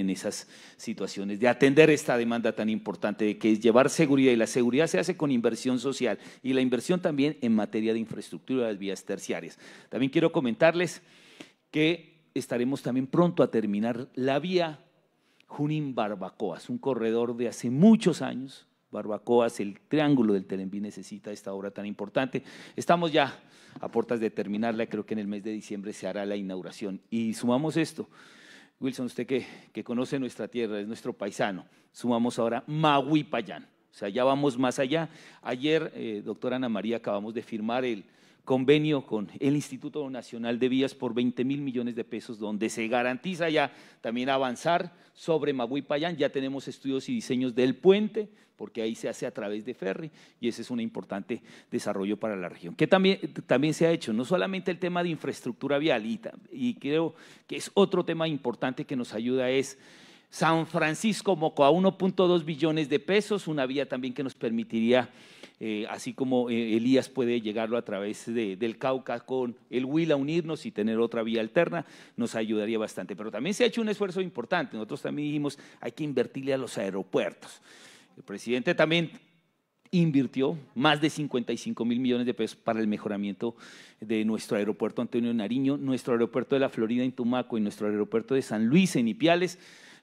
en esas situaciones, de atender esta demanda tan importante de que es llevar seguridad y la seguridad se hace con inversión social y la inversión también en materia de infraestructura de las vías terciarias. También quiero comentarles que estaremos también pronto a terminar la vía Junín Barbacoas, un corredor de hace muchos años. Barbacoas, el triángulo del Telenví necesita esta obra tan importante. Estamos ya a puertas de terminarla, creo que en el mes de diciembre se hará la inauguración y sumamos esto Wilson, usted que, que conoce nuestra tierra, es nuestro paisano, sumamos ahora Mahuipayán. O sea, ya vamos más allá. Ayer, eh, doctora Ana María, acabamos de firmar el convenio con el Instituto Nacional de Vías por 20 mil millones de pesos, donde se garantiza ya también avanzar sobre Mabuipayán. Ya tenemos estudios y diseños del puente, porque ahí se hace a través de ferry, y ese es un importante desarrollo para la región. Que también, se ha hecho, no solamente el tema de infraestructura vial, y, creo que es otro tema importante que nos ayuda es... San Francisco Moco a 1.2 billones de pesos, una vía también que nos permitiría eh, así como eh, Elías puede llegarlo a través del Cauca con el Will a unirnos y tener otra vía alterna, nos ayudaría bastante. Pero también se ha hecho un esfuerzo importante. Nosotros también dijimos, hay que invertirle a los aeropuertos. El presidente también invirtió más de 55 mil millones de pesos para el mejoramiento de nuestro aeropuerto Antonio Nariño, nuestro aeropuerto de la Florida en Tumaco y nuestro aeropuerto de San Luis en Ipiales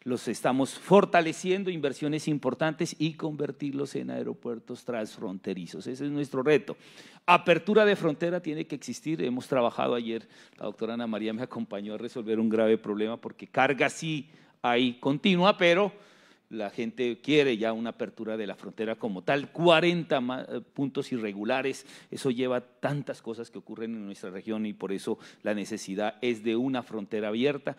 los estamos fortaleciendo, inversiones importantes y convertirlos en aeropuertos transfronterizos. Ese es nuestro reto. Apertura de frontera tiene que existir. Hemos trabajado ayer, la doctora Ana María me acompañó a resolver un grave problema porque carga sí hay continua, pero la gente quiere ya una apertura de la frontera como tal, 40 eh, puntos irregulares, eso lleva tantas cosas que ocurren en nuestra región y por eso la necesidad es de una frontera abierta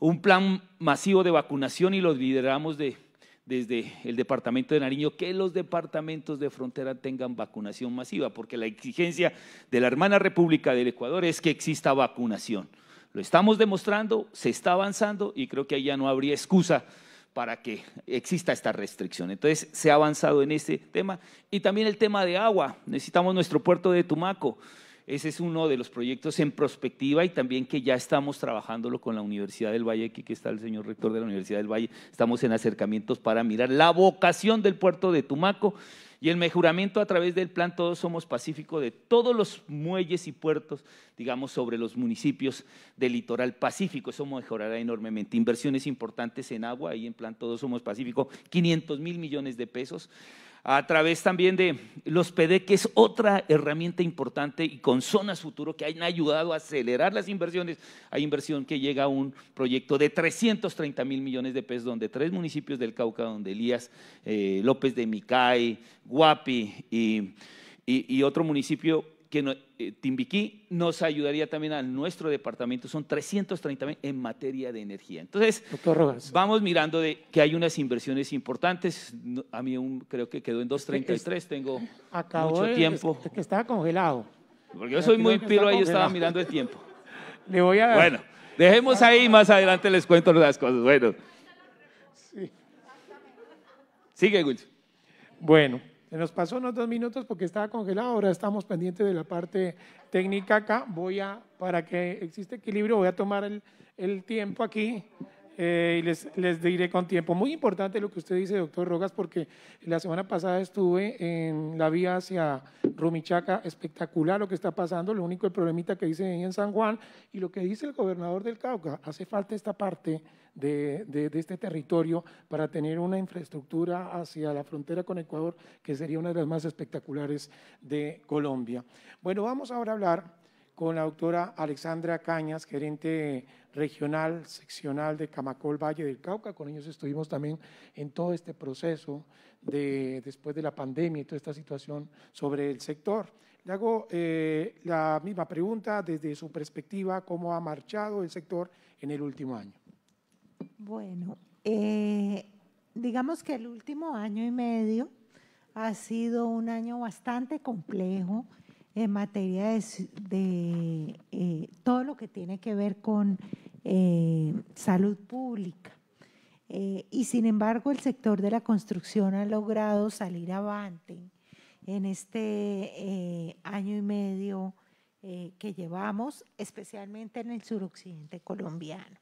un plan masivo de vacunación y lo lideramos desde el departamento de Nariño, que los departamentos de frontera tengan vacunación masiva, porque la exigencia de la hermana República del Ecuador es que exista vacunación. Lo estamos demostrando, se está avanzando y creo que ahí ya no habría excusa para que exista esta restricción. Entonces, se ha avanzado en este tema. Y también el tema de agua. Necesitamos nuestro puerto de Tumaco. Ese es uno de los proyectos en prospectiva y también que ya estamos trabajándolo con la Universidad del Valle. Aquí que está el señor rector de la Universidad del Valle. Estamos en acercamientos para mirar la vocación del puerto de Tumaco y el mejoramiento a través del plan Todos Somos Pacífico de todos los muelles y puertos, digamos, sobre los municipios del litoral pacífico. Eso mejorará enormemente. Inversiones importantes en agua, ahí en plan Todos Somos Pacífico, 500 mil millones de pesos a través también de los PD, que es otra herramienta importante y con Zonas Futuro que han ayudado a acelerar las inversiones. Hay inversión que llega a un proyecto de 330 mil millones de pesos, donde tres municipios del Cauca, donde Elías eh, López de Micay, Guapi y otro municipio que eh, Timbiquí nos ayudaría también a nuestro departamento, son 330 mil en materia de energía. Entonces, vamos mirando de que hay unas inversiones importantes. a mí creo que quedó en 233, tengo mucho tiempo. que estaba congelado. Porque yo soy muy piro, ahí estaba mirando el tiempo. Bueno, dejemos ahí, y ah. más adelante les cuento las cosas. Bueno. Sigue, Wilson. Bueno. Se eh, nos pasó unos dos minutos porque estaba congelado, ahora estamos pendientes de la parte técnica acá. Voy a, para que exista equilibrio, voy a tomar el, el tiempo aquí eh, y les, diré con tiempo. Muy importante lo que usted dice, doctor Rogas, porque la semana pasada estuve en la vía hacia Rumichaca, espectacular lo que está pasando, lo único el problemita que dice en San Juan y lo que dice el gobernador del Cauca, hace falta esta parte de, de este territorio para tener una infraestructura hacia la frontera con Ecuador, que sería una de las más espectaculares de Colombia. Bueno, vamos ahora a hablar con la doctora Alexandra Cañas, gerente regional, seccional de Camacol, Valle del Cauca. Con ellos estuvimos también en todo este proceso de, después de la pandemia y toda esta situación sobre el sector. Le hago eh, la misma pregunta desde su perspectiva, ¿cómo ha marchado el sector en el último año? Bueno, eh, digamos que el último año y medio ha sido un año bastante complejo en materia de, eh, todo lo que tiene que ver con eh, salud pública. Eh, y sin embargo, el sector de la construcción ha logrado salir avante en este año y medio que llevamos, especialmente en el suroccidente colombiano.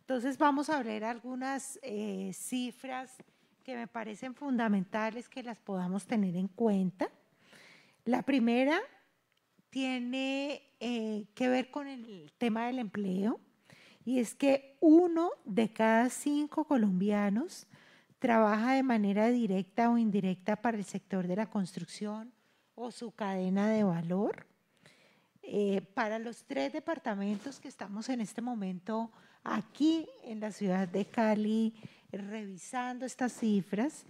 Entonces, vamos a ver algunas cifras que me parecen fundamentales que las podamos tener en cuenta. La primera tiene eh, que ver con el tema del empleo y es que uno de cada cinco colombianos trabaja de manera directa o indirecta para el sector de la construcción o su cadena de valor. Eh, para los tres departamentos que estamos en este momento aquí en la ciudad de Cali revisando estas cifras,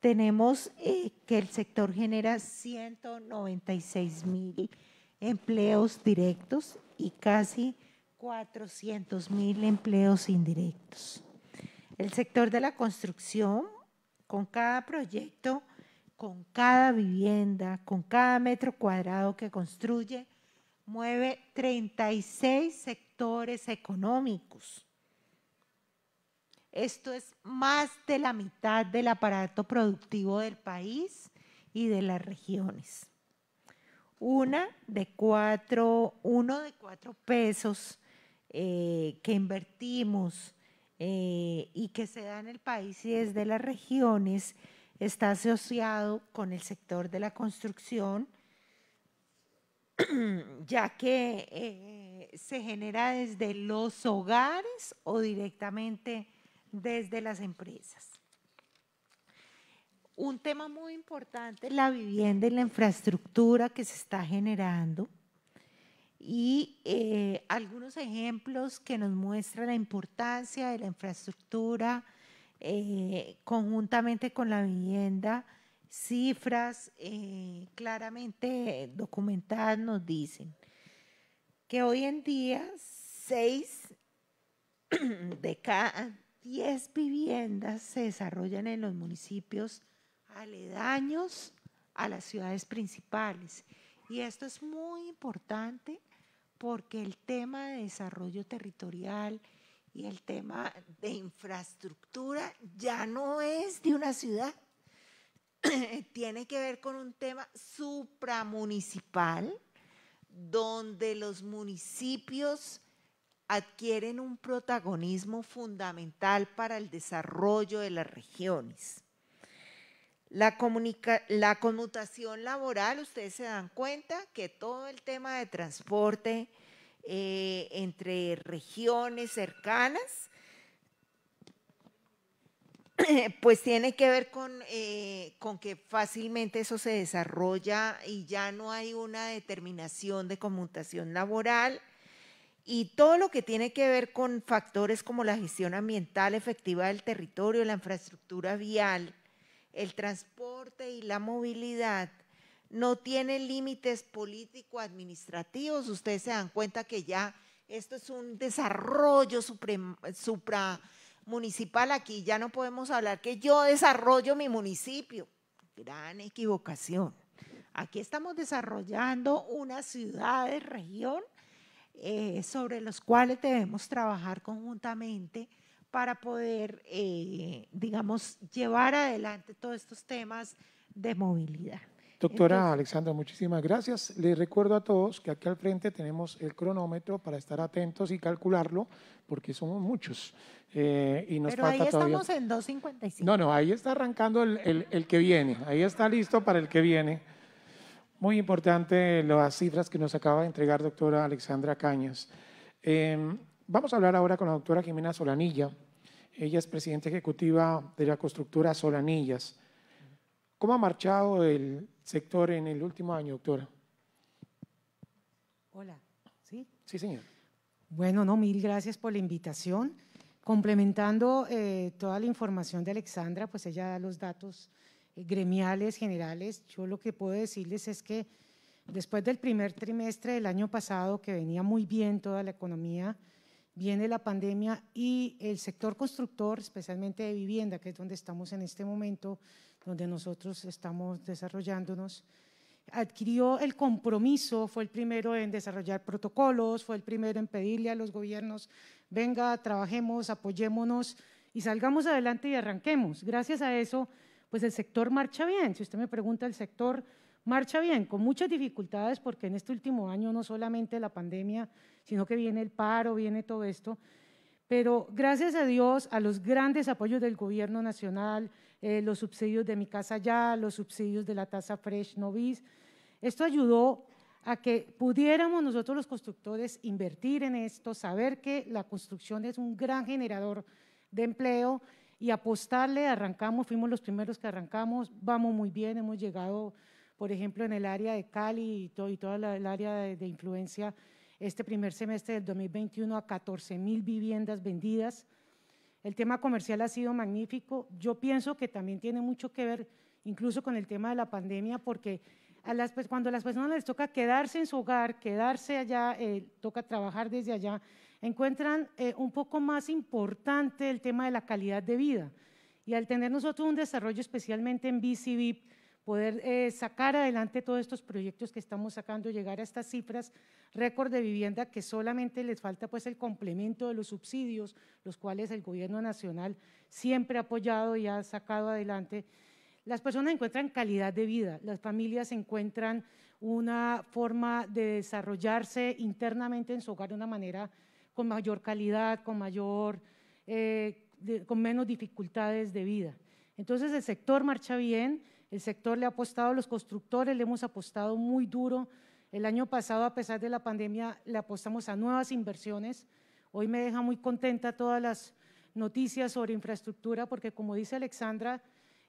tenemos eh, que el sector genera 196 mil empleos directos y casi 400 mil empleos indirectos. El sector de la construcción, con cada proyecto, con cada vivienda, con cada metro cuadrado que construye, mueve 36 sectores económicos. Esto es más de la mitad del aparato productivo del país y de las regiones una de cuatro, uno de cuatro pesos eh, que invertimos eh, y que se da en el país y desde las regiones está asociado con el sector de la construcción, ya que eh, se genera desde los hogares o directamente desde las empresas. Un tema muy importante es la vivienda y la infraestructura que se está generando y eh, algunos ejemplos que nos muestran la importancia de la infraestructura eh, conjuntamente con la vivienda, cifras eh, claramente documentadas nos dicen que hoy en día seis de cada 10 viviendas se desarrollan en los municipios aledaños a las ciudades principales. Y esto es muy importante porque el tema de desarrollo territorial y el tema de infraestructura ya no es de una ciudad, tiene que ver con un tema supramunicipal donde los municipios adquieren un protagonismo fundamental para el desarrollo de las regiones. La, la conmutación laboral, ustedes se dan cuenta que todo el tema de transporte eh, entre regiones cercanas, pues tiene que ver con, eh, con, que fácilmente eso se desarrolla y ya no hay una determinación de conmutación laboral y todo lo que tiene que ver con factores como la gestión ambiental efectiva del territorio, la infraestructura vial, el transporte y la movilidad no tiene límites político-administrativos. Ustedes se dan cuenta que ya esto es un desarrollo supramunicipal. Aquí ya no podemos hablar que yo desarrollo mi municipio. Gran equivocación. Aquí estamos desarrollando una ciudad de región eh, sobre los cuales debemos trabajar conjuntamente para poder, eh, digamos, llevar adelante todos estos temas de movilidad. Doctora Alexandra, muchísimas gracias. Les recuerdo a todos que aquí al frente tenemos el cronómetro para estar atentos y calcularlo, porque somos muchos. Eh, y nos Pero ahí estamos en 2.55. No, no, ahí está arrancando el, que viene, ahí está listo para el que viene. Muy importante las cifras que nos acaba de entregar doctora Alexandra Cañas. Em, vamos a hablar ahora con la doctora Jimena Solanilla, ella es presidenta ejecutiva de la constructora Solanillas. ¿Cómo ha marchado el sector en el último año, doctora? Hola, ¿sí? Sí, señor. Bueno, no, mil gracias por la invitación. Complementando eh, toda la información de Alexandra, pues ella da los datos eh, gremiales, generales. Yo lo que puedo decirles es que después del primer trimestre del año pasado, que venía muy bien toda la economía, viene la pandemia y el sector constructor, especialmente de vivienda, que es donde estamos en este momento, donde nosotros estamos desarrollándonos, adquirió el compromiso, fue el primero en desarrollar protocolos, fue el primero en pedirle a los gobiernos, venga, trabajemos, apoyémonos y salgamos adelante y arranquemos. Gracias a eso, pues el sector marcha bien. Si usted me pregunta, el sector marcha bien, con muchas dificultades, porque en este último año no solamente la pandemia, sino que viene el paro, viene todo esto. Pero gracias a Dios, a los grandes apoyos del gobierno nacional, eh, los subsidios de Mi Casa Ya, los subsidios de la tasa Fresh Novis, esto ayudó a que pudiéramos nosotros los constructores invertir en esto, saber que la construcción es un gran generador de empleo y apostarle, arrancamos, fuimos los primeros que arrancamos, vamos muy bien, hemos llegado por ejemplo, en el área de Cali y, todo, toda el área de, influencia, este primer semestre del 2021 a 14 mil viviendas vendidas. El tema comercial ha sido magnífico. Yo pienso que también tiene mucho que ver incluso con el tema de la pandemia, porque a las, cuando a las personas les toca quedarse en su hogar, quedarse allá, eh, toca trabajar desde allá, encuentran eh, un poco más importante el tema de la calidad de vida. Y al tener nosotros un desarrollo especialmente en BCVIP, poder eh, sacar adelante todos estos proyectos que estamos sacando, llegar a estas cifras récord de vivienda que solamente les falta pues el complemento de los subsidios, los cuales el gobierno nacional siempre ha apoyado y ha sacado adelante. Las personas encuentran calidad de vida, las familias encuentran una forma de desarrollarse internamente en su hogar de una manera con mayor calidad, con mayor, eh, con menos dificultades de vida. Entonces el sector marcha bien, el sector le ha apostado, los constructores le hemos apostado muy duro. El año pasado, a pesar de la pandemia, le apostamos a nuevas inversiones. Hoy me deja muy contenta todas las noticias sobre infraestructura, porque como dice Alexandra,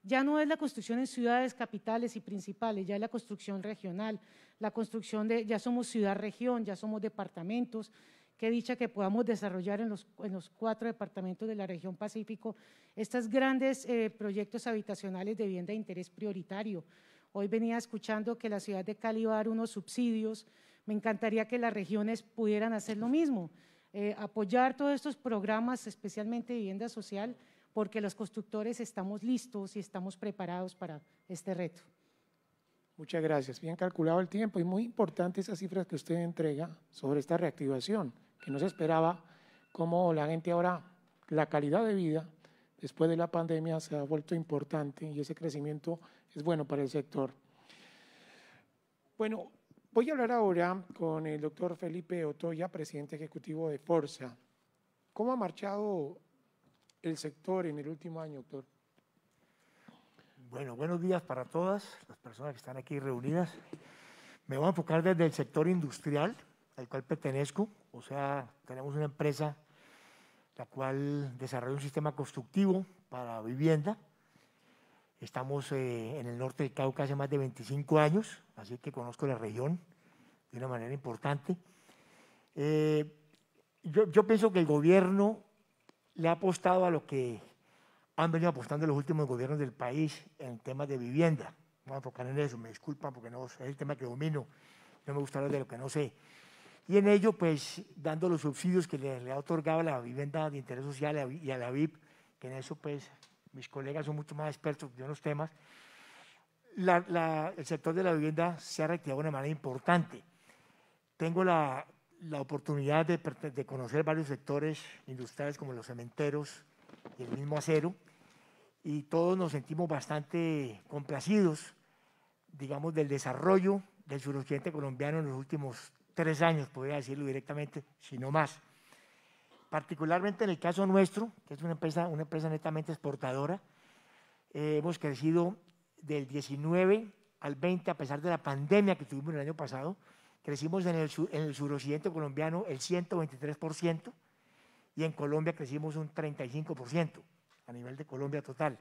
ya no es la construcción en ciudades capitales y principales, ya es la construcción regional, la construcción de, ya somos ciudad-región, ya somos departamentos, Qué dicha que podamos desarrollar en los, en los cuatro departamentos de la región Pacífico estos grandes eh, proyectos habitacionales de vivienda de interés prioritario. Hoy venía escuchando que la ciudad de Cali va a dar unos subsidios. Me encantaría que las regiones pudieran hacer lo mismo, eh, apoyar todos estos programas, especialmente vivienda social, porque los constructores estamos listos y estamos preparados para este reto. Muchas gracias. Bien calculado el tiempo y muy importante esas cifras que usted entrega sobre esta reactivación que no se esperaba, como la gente ahora, la calidad de vida después de la pandemia se ha vuelto importante y ese crecimiento es bueno para el sector. Bueno, voy a hablar ahora con el doctor Felipe Otoya, presidente ejecutivo de Forza. ¿Cómo ha marchado el sector en el último año, doctor? Bueno, buenos días para todas las personas que están aquí reunidas. Me voy a enfocar desde el sector industrial, al cual pertenezco, o sea, tenemos una empresa la cual desarrolla un sistema constructivo para vivienda. Estamos eh, en el norte del Cauca hace más de 25 años, así que conozco la región de una manera importante. Eh, yo, pienso que el gobierno le ha apostado a lo que han venido apostando los últimos gobiernos del país en temas de vivienda. voy a enfocar en eso, me disculpan porque no es el tema que domino, no me gusta hablar de lo que no sé. Y en ello, pues, dando los subsidios que le, ha otorgado la vivienda de interés social y a la VIP, que en eso, pues, mis colegas son mucho más expertos en los temas, el sector de la vivienda se ha reactivado de una manera importante. Tengo la, la oportunidad de, de, conocer varios sectores industriales como los cementeros y el mismo acero, y todos nos sentimos bastante complacidos, digamos, del desarrollo del suroccidente colombiano en los últimos tres años, podría decirlo directamente, sino más. Particularmente en el caso nuestro, que es una empresa, una empresa netamente exportadora, eh, hemos crecido del 19 al 20, a pesar de la pandemia que tuvimos el año pasado, crecimos en el, el suroccidente colombiano el 123% y en Colombia crecimos un 35% a nivel de Colombia total.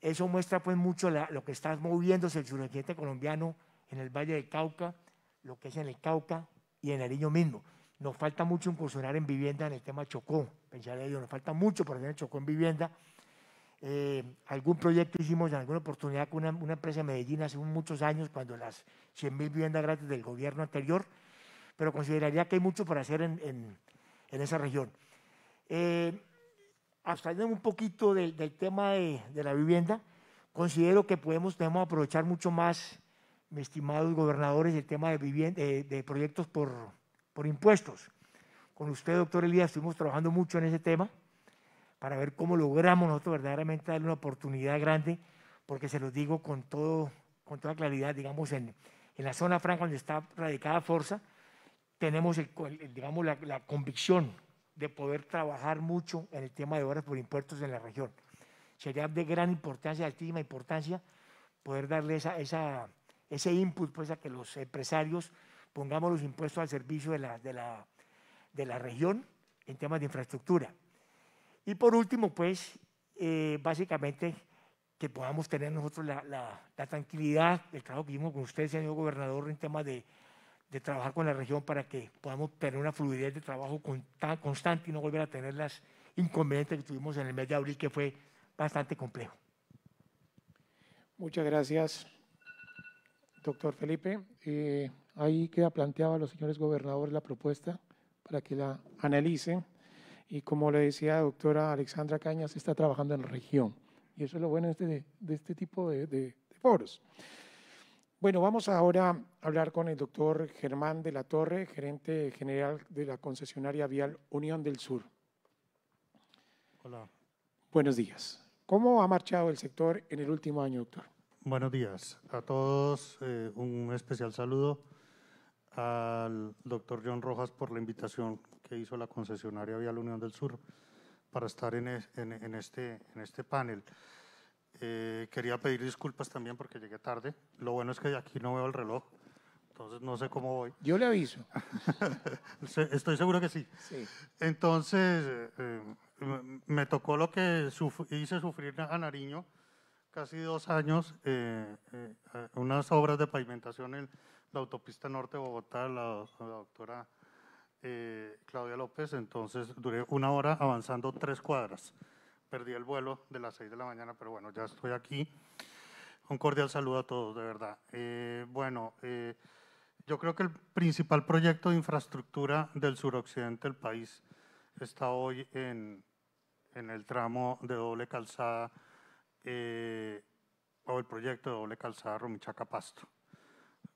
Eso muestra pues mucho lo que está moviéndose el suroccidente colombiano en el Valle del Cauca, lo que es en el Cauca y en el Nariño mismo. Nos falta mucho incursionar en vivienda en el tema Chocó, pensar ello, nos falta mucho por tener Chocó en vivienda. Eh, algún proyecto hicimos en alguna oportunidad con una, empresa de Medellín hace muchos años, cuando las mil viviendas gratis del gobierno anterior, pero consideraría que hay mucho por hacer en, en, esa región. Eh, un poquito del, tema de, de, la vivienda, considero que podemos, aprovechar mucho más mis estimados gobernadores, el tema de, vivienda, eh, de, proyectos por, por impuestos. Con usted, doctor Elías, estuvimos trabajando mucho en ese tema para ver cómo logramos nosotros verdaderamente darle una oportunidad grande, porque se los digo con, todo, con toda claridad, digamos, en, en la zona franca donde está radicada Forza, tenemos, digamos, la, convicción de poder trabajar mucho en el tema de obras por impuestos en la región. Sería de gran importancia, de altísima importancia, poder darle esa, esa ese input pues, a que los empresarios pongamos los impuestos al servicio de la, de la, región en temas de infraestructura. Y por último, pues, eh, básicamente, que podamos tener nosotros la, tranquilidad del trabajo que hicimos con usted, señor gobernador, en temas de, trabajar con la región para que podamos tener una fluidez de trabajo constante y no volver a tener las inconvenientes que tuvimos en el mes de abril, que fue bastante complejo. Muchas gracias. Doctor Felipe, eh, ahí queda planteada a los señores gobernadores la propuesta para que la analicen. Y como le decía la doctora Alexandra Cañas, está trabajando en la región. Y eso es lo bueno de este, de este tipo de, de, foros. Bueno, vamos ahora a hablar con el doctor Germán de la Torre, gerente general de la concesionaria vial Unión del Sur. Hola. Buenos días. ¿Cómo ha marchado el sector en el último año, doctor? Buenos días a todos. Eh, un especial saludo al doctor John Rojas por la invitación que hizo la concesionaria Vía la Unión del Sur para estar en, este, en este panel. Eh, quería pedir disculpas también porque llegué tarde. Lo bueno es que aquí no veo el reloj, entonces no sé cómo voy. Yo le aviso. Estoy seguro que sí. Entonces, eh, me tocó lo que hice sufrir a Nariño casi dos años eh, eh, eh, unas obras de pavimentación en la autopista norte de Bogotá, la, doctora Claudia López, entonces duré una hora avanzando tres cuadras. Perdí el vuelo de las seis de la mañana, pero bueno, ya estoy aquí. Un cordial saludo a todos, de verdad. bueno, yo creo que el principal proyecto de infraestructura del suroccidente del país está hoy en, en el tramo de doble calzada eh, o el proyecto de doble calzada Rumichaca Pasto.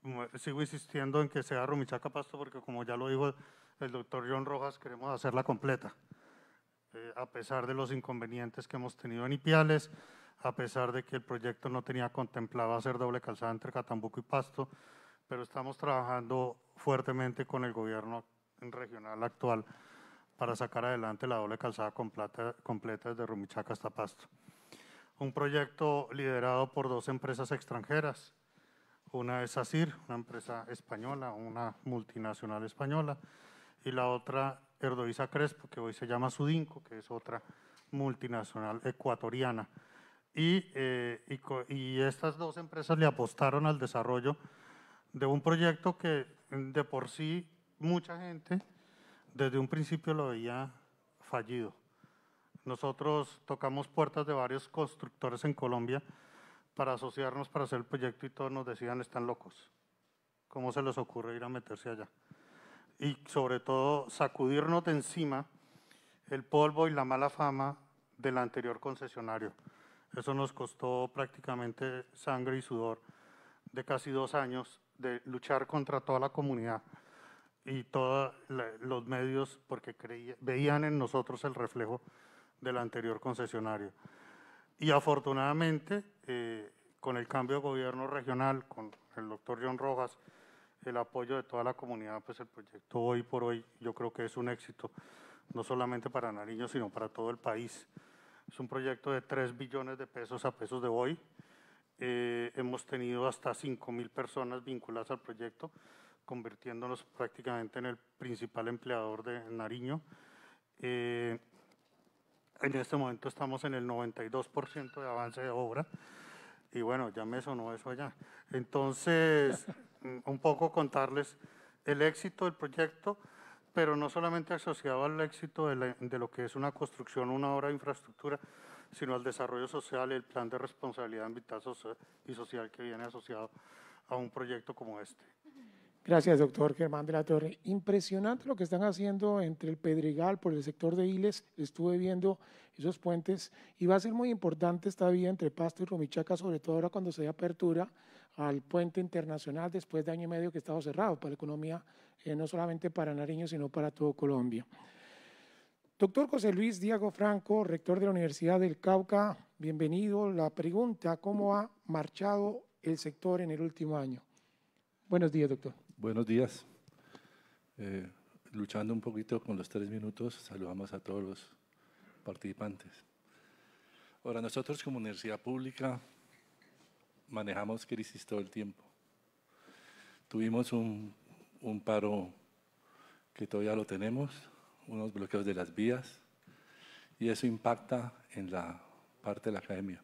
Eh, sigo insistiendo en que sea Rumichaca Pasto porque como ya lo dijo el doctor John Rojas, queremos hacerla completa. Eh, a pesar de los inconvenientes que hemos tenido en Ipiales, a pesar de que el proyecto no tenía contemplado hacer doble calzada entre Catambuco y Pasto, pero estamos trabajando fuertemente con el gobierno regional actual para sacar adelante la doble calzada completa, completa desde Rumichaca hasta Pasto un proyecto liderado por dos empresas extranjeras. Una es ASIR, una empresa española, una multinacional española, y la otra Erdoiza Crespo, que hoy se llama Sudinco, que es otra multinacional ecuatoriana. Y, eh, y estas dos empresas le apostaron al desarrollo de un proyecto que de por sí mucha gente desde un principio lo veía fallido nosotros tocamos puertas de varios constructores en Colombia para asociarnos para hacer el proyecto y todos nos decían, están locos. ¿Cómo se les ocurre ir a meterse allá? Y sobre todo, sacudirnos de encima el polvo y la mala fama del anterior concesionario. Eso nos costó prácticamente sangre y sudor de casi dos años de luchar contra toda la comunidad y todos los medios porque veían en nosotros el reflejo del anterior concesionario. Y afortunadamente, eh, con el cambio de gobierno regional, con el doctor John Rojas, el apoyo de toda la comunidad, pues el proyecto hoy por hoy yo creo que es un éxito, no solamente para Nariño, sino para todo el país. Es un proyecto de 3 billones de pesos a pesos de hoy. Eh, hemos tenido hasta 5 mil personas vinculadas al proyecto, convirtiéndonos prácticamente en el principal empleador de Nariño. Eh, en este momento estamos en el 92% de avance de obra. Y bueno, ya me sonó eso allá. Entonces, mm, un poco contarles el éxito del proyecto, pero no solamente asociado al éxito de, lo que es una construcción, una obra de infraestructura, sino al desarrollo social, y el plan de responsabilidad ambiental y social que viene asociado a un proyecto como este. Gracias, doctor Germán de la Torre. Impresionante lo que están haciendo entre el Pedregal por el sector de Iles. Estuve viendo esos puentes y va a ser muy importante esta vía entre Pasto y Romichaca, sobre todo ahora cuando se dé apertura al puente internacional después de año y medio que estaba cerrado para la economía, eh, no solamente para Nariño, sino para todo Colombia. Doctor José Luis Diego Franco, rector de la Universidad del Cauca, bienvenido. La pregunta, ¿cómo ha marchado el sector en el último año? Buenos días, doctor. Buenos días. Eh, luchando un poquito con los tres minutos, saludamos a todos los participantes. Ahora, nosotros como universidad pública manejamos crisis todo el tiempo. Tuvimos un, un paro que todavía lo tenemos, unos bloqueos de las vías, y eso impacta en la parte de la academia.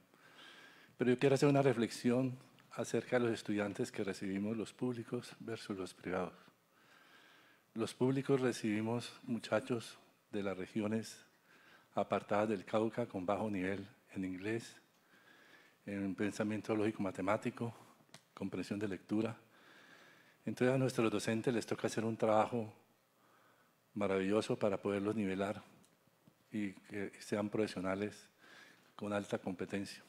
Pero yo quiero hacer una reflexión acerca de los estudiantes que recibimos los públicos versus los privados. Los públicos recibimos muchachos de las regiones apartadas del Cauca con bajo nivel en inglés, en pensamiento lógico matemático, comprensión de lectura. Entonces a nuestros docentes les toca hacer un trabajo maravilloso para poderlos nivelar y que sean profesionales con alta competencia.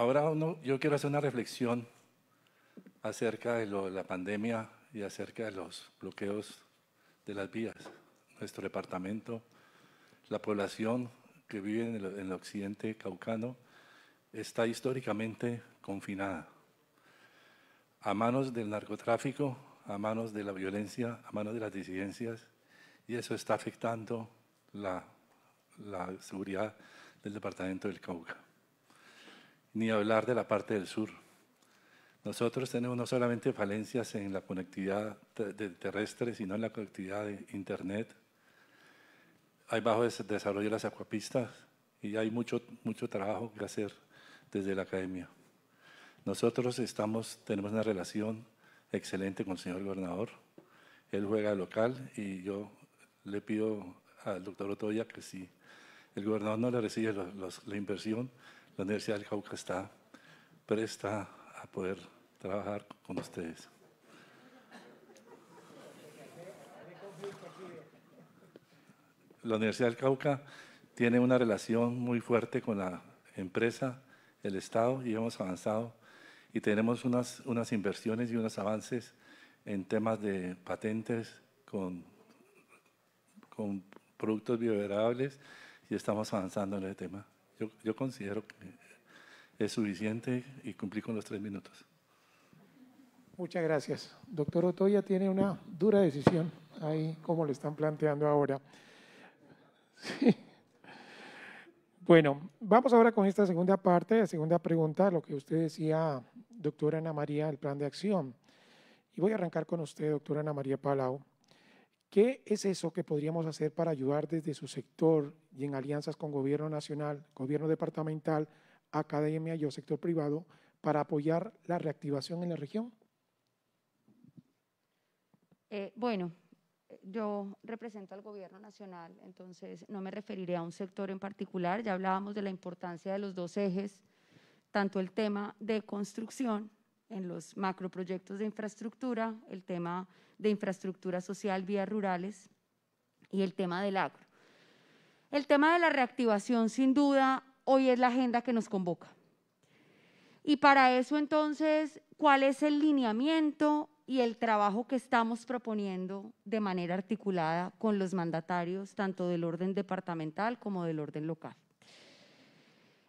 Ahora yo quiero hacer una reflexión acerca de la pandemia y acerca de los bloqueos de las vías. Nuestro departamento, la población que vive en el, occidente caucano está históricamente confinada a manos del narcotráfico, a manos de la violencia, a manos de las disidencias, y eso está afectando la seguridad del departamento del Cauca ni hablar de la parte del sur. Nosotros tenemos no solamente falencias en la conectividad terrestre, sino en la conectividad de Internet. Hay bajo desarrollo de las acuapistas y hay mucho, mucho trabajo que hacer desde la academia. Nosotros estamos, tenemos una relación excelente con el señor gobernador. Él juega local y yo le pido al doctor Otoya que si el gobernador no le recibe la inversión, la Universidad del Cauca está presta a poder trabajar con ustedes. La Universidad del Cauca tiene una relación muy fuerte con la empresa, el Estado, y hemos avanzado y tenemos unas, unas inversiones y unos avances en temas de patentes con, con productos biodegradables y estamos avanzando en ese tema. Yo, considero que es suficiente y cumplí con los tres minutos. Muchas gracias. Doctor Otoya tiene una dura decisión ahí, como le están planteando ahora. Bueno, vamos ahora con esta segunda parte, la segunda pregunta, lo que usted decía, doctora Ana María, el plan de acción. Y voy a arrancar con usted, doctora Ana María Palau. ¿Qué es eso que podríamos hacer para ayudar desde su sector y en alianzas con gobierno nacional, gobierno departamental, academia y el sector privado para apoyar la reactivación en la región? Eh, bueno, yo represento al gobierno nacional, entonces no me referiré a un sector en particular. Ya hablábamos de la importancia de los dos ejes, tanto el tema de construcción en los macroproyectos de infraestructura, el tema de infraestructura social, vías rurales y el tema del agro. El tema de la reactivación, sin duda, hoy es la agenda que nos convoca. Y para eso entonces, ¿cuál es el lineamiento y el trabajo que estamos proponiendo de manera articulada con los mandatarios, tanto del orden departamental como del orden local?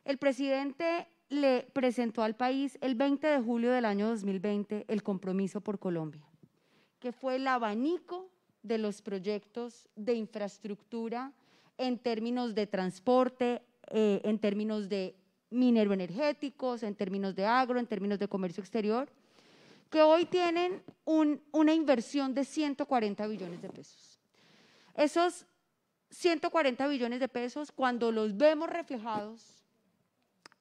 El presidente le presentó al país el 20 de julio del año 2020 el compromiso por Colombia, que fue el abanico de los proyectos de infraestructura en términos de transporte, eh, en términos de minero energéticos, en términos de agro, en términos de comercio exterior, que hoy tienen una inversión de 140 billones de pesos. Esos 140 billones de pesos, cuando los vemos reflejados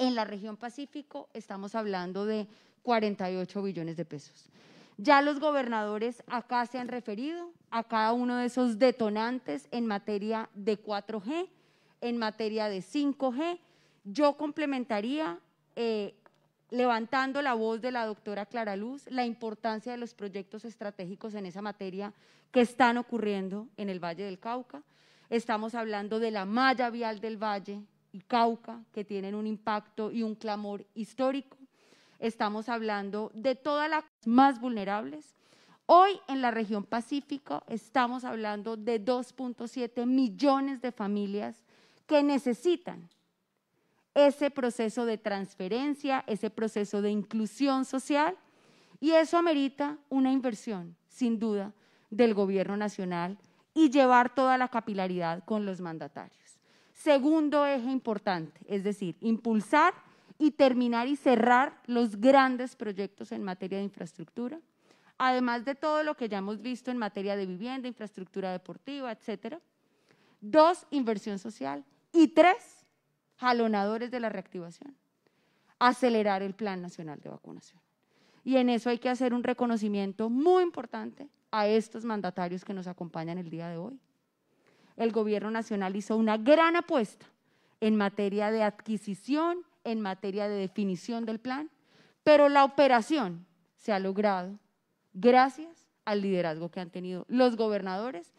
en la región Pacífico estamos hablando de 48 billones de pesos. Ya los gobernadores acá se han referido a cada uno de esos detonantes en materia de 4G, en materia de 5G. Yo complementaría, eh, levantando la voz de la doctora Clara Luz, la importancia de los proyectos estratégicos en esa materia que están ocurriendo en el Valle del Cauca. Estamos hablando de la malla vial del Valle, y Cauca, que tienen un impacto y un clamor histórico. Estamos hablando de todas las más vulnerables. Hoy en la región Pacífico estamos hablando de 2.7 millones de familias que necesitan ese proceso de transferencia, ese proceso de inclusión social, y eso amerita una inversión, sin duda, del gobierno nacional y llevar toda la capilaridad con los mandatarios. Segundo eje importante, es decir, impulsar y terminar y cerrar los grandes proyectos en materia de infraestructura, además de todo lo que ya hemos visto en materia de vivienda, infraestructura deportiva, etcétera. Dos, inversión social. Y tres, jalonadores de la reactivación. Acelerar el Plan Nacional de Vacunación. Y en eso hay que hacer un reconocimiento muy importante a estos mandatarios que nos acompañan el día de hoy el gobierno nacional hizo una gran apuesta en materia de adquisición, en materia de definición del plan, pero la operación se ha logrado gracias al liderazgo que han tenido los gobernadores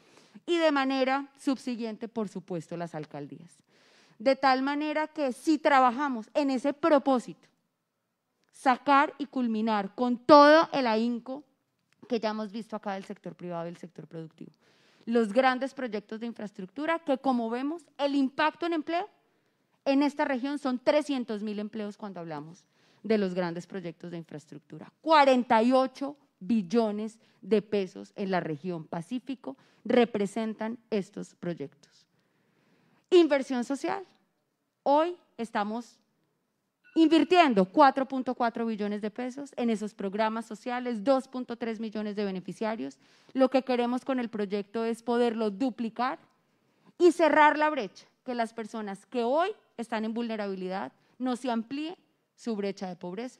y de manera subsiguiente, por supuesto, las alcaldías. De tal manera que si trabajamos en ese propósito, sacar y culminar con todo el ahínco que ya hemos visto acá del sector privado y del sector productivo, los grandes proyectos de infraestructura, que como vemos, el impacto en empleo en esta región son 300 mil empleos cuando hablamos de los grandes proyectos de infraestructura. 48 billones de pesos en la región Pacífico representan estos proyectos. Inversión social. Hoy estamos invirtiendo 4.4 billones de pesos en esos programas sociales, 2.3 millones de beneficiarios. Lo que queremos con el proyecto es poderlo duplicar y cerrar la brecha, que las personas que hoy están en vulnerabilidad no se amplíe su brecha de pobreza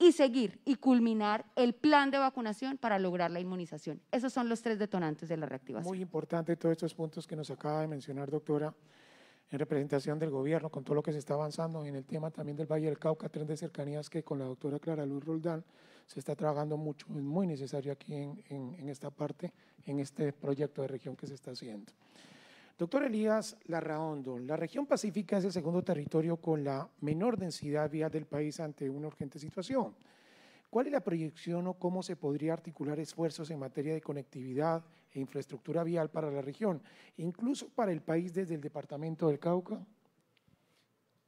y seguir y culminar el plan de vacunación para lograr la inmunización. Esos son los tres detonantes de la reactivación. Muy importante todos estos puntos que nos acaba de mencionar, doctora en representación del gobierno, con todo lo que se está avanzando en el tema también del Valle del Cauca, tren de cercanías que con la doctora Clara Luz Roldán se está trabajando mucho, es muy necesario aquí en, esta parte, en este proyecto de región que se está haciendo. Doctor Elías Larraondo, la región pacífica es el segundo territorio con la menor densidad vial del país ante una urgente situación. ¿Cuál es la proyección o cómo se podría articular esfuerzos en materia de conectividad e infraestructura vial para la región, incluso para el país desde el departamento del Cauca?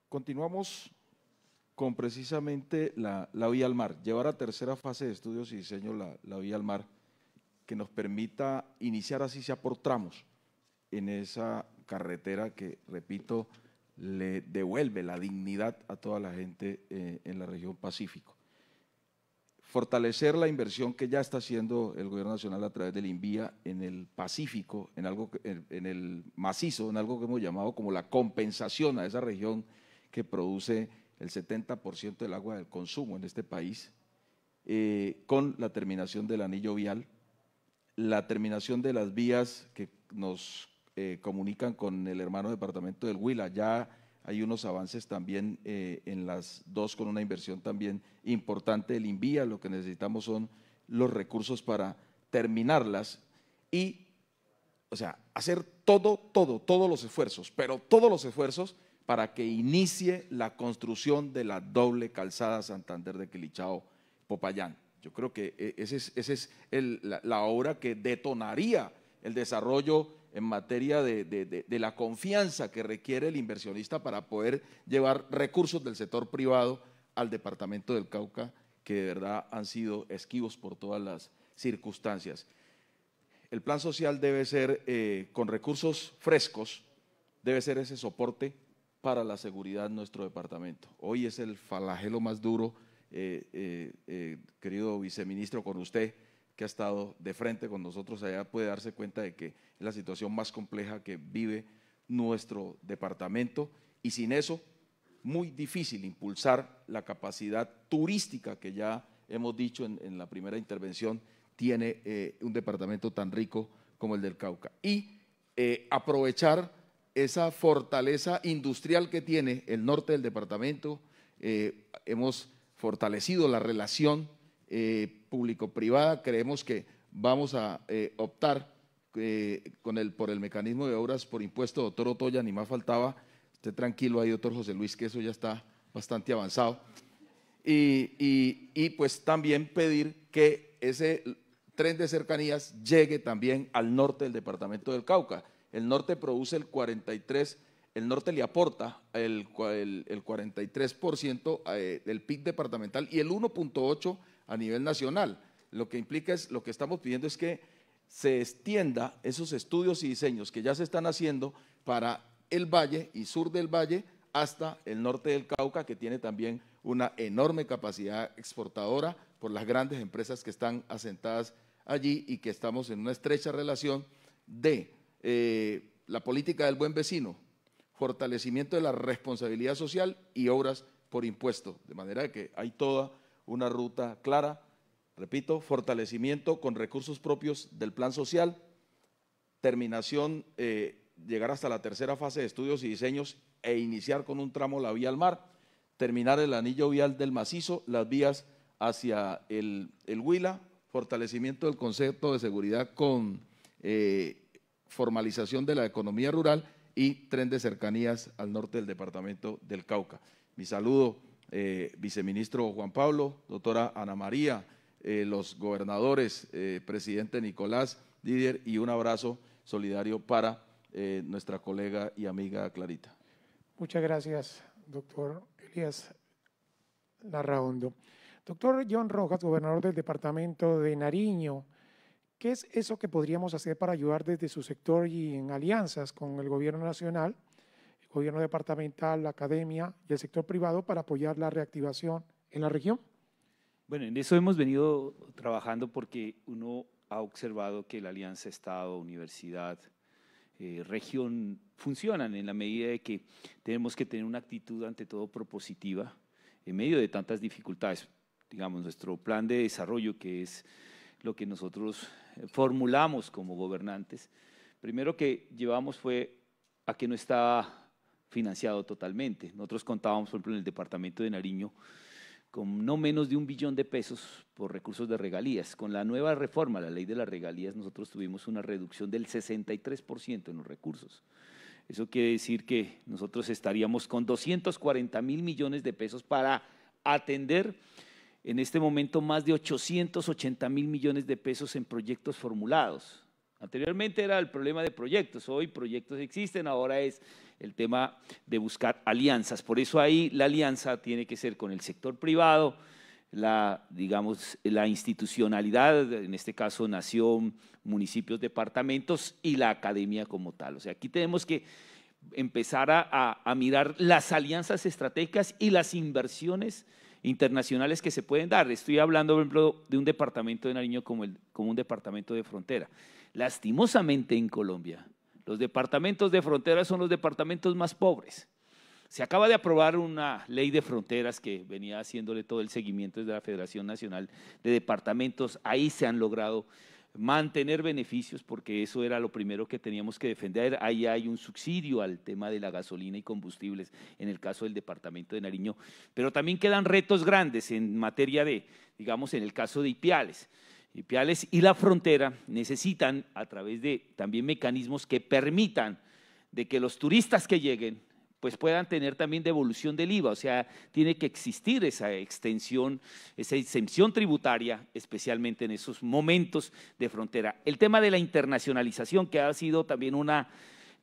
Continuamos con precisamente la, vía al mar, llevar a tercera fase de estudios y diseño la, vía al mar, que nos permita iniciar así sea por tramos en esa carretera que, repito, le devuelve la dignidad a toda la gente eh, en la región Pacífico fortalecer la inversión que ya está haciendo el gobierno nacional a través del INVIA en el Pacífico, en, algo, en el macizo, en algo que hemos llamado como la compensación a esa región que produce el 70% del agua del consumo en este país, eh, con la terminación del anillo vial, la terminación de las vías que nos eh, comunican con el hermano departamento del Huila. Ya hay unos avances también eh, en las dos con una inversión también importante del INVIA. Lo que necesitamos son los recursos para terminarlas y, o sea, hacer todo, todo, todos los esfuerzos, pero todos los esfuerzos para que inicie la construcción de la doble calzada Santander de Quilichao Popayán. Yo creo que eh, esa es, ese es la, obra que detonaría el desarrollo en materia de, la confianza que requiere el inversionista para poder llevar recursos del sector privado al departamento del Cauca, que de verdad han sido esquivos por todas las circunstancias. El plan social debe ser, eh, con recursos frescos, debe ser ese soporte para la seguridad nuestro departamento. Hoy es el falagelo más duro, eh, eh, querido viceministro, con usted que ha estado de frente con nosotros allá puede darse cuenta de que es la situación más compleja que vive nuestro departamento y sin eso muy difícil impulsar la capacidad turística que ya hemos dicho en, la primera intervención tiene eh, un departamento tan rico como el del Cauca. Y eh, aprovechar esa fortaleza industrial que tiene el norte del departamento. Eh, hemos fortalecido la relación eh, público-privada. Creemos que vamos a eh, optar eh, por el mecanismo de obras por impuesto, doctor Otoya, ni más faltaba. Esté tranquilo ahí, doctor José Luis, que eso ya está bastante avanzado. Y, pues también pedir que ese tren de cercanías llegue también al norte del departamento del Cauca. El norte produce el 43 el norte le aporta el, el 43% del PIB departamental y el 1.8% a nivel nacional. Lo que implica es, lo que estamos pidiendo es que se extienda esos estudios y diseños que ya se están haciendo para el valle y sur del valle hasta el norte del Cauca, que tiene también una enorme capacidad exportadora por las grandes empresas que están asentadas allí y que estamos en una estrecha relación de eh, la política del buen vecino, fortalecimiento de la responsabilidad social y obras por impuesto, de manera que hay toda una ruta clara, repito, fortalecimiento con recursos propios del plan social, terminación, eh, llegar hasta la tercera fase de estudios y diseños e iniciar con un tramo la vía al mar, terminar el anillo vial del macizo, las vías hacia el, Huila, fortalecimiento del concepto de seguridad con eh, formalización de la economía rural y tren de cercanías al norte del departamento del Cauca. Mi saludo eh, viceministro Juan Pablo, doctora Ana María, eh, los gobernadores, eh, presidente Nicolás Didier, y un abrazo solidario para nuestra colega y amiga Clarita. Muchas gracias, doctor Elías Larraondo. Doctor John Rojas, gobernador del departamento de Nariño, ¿qué es eso que podríamos hacer para ayudar desde su sector y en alianzas con el gobierno nacional? gobierno departamental, la academia y el sector privado para apoyar la reactivación en la región? Bueno, en eso hemos venido trabajando porque uno ha observado que la alianza Estado, universidad, eh, región funcionan en la medida de que tenemos que tener una actitud ante todo propositiva en medio de tantas dificultades. Digamos, nuestro plan de desarrollo, que es lo que nosotros eh, formulamos como gobernantes, primero que llevamos fue a que no estaba financiado totalmente. Nosotros contábamos, por ejemplo, en el departamento de Nariño con no menos de un billón de pesos por recursos de regalías. Con la nueva reforma, la ley de las regalías, nosotros tuvimos una reducción del 63% en los recursos. Eso quiere decir que nosotros estaríamos con 240 mil millones de pesos para atender en este momento más de 880 mil millones de pesos en proyectos formulados. Anteriormente era el problema de proyectos, hoy proyectos existen, ahora es el tema de buscar alianzas. Por eso ahí la alianza tiene que ser con el sector privado, la, digamos, la institucionalidad, en este caso nación, municipios, departamentos y la academia como tal. O sea, aquí tenemos que empezar a, mirar las alianzas estratégicas y las inversiones internacionales que se pueden dar. Estoy hablando, por ejemplo, de un departamento de Nariño como un departamento de frontera. Lastimosamente en Colombia, los departamentos de fronteras son los departamentos más pobres. Se acaba de aprobar una ley de fronteras que venía haciéndole todo el seguimiento desde la Federación Nacional de Departamentos. Ahí se han logrado mantener beneficios, porque eso era lo primero que teníamos que defender. Ahí hay un subsidio al tema de la gasolina y combustibles en el caso del departamento de Nariño, pero también quedan retos grandes en materia de, digamos, en el caso de Ipiales y y la frontera necesitan, a través de también mecanismos que permitan de que los turistas que lleguen pues puedan tener también devolución del IVA, o sea, tiene que existir esa extensión, esa exención tributaria, especialmente en esos momentos de frontera. El tema de la internacionalización, que ha sido también una,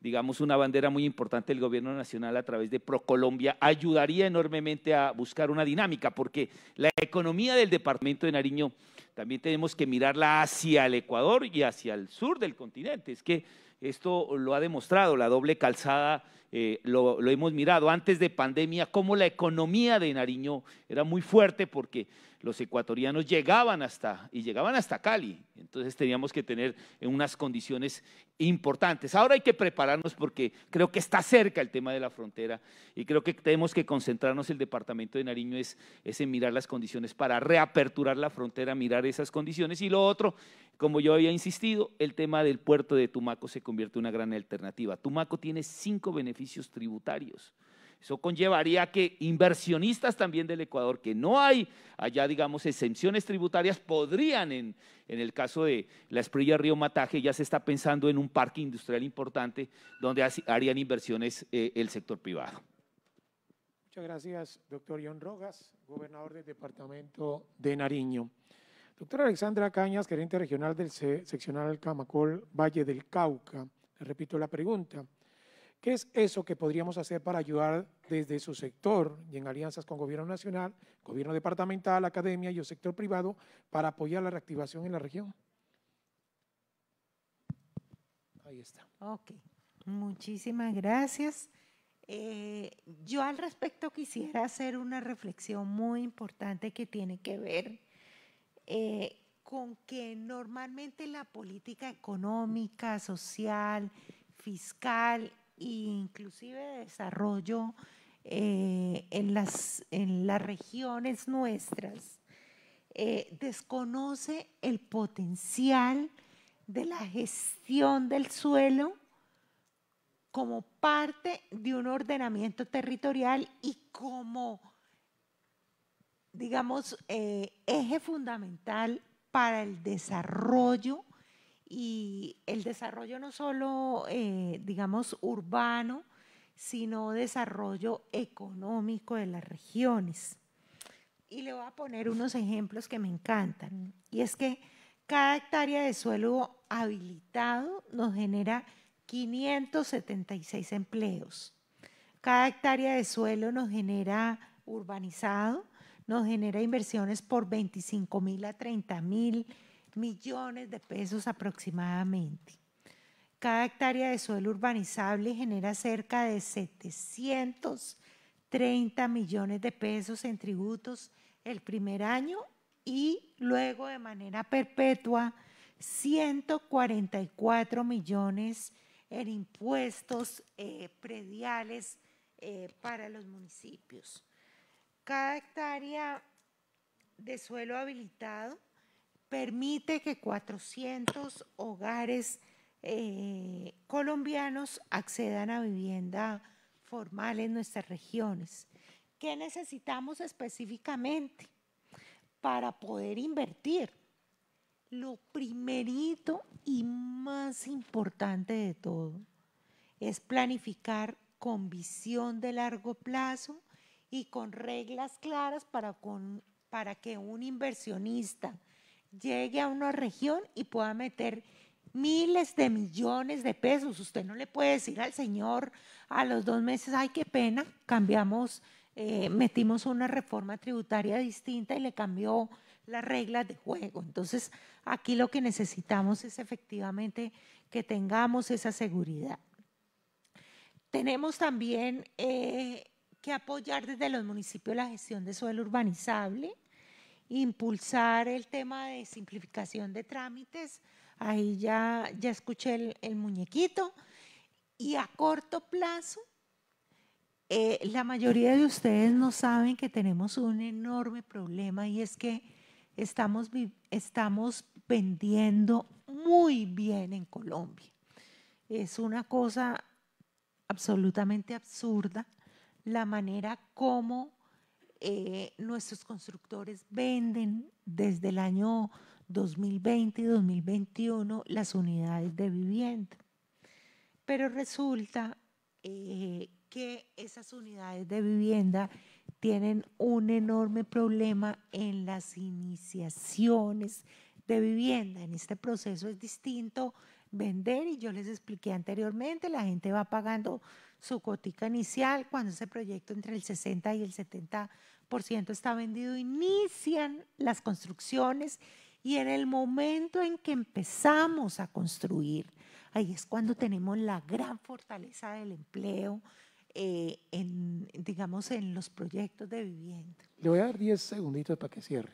digamos, una bandera muy importante del gobierno nacional a través de ProColombia, ayudaría enormemente a buscar una dinámica, porque la economía del departamento de Nariño también tenemos que mirarla hacia el Ecuador y hacia el sur del continente. Es que esto lo ha demostrado, la doble calzada eh, lo, lo, hemos mirado antes de pandemia, cómo la economía de Nariño era muy fuerte porque los ecuatorianos llegaban hasta, y llegaban hasta Cali. Entonces teníamos que tener unas condiciones importantes. Ahora hay que prepararnos porque creo que está cerca el tema de la frontera y creo que tenemos que concentrarnos, el departamento de Nariño es, es en mirar las condiciones para reaperturar la frontera, mirar esas condiciones. Y lo otro, como yo había insistido, el tema del puerto de Tumaco se convierte en una gran alternativa. Tumaco tiene cinco beneficios tributarios. Eso conllevaría que inversionistas también del Ecuador, que no hay allá, digamos, exenciones tributarias, podrían, en, el caso de la Esprilla Río Mataje, ya se está pensando en un parque industrial importante donde harían inversiones eh, el sector privado. Muchas gracias, doctor John Rogas, gobernador del departamento de Nariño. Doctora Alexandra Cañas, gerente regional del seccional Camacol, Valle del Cauca. Le repito la pregunta. ¿Qué es eso que podríamos hacer para ayudar desde su sector y en alianzas con gobierno nacional, gobierno departamental, academia y el sector privado para apoyar la reactivación en la región? Ahí está. Ok, muchísimas gracias. Eh, yo al respecto quisiera hacer una reflexión muy importante que tiene que ver eh, con que normalmente la política económica, social, fiscal e inclusive desarrollo eh, en, las, regiones nuestras, eh, desconoce el potencial de la gestión del suelo como parte de un ordenamiento territorial y como, digamos, eh, eje fundamental para el desarrollo y el desarrollo no solo, eh, digamos, urbano, sino desarrollo económico de las regiones. Y le voy a poner unos ejemplos que me encantan. Y es que cada hectárea de suelo habilitado nos genera 576 empleos. Cada hectárea de suelo nos genera urbanizado, nos genera inversiones por 25 mil a 30 mil millones de pesos aproximadamente. Cada hectárea de suelo urbanizable genera cerca de 730 millones de pesos en tributos el primer año y luego de manera perpetua 144 millones en impuestos eh, prediales eh, para los municipios. Cada hectárea de suelo habilitado permite que 400 hogares eh, colombianos accedan a vivienda formal en nuestras regiones. ¿Qué necesitamos específicamente para poder invertir? Lo primerito y más importante de todo es planificar con visión de largo plazo y con reglas claras para que un inversionista llegue a una región y pueda meter miles de millones de pesos. Usted no le puede decir al señor a los dos meses, ay, qué pena, cambiamos, eh, metimos una reforma tributaria distinta y le cambió las reglas de juego. Entonces, aquí lo que necesitamos es efectivamente que tengamos esa seguridad. Tenemos también eh, que apoyar desde los municipios la gestión de suelo urbanizable impulsar el tema de simplificación de trámites. Ahí ya, ya escuché el, muñequito. Y a corto plazo, eh, la mayoría de ustedes no saben que tenemos un enorme problema y es que estamos, estamos vendiendo muy bien en Colombia. Es una cosa absolutamente absurda la manera como eh, nuestros constructores venden desde el año 2020 y 2021 las unidades de vivienda. Pero resulta eh, que esas unidades de vivienda tienen un enorme problema en las iniciaciones de vivienda. En este proceso es distinto vender y yo les expliqué anteriormente, la gente va pagando su cotica inicial, cuando ese proyecto entre el 60 y el 70% está vendido, inician las construcciones y en el momento en que empezamos a construir, ahí es cuando tenemos la gran fortaleza del empleo, eh, en, digamos, en los proyectos de vivienda. Le voy a dar 10 segunditos para que cierre.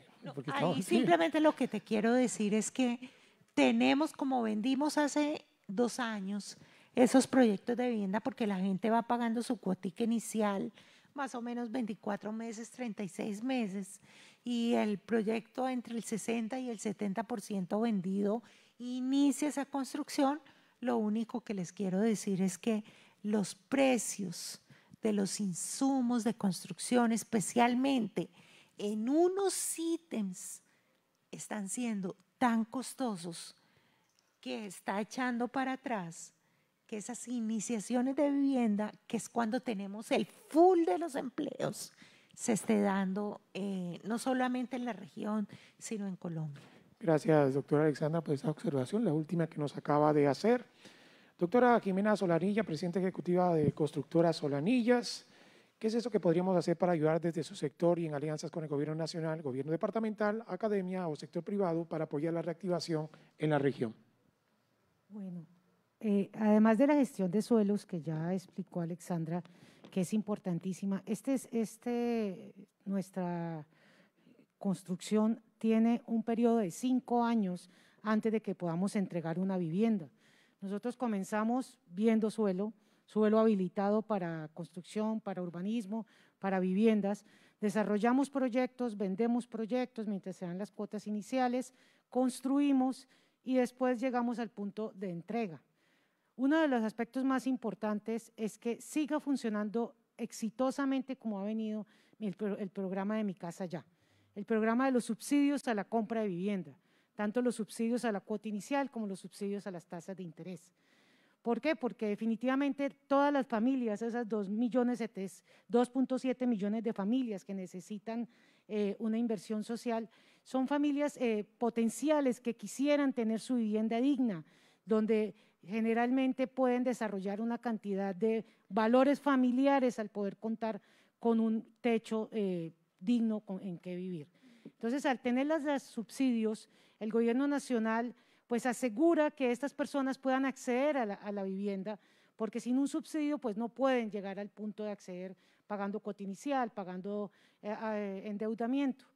ahí simplemente lo que te quiero decir es que tenemos, como vendimos hace dos años, esos proyectos de vivienda porque la gente va pagando su cuotica inicial, más o menos 24 meses, 36 meses, y el proyecto entre el 60 y el 70% vendido inicia esa construcción, lo único que les quiero decir es que los precios de los insumos de construcción, especialmente en unos ítems, están siendo tan costosos que está echando para atrás esas iniciaciones de vivienda, que es cuando tenemos el full de los empleos, se esté dando eh, no solamente en la región, sino en Colombia. Gracias, doctora Alexandra, por esa observación, la última que nos acaba de hacer. Doctora Jimena Solanilla, presidenta ejecutiva de Constructora Solanillas. ¿Qué es eso que podríamos hacer para ayudar desde su sector y en alianzas con el gobierno nacional, gobierno departamental, academia o sector privado para apoyar la reactivación en la región? Bueno, eh, además de la gestión de suelos, que ya explicó Alexandra, que es importantísima, este este, nuestra construcción tiene un periodo de cinco años antes de que podamos entregar una vivienda. Nosotros comenzamos viendo suelo, suelo habilitado para construcción, para urbanismo, para viviendas. Desarrollamos proyectos, vendemos proyectos mientras se dan las cuotas iniciales, construimos y después llegamos al punto de entrega. Uno de los aspectos más importantes es que siga funcionando exitosamente como ha venido el, programa de Mi Casa Ya, el programa de los subsidios a la compra de vivienda, tanto los subsidios a la cuota inicial como los subsidios a las tasas de interés. ¿Por qué? Porque definitivamente todas las familias, esas 2.7 millones de familias que necesitan eh, una inversión social, son familias eh, potenciales que quisieran tener su vivienda digna, donde generalmente pueden desarrollar una cantidad de valores familiares al poder contar con un techo eh, digno en que vivir. Entonces, al tener los subsidios, el gobierno nacional pues asegura que estas personas puedan acceder a la, vivienda, porque sin un subsidio pues no pueden llegar al punto de acceder pagando cuota inicial, pagando eh, eh, endeudamiento.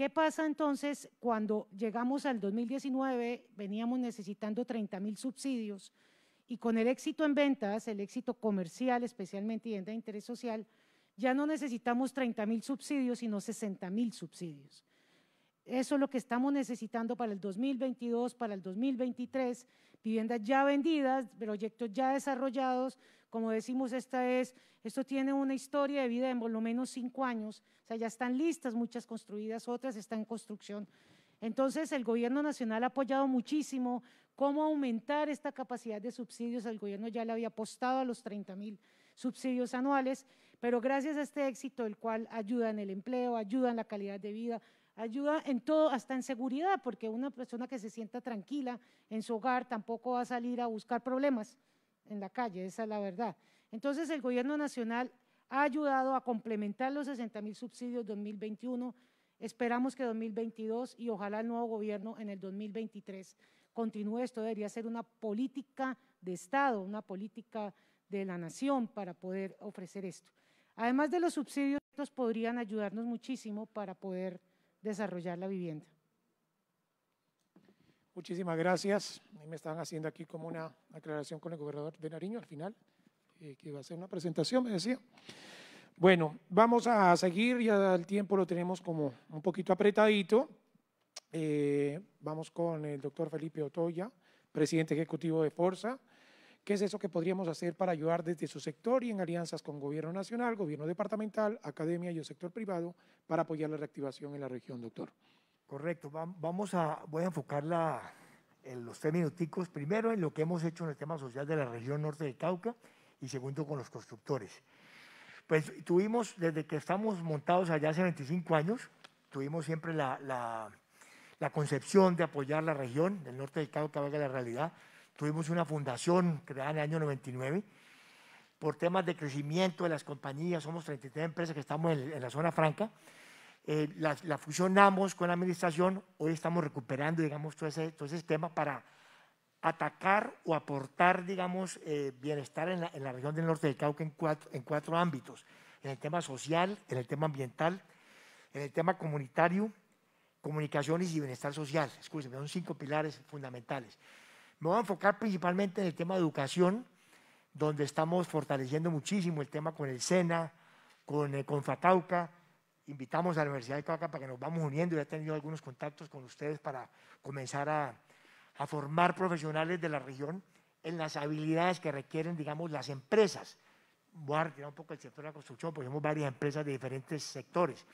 ¿Qué pasa entonces cuando llegamos al 2019, veníamos necesitando 30 subsidios y con el éxito en ventas, el éxito comercial especialmente y de interés social, ya no necesitamos 30 subsidios, sino 60 subsidios. Eso es lo que estamos necesitando para el 2022, para el 2023, viviendas ya vendidas, proyectos ya desarrollados, como decimos, esta es, esto tiene una historia de vida de por lo menos cinco años. O sea, ya están listas muchas construidas, otras están en construcción. Entonces, el gobierno nacional ha apoyado muchísimo cómo aumentar esta capacidad de subsidios. El gobierno ya le había apostado a los 30 mil subsidios anuales, pero gracias a este éxito, el cual ayuda en el empleo, ayuda en la calidad de vida, ayuda en todo, hasta en seguridad, porque una persona que se sienta tranquila en su hogar tampoco va a salir a buscar problemas en la calle, esa es la verdad. Entonces el gobierno nacional ha ayudado a complementar los 60 mil subsidios 2021, esperamos que 2022 y ojalá el nuevo gobierno en el 2023 continúe. Esto debería ser una política de Estado, una política de la nación para poder ofrecer esto. Además de los subsidios, estos podrían ayudarnos muchísimo para poder desarrollar la vivienda. Muchísimas gracias. Me están haciendo aquí como una aclaración con el gobernador de Nariño al final, eh, que iba a hacer una presentación, me decía. Bueno, vamos a seguir, ya el tiempo lo tenemos como un poquito apretadito. Eh, vamos con el doctor Felipe Otoya, presidente ejecutivo de Forza. ¿Qué es eso que podríamos hacer para ayudar desde su sector y en alianzas con gobierno nacional, gobierno departamental, academia y el sector privado para apoyar la reactivación en la región, doctor? Correcto, vamos a, voy a enfocar en los tres minuticos, primero en lo que hemos hecho en el tema social de la región norte de Cauca y segundo con los constructores. Pues tuvimos, desde que estamos montados allá hace 25 años, tuvimos siempre la, concepción de apoyar la región del norte de Cauca, valga la realidad. Tuvimos una fundación creada en el año 99 por temas de crecimiento de las compañías, somos 33 empresas que estamos en la zona franca, eh, la, fusionamos con la administración, hoy estamos recuperando, digamos, todo ese, todo tema para atacar o aportar, digamos, eh, bienestar en la, región del norte del Cauca en cuatro, ámbitos, en el tema social, en el tema ambiental, en el tema comunitario, comunicaciones y bienestar social. Escúcheme, son cinco pilares fundamentales. Me voy a enfocar principalmente en el tema de educación, donde estamos fortaleciendo muchísimo el tema con el SENA, con, eh, con Fatauca, invitamos a la Universidad de Cauca para que nos vamos uniendo. Ya he tenido algunos contactos con ustedes para comenzar a, formar profesionales de la región en las habilidades que requieren, digamos, las empresas. Voy a retirar un poco el sector de la construcción, porque tenemos varias empresas de diferentes sectores.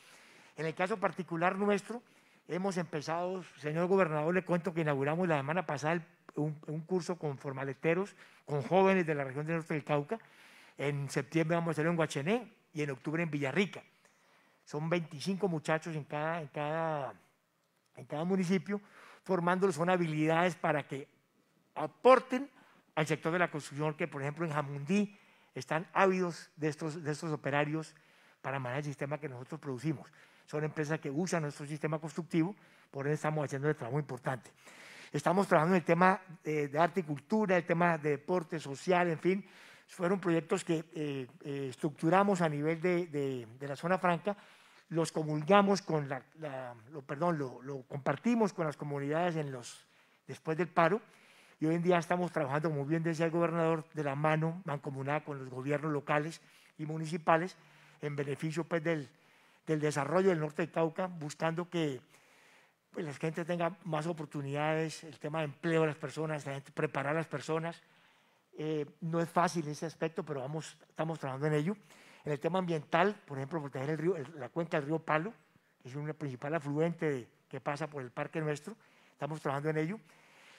En el caso particular nuestro, hemos empezado, señor gobernador, le cuento que inauguramos la semana pasada un, curso con formaleteros, con jóvenes de la región del norte del Cauca. En septiembre vamos a hacerlo en Guachené y en octubre en Villarrica. Son 25 muchachos en cada, en cada, en cada municipio, formándolos son habilidades para que aporten al sector de la construcción, que por ejemplo en Jamundí están ávidos de estos, de estos operarios para manejar el sistema que nosotros producimos. Son empresas que usan nuestro sistema constructivo, por eso estamos haciendo el trabajo importante. Estamos trabajando en el tema de arte y cultura, el tema de deporte, social, en fin. Fueron proyectos que eh, eh, estructuramos a nivel de, de la zona franca los comulgamos con la, lo, perdón, lo, compartimos con las comunidades en los, después del paro y hoy en día estamos trabajando, muy bien decía el gobernador, de la mano mancomunada con los gobiernos locales y municipales en beneficio pues, del, del desarrollo del norte de Cauca, buscando que pues, la gente tenga más oportunidades, el tema de empleo de las personas, preparar a las personas. Eh, no es fácil ese aspecto, pero vamos, estamos trabajando en ello. En el tema ambiental, por ejemplo, proteger el río, la cuenca del río Palo, que es un principal afluente que pasa por el parque nuestro, estamos trabajando en ello.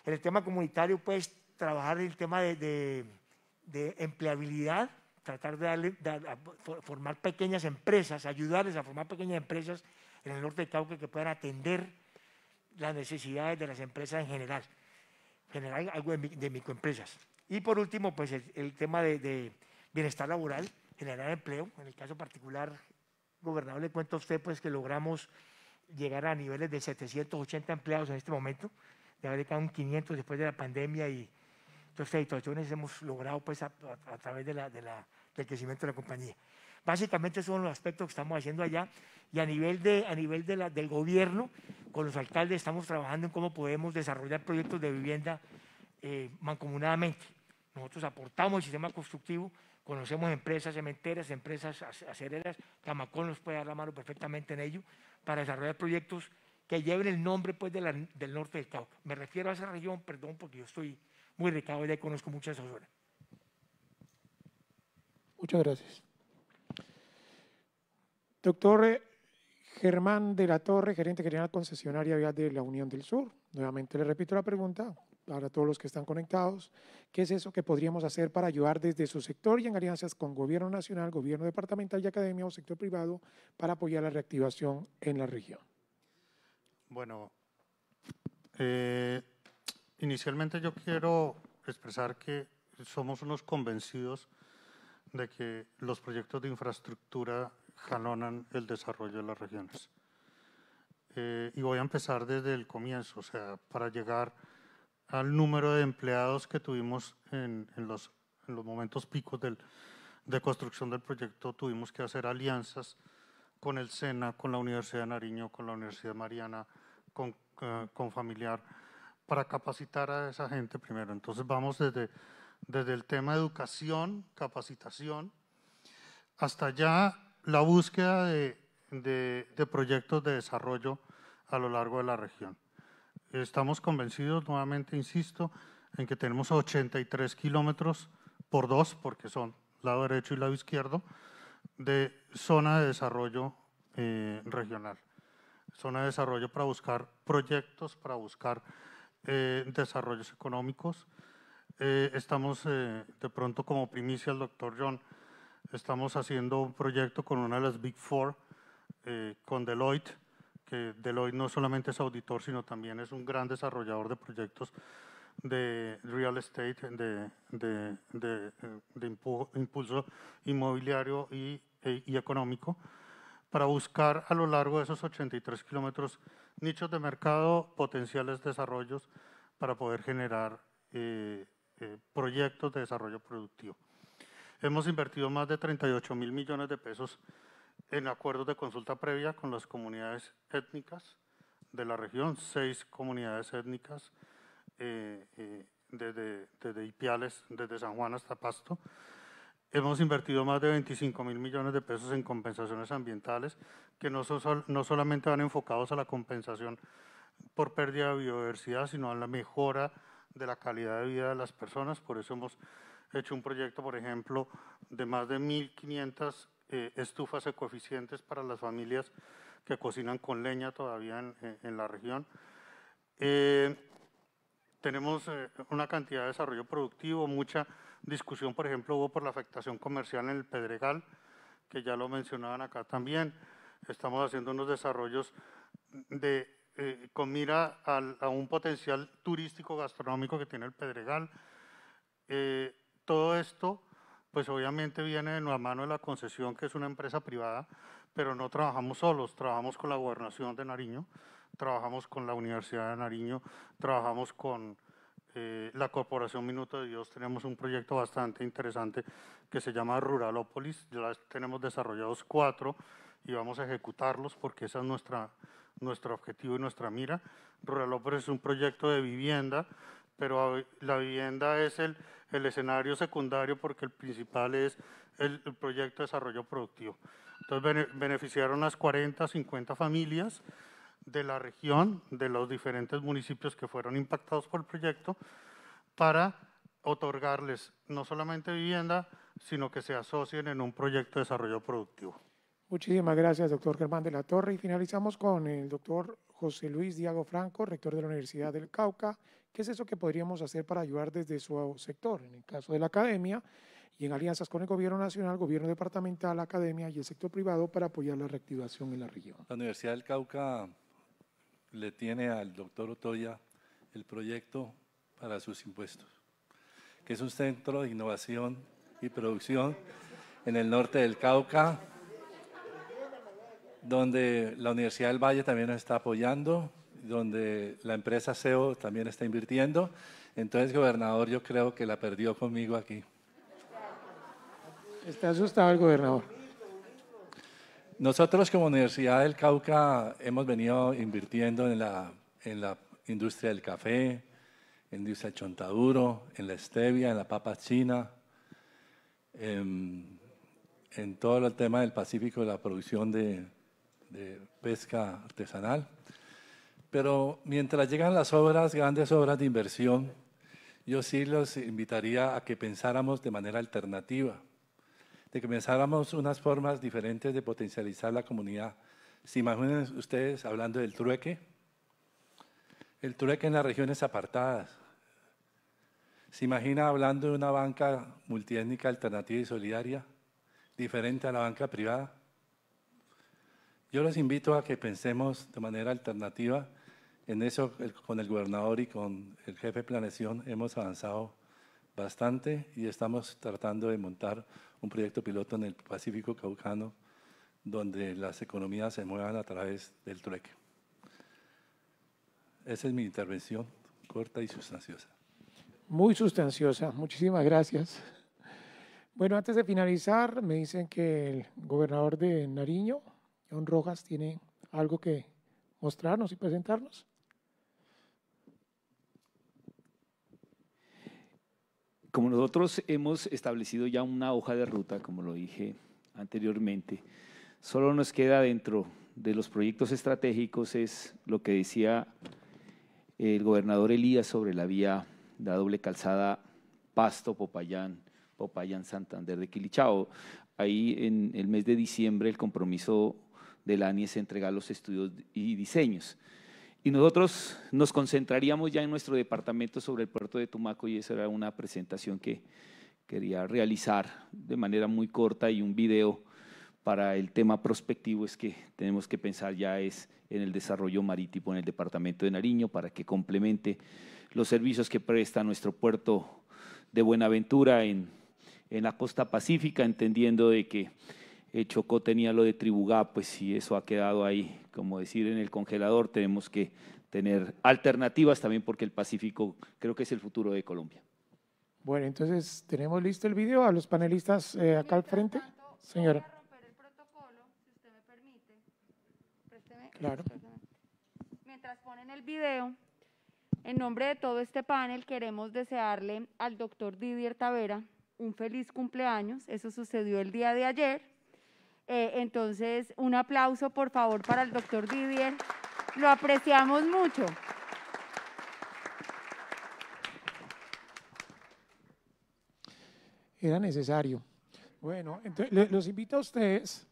En el tema comunitario, pues trabajar el tema de, empleabilidad, tratar de, formar pequeñas empresas, ayudarles a formar pequeñas empresas en el norte de Cauca que puedan atender las necesidades de las empresas en general, generar algo de, microempresas. Y por último, pues el tema de bienestar laboral, generar empleo. En el caso particular, gobernador, le cuento a usted pues, que logramos llegar a niveles de 780 empleados en este momento, de haber llegado a un 500 después de la pandemia y todas estas situaciones hemos logrado pues, a, través del crecimiento de la compañía. Básicamente esos son los aspectos que estamos haciendo allá y a nivel, de, a nivel de la, del gobierno, con los alcaldes estamos trabajando en cómo podemos desarrollar proyectos de vivienda eh, mancomunadamente. Nosotros aportamos el sistema constructivo, Conocemos empresas cementeras, empresas acereras, Camacón nos puede dar la mano perfectamente en ello, para desarrollar proyectos que lleven el nombre pues, del norte del Cauca. Me refiero a esa región, perdón, porque yo estoy muy recado y conozco muchas esas zonas. Muchas gracias. Doctor Germán de la Torre, gerente general concesionaria de la Unión del Sur. Nuevamente le repito la pregunta, para todos los que están conectados, qué es eso que podríamos hacer para ayudar desde su sector y en alianzas con gobierno nacional, gobierno departamental y academia o sector privado para apoyar la reactivación en la región. Bueno, eh, inicialmente yo quiero expresar que somos unos convencidos de que los proyectos de infraestructura jalonan el desarrollo de las regiones. Eh, y voy a empezar desde el comienzo, o sea, para llegar al número de empleados que tuvimos en, los, momentos picos de construcción del proyecto, tuvimos que hacer alianzas con el SENA, con la Universidad de Nariño, con la Universidad Mariana, eh, con, Familiar, para capacitar a esa gente primero. Entonces vamos desde, desde el tema educación, capacitación, hasta ya la búsqueda de proyectos de desarrollo a lo largo de la región. Estamos convencidos, nuevamente insisto, en que tenemos 83 kilómetros por dos, porque son lado derecho y lado izquierdo, de zona de desarrollo eh, regional. Zona de desarrollo para buscar proyectos, para buscar eh, desarrollos económicos. Eh, estamos, de pronto como primicia, el doctor John, estamos haciendo un proyecto con una de las Big Four, con Deloitte, que Deloitte no solamente es auditor, sino también es un gran desarrollador de proyectos de real estate, de, impulso inmobiliario e, y, económico, para buscar a lo largo de esos 83 kilómetros nichos de mercado, potenciales desarrollos, para poder generar eh, eh, proyectos de desarrollo productivo. Hemos invertido más de 38 mil millones de pesos en acuerdos de consulta previa con las comunidades étnicas de la región, seis comunidades étnicas, eh, eh desde, Ipiales, desde San Juan hasta Pasto. Hemos invertido más de 25 mil millones de pesos en compensaciones ambientales, que no, son, no solamente van enfocados a la compensación por pérdida de biodiversidad, sino a la mejora de la calidad de vida de las personas. Por eso hemos hecho un proyecto, por ejemplo, de más de 1.500 eh, estufas ecoeficientes para las familias que cocinan con leña todavía en, la región. Eh, tenemos eh, una cantidad de desarrollo productivo, mucha discusión, por ejemplo, hubo por la afectación comercial en el Pedregal, que ya lo mencionaban acá también. Estamos haciendo unos desarrollos de, con mira a un potencial turístico gastronómico que tiene el Pedregal. todo esto pues obviamente viene de la mano de la concesión, que es una empresa privada, pero no trabajamos solos, trabajamos con la gobernación de Nariño, trabajamos con la Universidad de Nariño, trabajamos con eh, la Corporación Minuto de Dios, tenemos un proyecto bastante interesante que se llama Ruralópolis, ya tenemos desarrollados cuatro y vamos a ejecutarlos porque ese es nuestra, nuestro objetivo y nuestra mira. Ruralópolis es un proyecto de vivienda, pero la vivienda es el el escenario secundario porque el principal es el, proyecto de desarrollo productivo. Entonces beneficiaron las 40, 50 familias de la región, de los diferentes municipios que fueron impactados por el proyecto, para otorgarles no solamente vivienda, sino que se asocien en un proyecto de desarrollo productivo. Muchísimas gracias, doctor Germán de la Torre. Y finalizamos con el doctor José Luis Diago Franco, rector de la Universidad del Cauca, ¿qué es eso que podríamos hacer para ayudar desde su sector? En el caso de la academia y en alianzas con el gobierno nacional, gobierno departamental, academia y el sector privado para apoyar la reactivación en la región. La Universidad del Cauca le tiene al doctor Otoya el proyecto para sus impuestos, que es un centro de innovación y producción en el norte del Cauca, donde la Universidad del Valle también nos está apoyando, donde la empresa SEO también está invirtiendo. Entonces, gobernador, yo creo que la perdió conmigo aquí. Está asustado el gobernador. Nosotros como Universidad del Cauca hemos venido invirtiendo en la, en la industria del café, en la industria del chontaduro, en la stevia, en la papa china, en, em, en todo el tema del Pacífico, la producción de, de pesca artesanal. Pero mientras llegan las obras, grandes obras de inversión, yo sí los invitaría a que pensáramos de manera alternativa, de que pensáramos unas formas diferentes de potencializar la comunidad. Si imaginan ustedes hablando del trueque, el trueque en las regiones apartadas. Se imagina hablando de una banca multiétnica alternativa y solidaria, diferente a la banca privada. Yo los invito a que pensemos de manera alternativa. En eso con el gobernador y con el jefe de planeación hemos avanzado bastante y estamos tratando de montar un proyecto piloto en el Pacífico Caucano donde las economías se muevan a través del trueque. Esa es mi intervención corta y sustanciosa. Muy sustanciosa, muchísimas gracias. Bueno, antes de finalizar, me dicen que el gobernador de Nariño, John Rojas tiene algo que mostrarnos y presentarnos. Como nosotros hemos establecido ya una hoja de ruta, como lo dije anteriormente, solo nos queda dentro de los proyectos estratégicos es lo que decía el gobernador Elías sobre la vía de la doble calzada Pasto, Popayán, Popayán, Santander de Quilichao. Ahí en el mes de diciembre el compromiso del ANI es entregar los estudios y diseños. Y nosotros nos concentraríamos ya en nuestro departamento sobre el puerto de Tumaco y esa era una presentación que quería realizar de manera muy corta y un video para el tema prospectivo es que tenemos que pensar ya es en el desarrollo marítimo en el departamento de Nariño para que complemente los servicios que presta nuestro puerto de Buenaventura en, en la costa pacífica, entendiendo de que eh, Chocó tenía lo de Tribugá, pues si eso ha quedado ahí, como decir, en el congelador, tenemos que tener alternativas también porque el Pacífico creo que es el futuro de Colombia. Bueno, entonces tenemos listo el video a los panelistas eh, acá al frente. Señora. el protocolo, Mientras ponen el video, en nombre de todo este panel queremos desearle al doctor Didier Tavera un feliz cumpleaños. Eso sucedió el día de ayer. Eh, entonces, un aplauso por favor para el doctor Didier. Lo apreciamos mucho. Era necesario. Bueno, los invito a ustedes,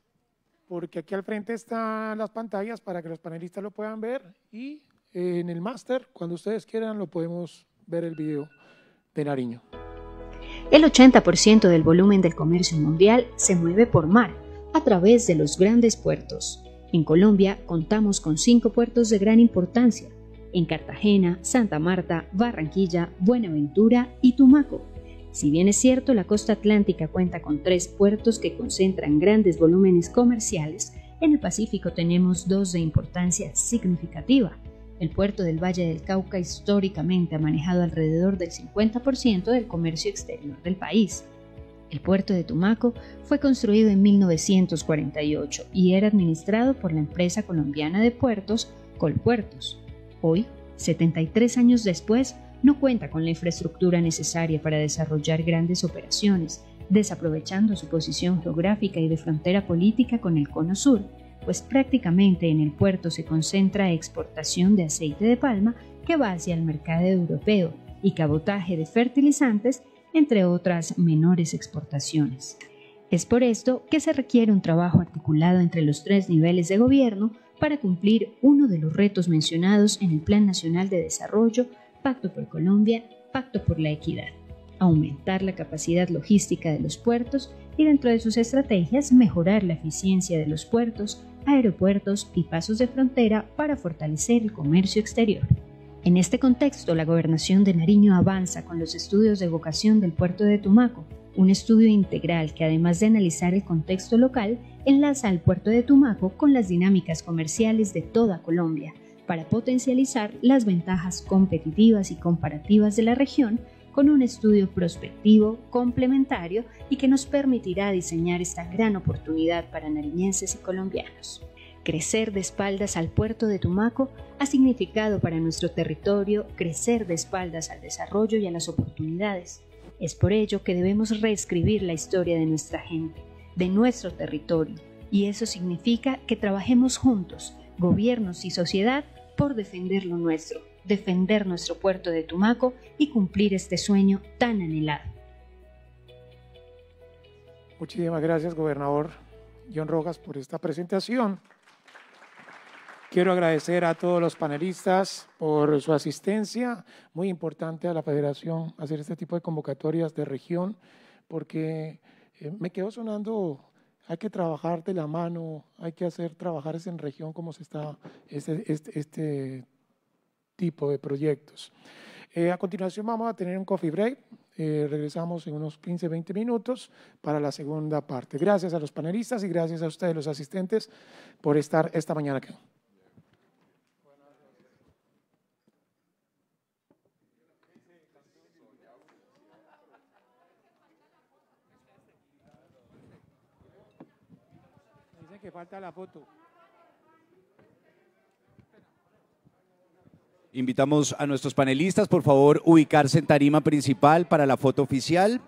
porque aquí al frente están las pantallas para que los panelistas lo puedan ver y eh, en el máster, cuando ustedes quieran, lo podemos ver el video de Nariño. El 80% del volumen del comercio mundial se mueve por mar a través de los grandes puertos. En Colombia contamos con cinco puertos de gran importancia, en Cartagena, Santa Marta, Barranquilla, Buenaventura y Tumaco. Si bien es cierto, la costa atlántica cuenta con tres puertos que concentran grandes volúmenes comerciales, en el Pacífico tenemos dos de importancia significativa. El puerto del Valle del Cauca históricamente ha manejado alrededor del 50% del comercio exterior del país. El puerto de Tumaco fue construido en 1948 y era administrado por la empresa colombiana de puertos Colpuertos. Hoy, 73 años después, no cuenta con la infraestructura necesaria para desarrollar grandes operaciones, desaprovechando su posición geográfica y de frontera política con el Cono Sur, pues prácticamente en el puerto se concentra exportación de aceite de palma que va hacia el mercado europeo y cabotaje de fertilizantes entre otras menores exportaciones. Es por esto que se requiere un trabajo articulado entre los tres niveles de gobierno para cumplir uno de los retos mencionados en el Plan Nacional de Desarrollo, Pacto por Colombia, Pacto por la Equidad, aumentar la capacidad logística de los puertos y dentro de sus estrategias mejorar la eficiencia de los puertos, aeropuertos y pasos de frontera para fortalecer el comercio exterior. En este contexto, la gobernación de Nariño avanza con los estudios de vocación del puerto de Tumaco, un estudio integral que además de analizar el contexto local, enlaza al puerto de Tumaco con las dinámicas comerciales de toda Colombia, para potencializar las ventajas competitivas y comparativas de la región con un estudio prospectivo, complementario y que nos permitirá diseñar esta gran oportunidad para nariñenses y colombianos. Crecer de espaldas al puerto de Tumaco ha significado para nuestro territorio crecer de espaldas al desarrollo y a las oportunidades. Es por ello que debemos reescribir la historia de nuestra gente, de nuestro territorio, y eso significa que trabajemos juntos, gobiernos y sociedad, por defender lo nuestro, defender nuestro puerto de Tumaco y cumplir este sueño tan anhelado. Muchísimas gracias, gobernador John Rojas, por esta presentación. Quiero agradecer a todos los panelistas por su asistencia. Muy importante a la federación hacer este tipo de convocatorias de región porque eh, me quedó sonando, hay que trabajar de la mano, hay que hacer trabajar en región como se está este, este, este tipo de proyectos. Eh, a continuación vamos a tener un coffee break. Eh, regresamos en unos 15, 20 minutos para la segunda parte. Gracias a los panelistas y gracias a ustedes, los asistentes, por estar esta mañana aquí. falta la foto. Invitamos a nuestros panelistas, por favor, ubicarse en tarima principal para la foto oficial.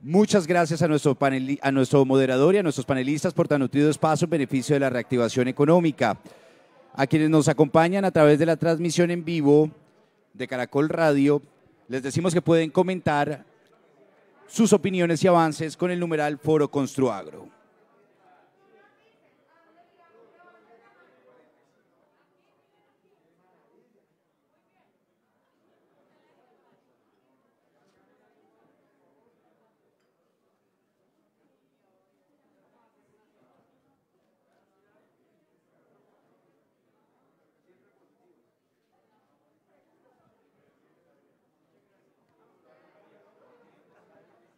Muchas gracias a nuestro, a nuestro moderador y a nuestros panelistas por tan nutrido espacio en beneficio de la reactivación económica. A quienes nos acompañan a través de la transmisión en vivo de Caracol Radio, les decimos que pueden comentar sus opiniones y avances con el numeral Foro Construagro.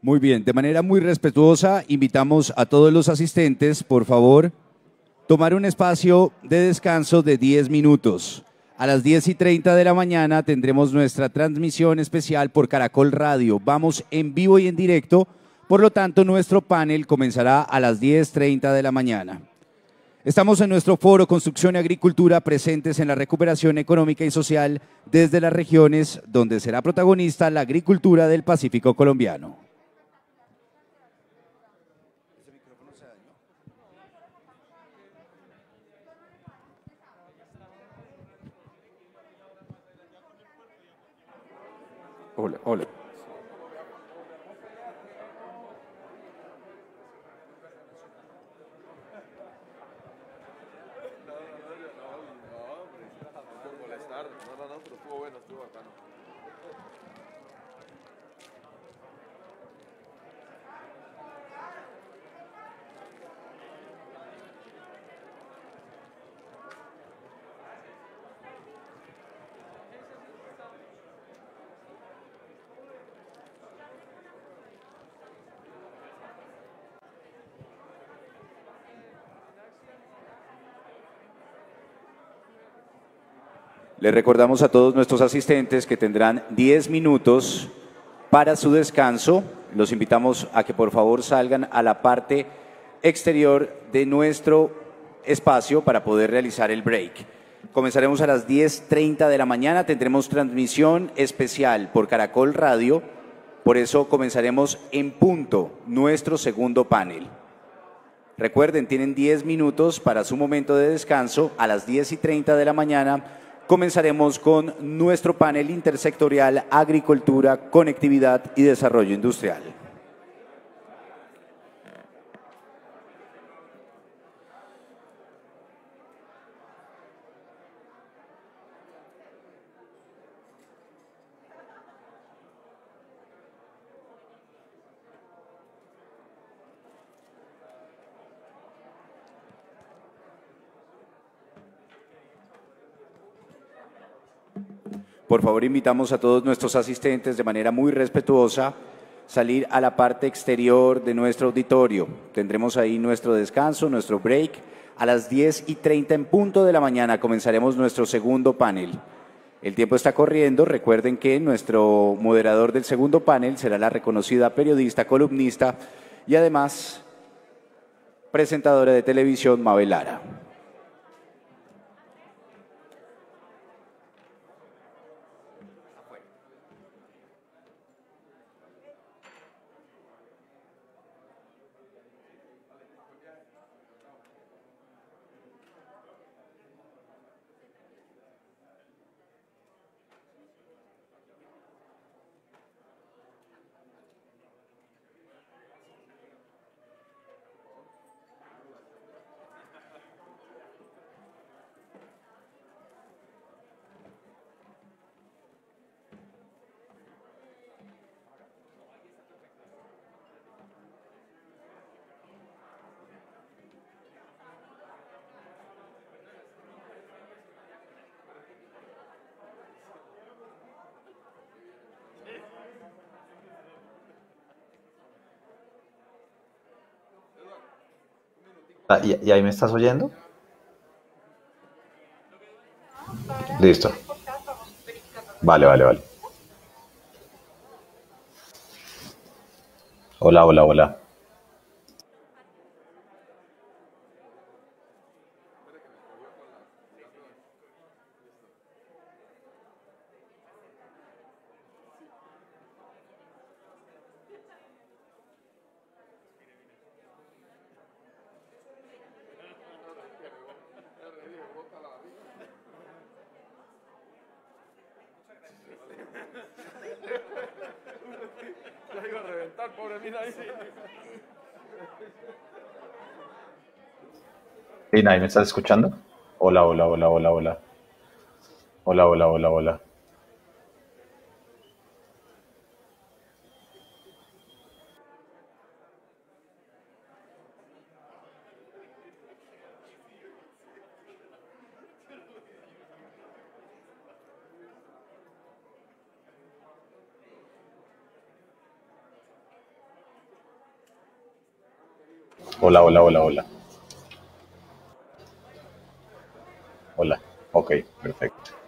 Muy bien, de manera muy respetuosa invitamos a todos los asistentes, por favor, tomar un espacio de descanso de 10 minutos. A las 10 y 30 de la mañana tendremos nuestra transmisión especial por Caracol Radio. Vamos en vivo y en directo, por lo tanto nuestro panel comenzará a las 10.30 de la mañana. Estamos en nuestro foro Construcción y Agricultura presentes en la recuperación económica y social desde las regiones donde será protagonista la agricultura del Pacífico colombiano. hola, hola. Le recordamos a todos nuestros asistentes que tendrán 10 minutos para su descanso. Los invitamos a que por favor salgan a la parte exterior de nuestro espacio para poder realizar el break. Comenzaremos a las 10.30 de la mañana, tendremos transmisión especial por Caracol Radio, por eso comenzaremos en punto nuestro segundo panel. Recuerden, tienen 10 minutos para su momento de descanso a las 10.30 y de la mañana comenzaremos con nuestro panel intersectorial Agricultura, Conectividad y Desarrollo Industrial. Por favor, invitamos a todos nuestros asistentes de manera muy respetuosa a salir a la parte exterior de nuestro auditorio. Tendremos ahí nuestro descanso, nuestro break. A las 10 y 30 en punto de la mañana comenzaremos nuestro segundo panel. El tiempo está corriendo. Recuerden que nuestro moderador del segundo panel será la reconocida periodista, columnista y además presentadora de televisión Mabel Lara. y, ahí me estás oyendo. Listo. Vale, vale, vale. Hola, hola, hola. nadie ¿me estás escuchando? Hola, hola, hola, hola, hola. Hola, hola, hola, hola. Hola, hola, hola, hola. Ok, perfecto.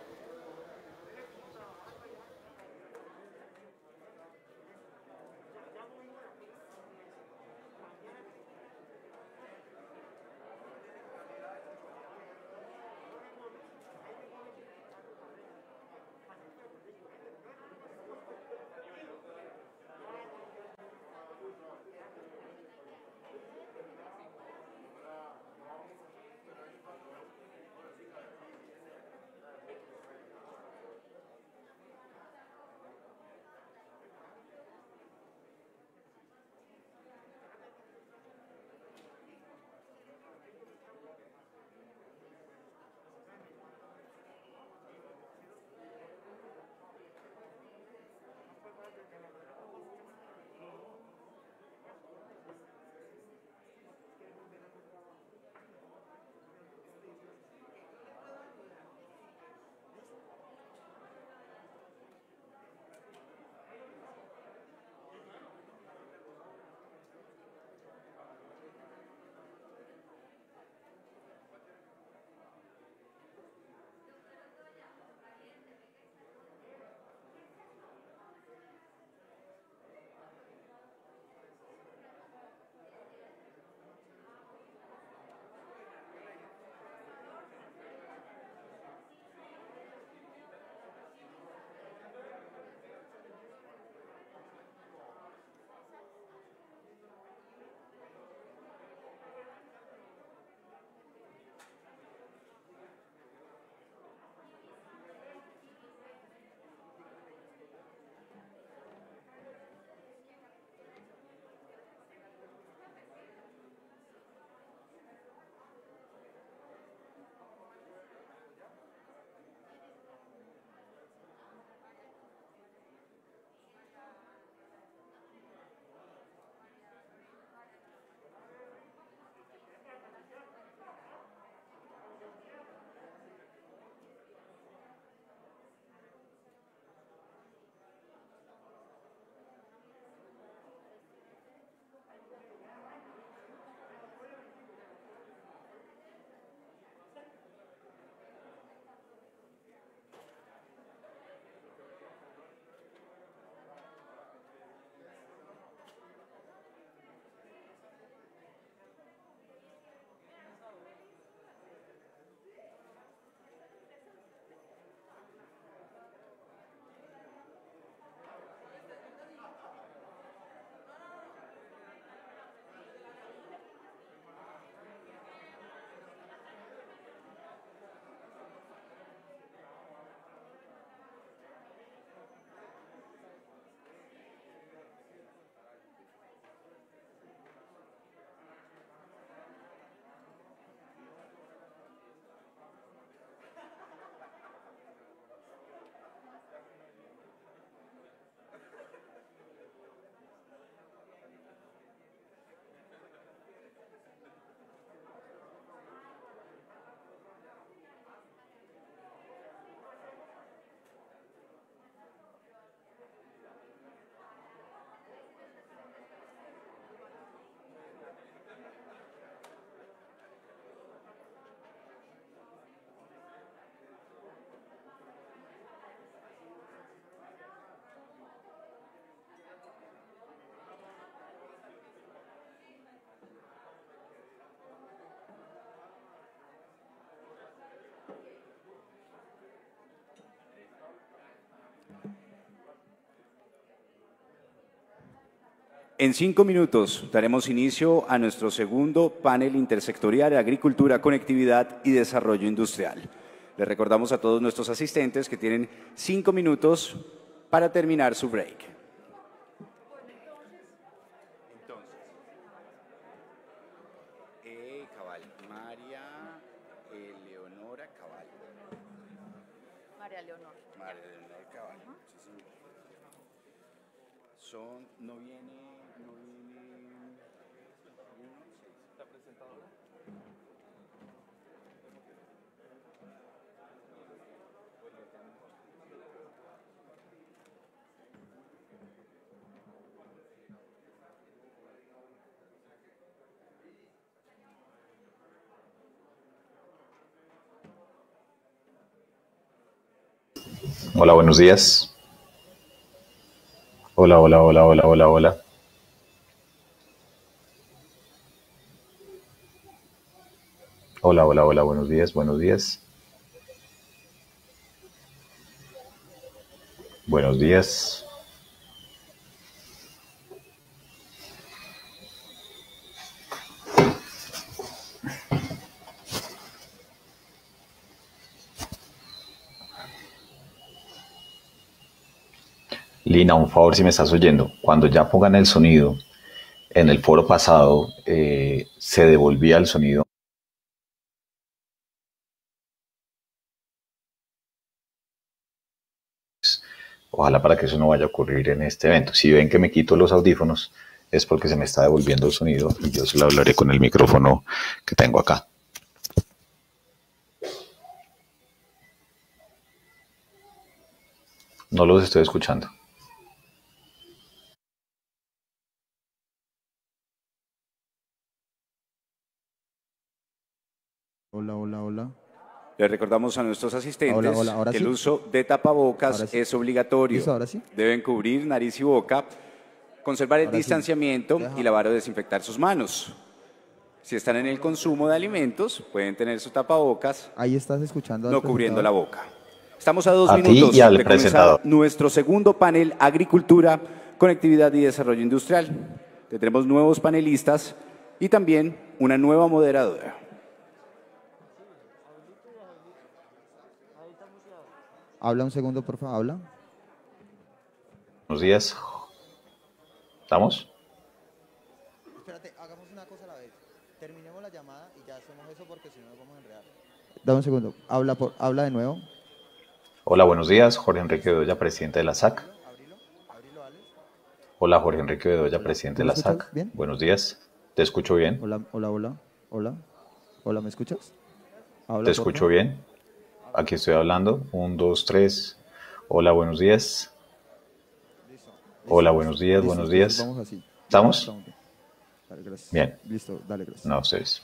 En cinco minutos daremos inicio a nuestro segundo panel intersectorial de Agricultura, Conectividad y Desarrollo Industrial. Le recordamos a todos nuestros asistentes que tienen cinco minutos para terminar su break. Hola, buenos días. Hola, hola, hola, hola, hola, hola. Hola, hola, hola, buenos días, buenos días. Buenos días. Lina, un favor si me estás oyendo. Cuando ya pongan el sonido, en el foro pasado eh, se devolvía el sonido. Ojalá para que eso no vaya a ocurrir en este evento. Si ven que me quito los audífonos, es porque se me está devolviendo el sonido y yo se lo hablaré con el micrófono que tengo acá. No los estoy escuchando. Le recordamos a nuestros asistentes que el uso de tapabocas es obligatorio. Deben cubrir nariz y boca, conservar el distanciamiento y lavar o desinfectar sus manos. Si están en el consumo de alimentos, pueden tener su tapabocas. Ahí estás escuchando. No cubriendo la boca. Estamos a dos minutos de comenzar nuestro segundo panel Agricultura, Conectividad y Desarrollo Industrial. Tendremos nuevos panelistas y también una nueva moderadora. Habla un segundo, por favor. Habla. Buenos días. ¿Estamos? Espérate, hagamos una cosa a la vez. Terminemos la llamada y ya hacemos eso porque si no nos vamos a enredar. Dame un segundo. Habla, por, habla de nuevo. Hola, buenos días. Jorge Enrique Bedoya, presidente de la SAC. Abrilo, hola, Jorge Enrique Bedoya, presidente de la SAC. Buenos días. Te escucho bien. Hola, hola, hola. Hola. Hola, ¿me escuchas? ¿Te escucho bien? Aquí estoy hablando. Un, dos, tres. Hola, buenos días. Hola, buenos días, buenos días. ¿Estamos? Bien. Listo, dale, gracias.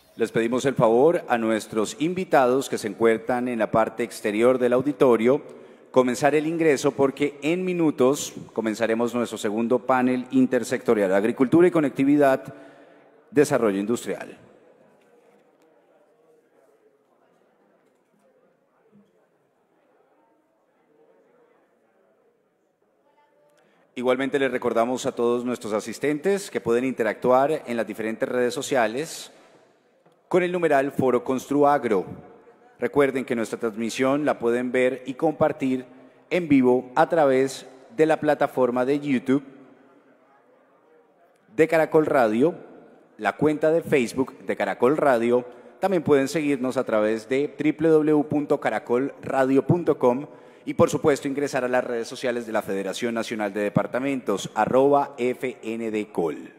No, Les pedimos el favor a nuestros invitados que se encuentran en la parte exterior del auditorio comenzar el ingreso porque en minutos comenzaremos nuestro segundo panel intersectorial, Agricultura y Conectividad, Desarrollo Industrial. Igualmente les recordamos a todos nuestros asistentes que pueden interactuar en las diferentes redes sociales con el numeral Foro Construagro. Recuerden que nuestra transmisión la pueden ver y compartir en vivo a través de la plataforma de YouTube de Caracol Radio, la cuenta de Facebook de Caracol Radio. También pueden seguirnos a través de www.caracolradio.com y por supuesto ingresar a las redes sociales de la Federación Nacional de Departamentos, arroba FNDCOL.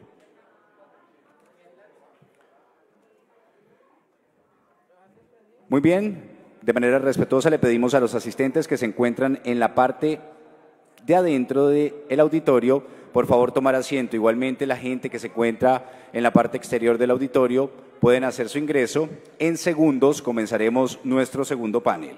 Muy bien, de manera respetuosa le pedimos a los asistentes que se encuentran en la parte de adentro del auditorio, por favor tomar asiento. Igualmente la gente que se encuentra en la parte exterior del auditorio pueden hacer su ingreso. En segundos comenzaremos nuestro segundo panel.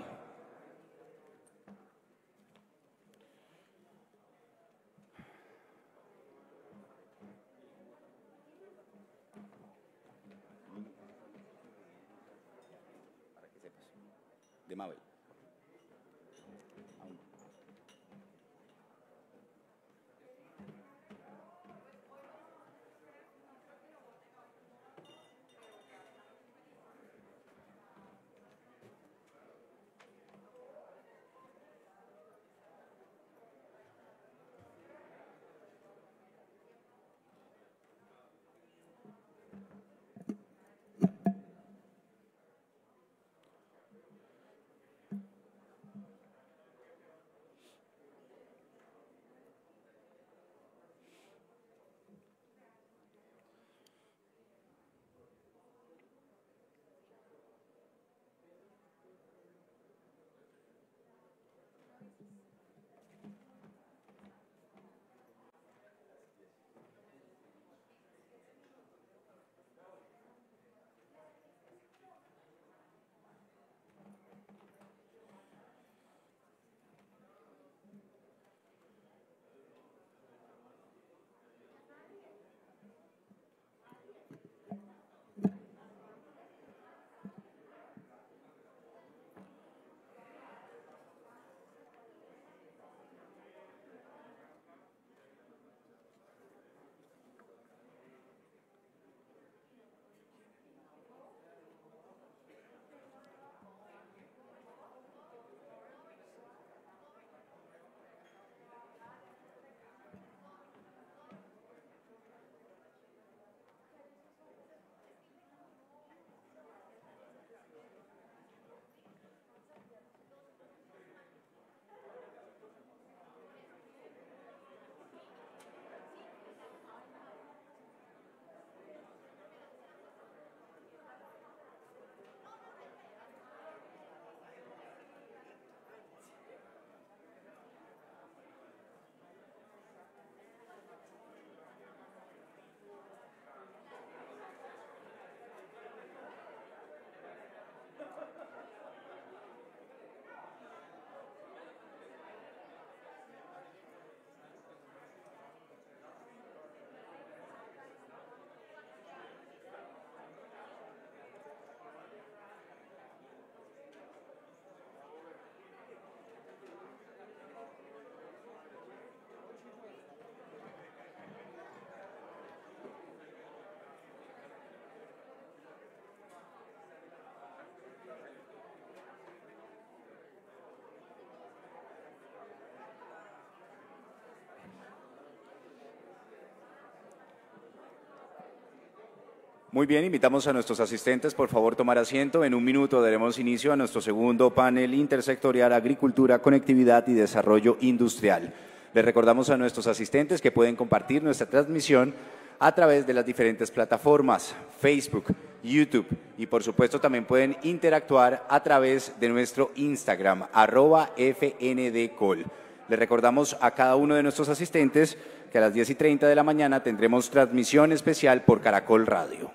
Muy bien, invitamos a nuestros asistentes, por favor, tomar asiento. En un minuto daremos inicio a nuestro segundo panel intersectorial Agricultura, Conectividad y Desarrollo Industrial. Les recordamos a nuestros asistentes que pueden compartir nuestra transmisión a través de las diferentes plataformas, Facebook, YouTube y por supuesto también pueden interactuar a través de nuestro Instagram, arroba FNDCol. Les recordamos a cada uno de nuestros asistentes que a las 10 y 30 de la mañana tendremos transmisión especial por Caracol Radio.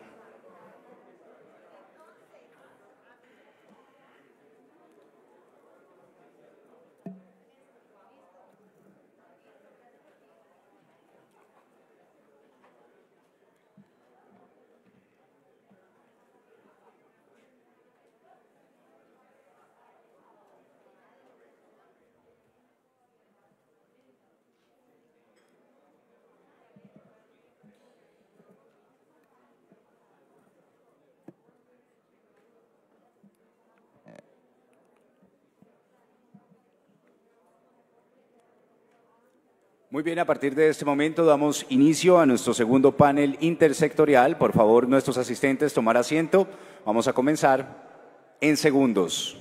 Muy bien, a partir de este momento damos inicio a nuestro segundo panel intersectorial. Por favor, nuestros asistentes, tomar asiento. Vamos a comenzar en segundos.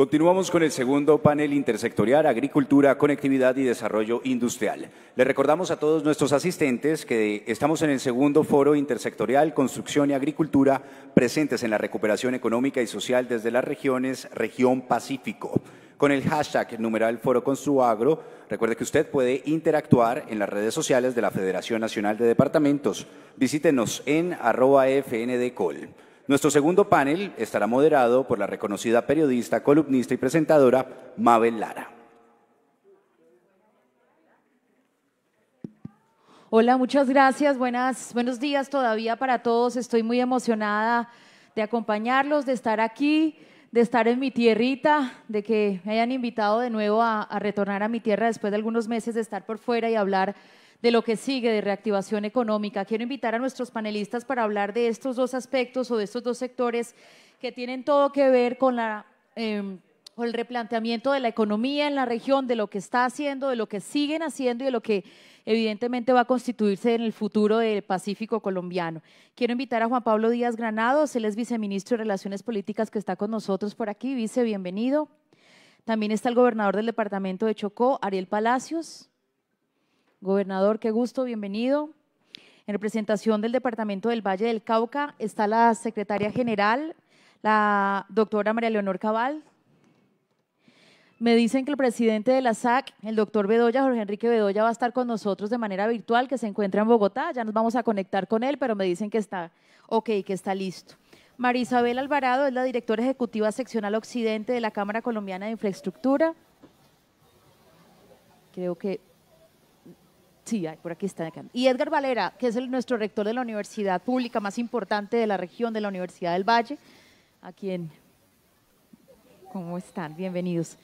Continuamos con el segundo panel intersectorial, Agricultura, Conectividad y Desarrollo Industrial. Le recordamos a todos nuestros asistentes que estamos en el segundo foro intersectorial, Construcción y Agricultura, presentes en la recuperación económica y social desde las regiones Región Pacífico. Con el hashtag numeral Foro agro recuerde que usted puede interactuar en las redes sociales de la Federación Nacional de Departamentos. Visítenos en arroba FNDCOL. Nuestro segundo panel estará moderado por la reconocida periodista, columnista y presentadora Mabel Lara. Hola, muchas gracias. Buenas, buenos días todavía para todos. Estoy muy emocionada de acompañarlos, de estar aquí, de estar en mi tierrita, de que me hayan invitado de nuevo a, a retornar a mi tierra después de algunos meses de estar por fuera y hablar de lo que sigue de reactivación económica. Quiero invitar a nuestros panelistas para hablar de estos dos aspectos o de estos dos sectores que tienen todo que ver em, con el replanteamiento de la economía en la región, de lo que está haciendo, de lo que siguen haciendo y de lo que evidentemente va a constituirse en el futuro del Pacífico colombiano. Quiero invitar a Juan Pablo Díaz Granados, él es viceministro de Relaciones Políticas que está con nosotros por aquí. Vice, bienvenido. También está el gobernador del departamento de Chocó, Ariel Palacios. Gobernador, qué gusto, bienvenido. En representación del Departamento del Valle del Cauca está la secretaria general, la doctora María Leonor Cabal. Me dicen que el presidente de la SAC, el doctor Bedoya, Jorge Enrique Bedoya, va a estar con nosotros de manera virtual, que se encuentra en Bogotá. Ya nos vamos a conectar con él, pero me dicen que está ok, que está listo. María Isabel Alvarado es la directora ejecutiva seccional occidente de la Cámara Colombiana de Infraestructura. Creo que Sí, por aquí está. Acá. Y Edgar Valera, que es nuestro rector de la universidad pública más importante de la región, de la Universidad del Valle, a quien... ¿Cómo están? Bienvenidos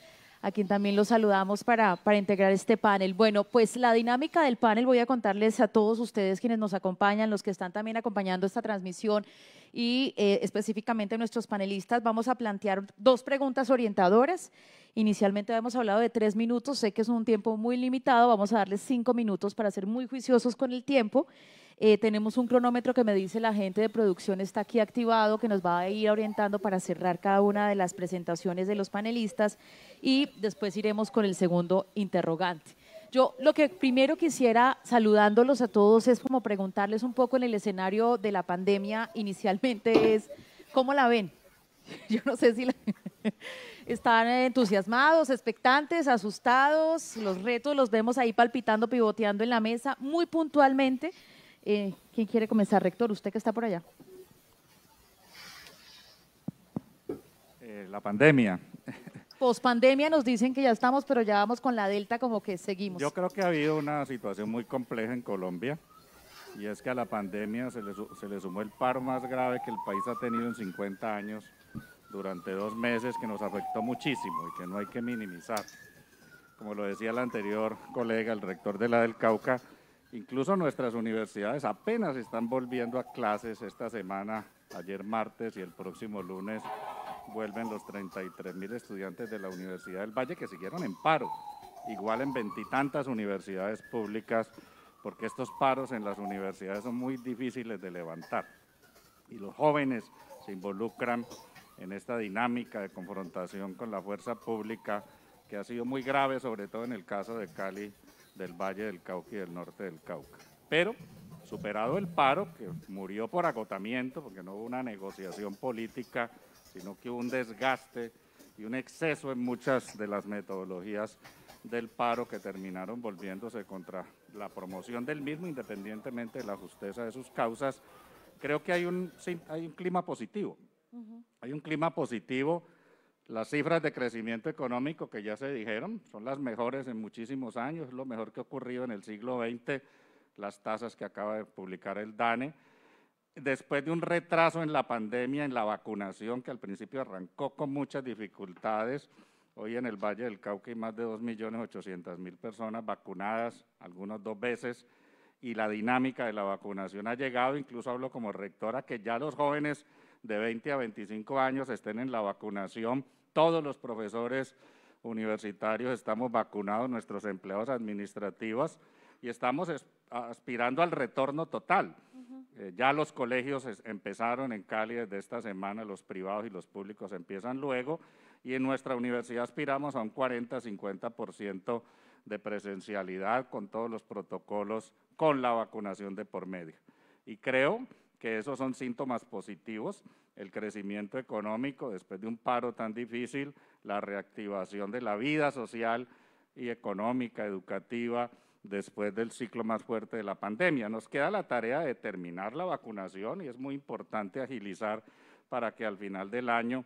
a quien también los saludamos para, integrar este panel. Bueno, pues la dinámica del panel voy a contarles a todos ustedes quienes nos acompañan, los que están también acompañando esta transmisión y eh, específicamente nuestros panelistas, vamos a plantear dos preguntas orientadoras. Inicialmente habíamos hablado de tres minutos, sé que es un tiempo muy limitado, vamos a darles cinco minutos para ser muy juiciosos con el tiempo. Eh, tenemos un cronómetro que me dice la gente de producción está aquí activado, que nos va a ir orientando para cerrar cada una de las presentaciones de los panelistas y después iremos con el segundo interrogante. Yo lo que primero quisiera saludándolos a todos es como preguntarles un poco en el escenario de la pandemia inicialmente es, ¿cómo la ven? Yo no sé si están entusiasmados, expectantes, asustados, los retos los vemos ahí palpitando, pivoteando en la mesa muy puntualmente. Eh, ¿Quién quiere comenzar, rector? Usted que está por allá. Eh, la pandemia. Postpandemia nos dicen que ya estamos, pero ya vamos con la delta como que seguimos. Yo creo que ha habido una situación muy compleja en Colombia y es que a la pandemia se le, se le sumó el paro más grave que el país ha tenido en 50 años durante dos meses que nos afectó muchísimo y que no hay que minimizar. Como lo decía el anterior colega, el rector de la del Cauca, Incluso nuestras universidades apenas están volviendo a clases esta semana, ayer martes y el próximo lunes vuelven los 33 mil estudiantes de la Universidad del Valle que siguieron en paro, igual en veintitantas universidades públicas, porque estos paros en las universidades son muy difíciles de levantar. Y los jóvenes se involucran en esta dinámica de confrontación con la fuerza pública que ha sido muy grave, sobre todo en el caso de Cali, del Valle del Cauca y del norte del Cauca. Pero, superado el paro, que murió por agotamiento, porque no hubo una negociación política, sino que hubo un desgaste y un exceso en muchas de las metodologías del paro que terminaron volviéndose contra la promoción del mismo, independientemente de la justeza de sus causas, creo que hay un, hay un clima positivo. Hay un clima positivo las cifras de crecimiento económico que ya se dijeron son las mejores en muchísimos años, lo mejor que ha ocurrido en el siglo XX, las tasas que acaba de publicar el DANE. Después de un retraso en la pandemia, en la vacunación, que al principio arrancó con muchas dificultades, hoy en el Valle del Cauca hay más de 2.800.000 personas vacunadas, algunas dos veces, y la dinámica de la vacunación ha llegado, incluso hablo como rectora, que ya los jóvenes de 20 a 25 años estén en la vacunación todos los profesores universitarios estamos vacunados, nuestros empleados administrativos, y estamos aspirando al retorno total. Eh, ya los colegios empezaron en Cali desde esta semana, los privados y los públicos empiezan luego, y en nuestra universidad aspiramos a un 40-50% de presencialidad con todos los protocolos, con la vacunación de por medio. Y creo que esos son síntomas positivos, el crecimiento económico después de un paro tan difícil, la reactivación de la vida social y económica, educativa, después del ciclo más fuerte de la pandemia. Nos queda la tarea de terminar la vacunación y es muy importante agilizar para que al final del año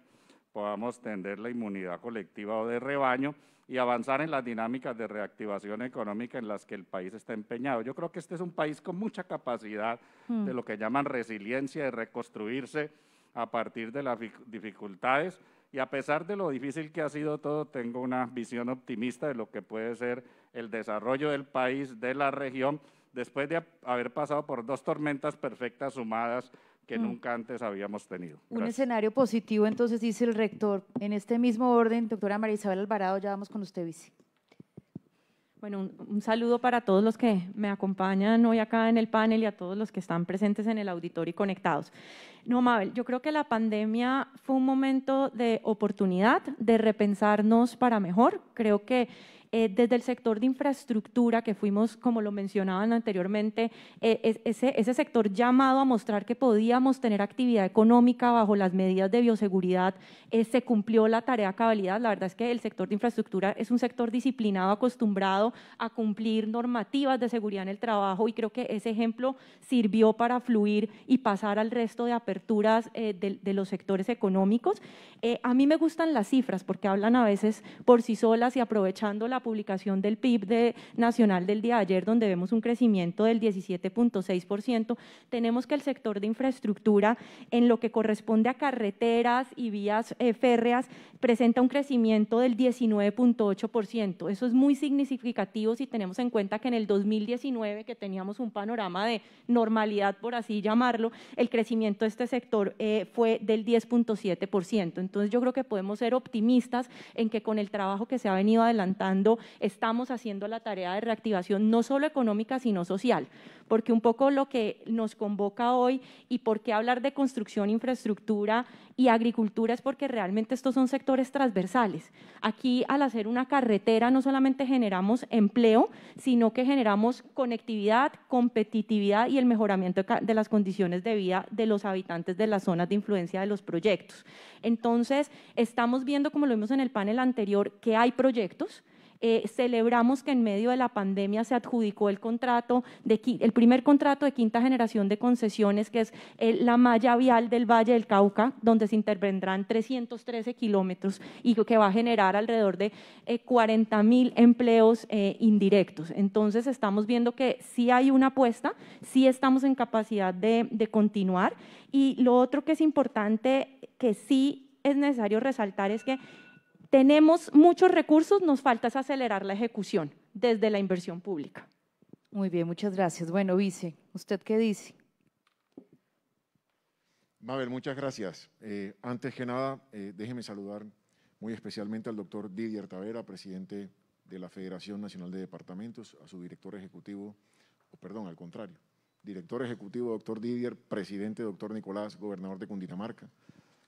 podamos tener la inmunidad colectiva o de rebaño y avanzar en las dinámicas de reactivación económica en las que el país está empeñado. Yo creo que este es un país con mucha capacidad hmm. de lo que llaman resiliencia, y reconstruirse a partir de las dificultades. Y a pesar de lo difícil que ha sido todo, tengo una visión optimista de lo que puede ser el desarrollo del país, de la región, después de haber pasado por dos tormentas perfectas sumadas que mm. nunca antes habíamos tenido. Un escenario positivo, entonces, dice el rector. En este mismo orden, doctora María Isabel Alvarado, ya vamos con usted, vice. Bueno, un, un, saludo para todos los que me acompañan hoy acá en el panel y a todos los que están presentes en el auditorio y conectados. No, Mabel, yo creo que la pandemia fue un momento de oportunidad, de repensarnos para mejor. Creo que eh, desde el sector de infraestructura, que fuimos, como lo mencionaban anteriormente, eh, ese, sector llamado a mostrar que podíamos tener actividad económica bajo las medidas de bioseguridad, eh, se cumplió la tarea cabalidad. La verdad es que el sector de infraestructura es un sector disciplinado, acostumbrado a cumplir normativas de seguridad en el trabajo y creo que ese ejemplo sirvió para fluir y pasar al resto de aperturas de, de, los sectores económicos. a mí me gustan las cifras porque hablan a veces por sí solas y aprovechando la publicación del PIB de, nacional del día de ayer, donde vemos un crecimiento del 17.6%, tenemos que el sector de infraestructura, en lo que corresponde a carreteras y vías eh, férreas, presenta un crecimiento del 19.8%. Eso es muy significativo si tenemos en cuenta que en el 2019, que teníamos un panorama de normalidad, por así llamarlo, el crecimiento de este sector eh, fue del 10.7%. Entonces yo creo que podemos ser optimistas en que con el trabajo que se ha venido adelantando, estamos haciendo la tarea de reactivación, no solo económica, sino social, porque un poco lo que nos convoca hoy y por qué hablar de construcción, infraestructura y agricultura es porque realmente estos son sectores transversales. Aquí al hacer una carretera no solamente generamos empleo, sino que generamos conectividad, competitividad y el mejoramiento de las condiciones de vida de los habitantes de las zonas de influencia de los proyectos. Entonces, estamos viendo, como lo vimos en el panel anterior, que hay proyectos, eh, celebramos que en medio de la pandemia se adjudicó el contrato, de, el primer contrato de quinta generación de concesiones, que es eh, la malla vial del Valle del Cauca, donde se intervendrán 313 kilómetros y que va a generar alrededor de 40.000 eh, 40 mil empleos indirectos. Entonces estamos viendo que sí hay una apuesta, sí estamos en capacidad de continuar. Y lo otro que es importante, que sí es necesario resaltar, es que tenemos muchos recursos, nos falta acelerar la ejecución desde la inversión pública. Muy bien, muchas gracias. Bueno, vice, ¿usted qué dice? Mabel, muchas gracias. Eh, antes que nada, eh, déjeme saludar muy especialmente al doctor Didier Tavera, presidente de la Federación Nacional de Departamentos, a su director ejecutivo, o perdón, al contrario, director ejecutivo, doctor Didier, presidente, doctor Nicolás, gobernador de Cundinamarca,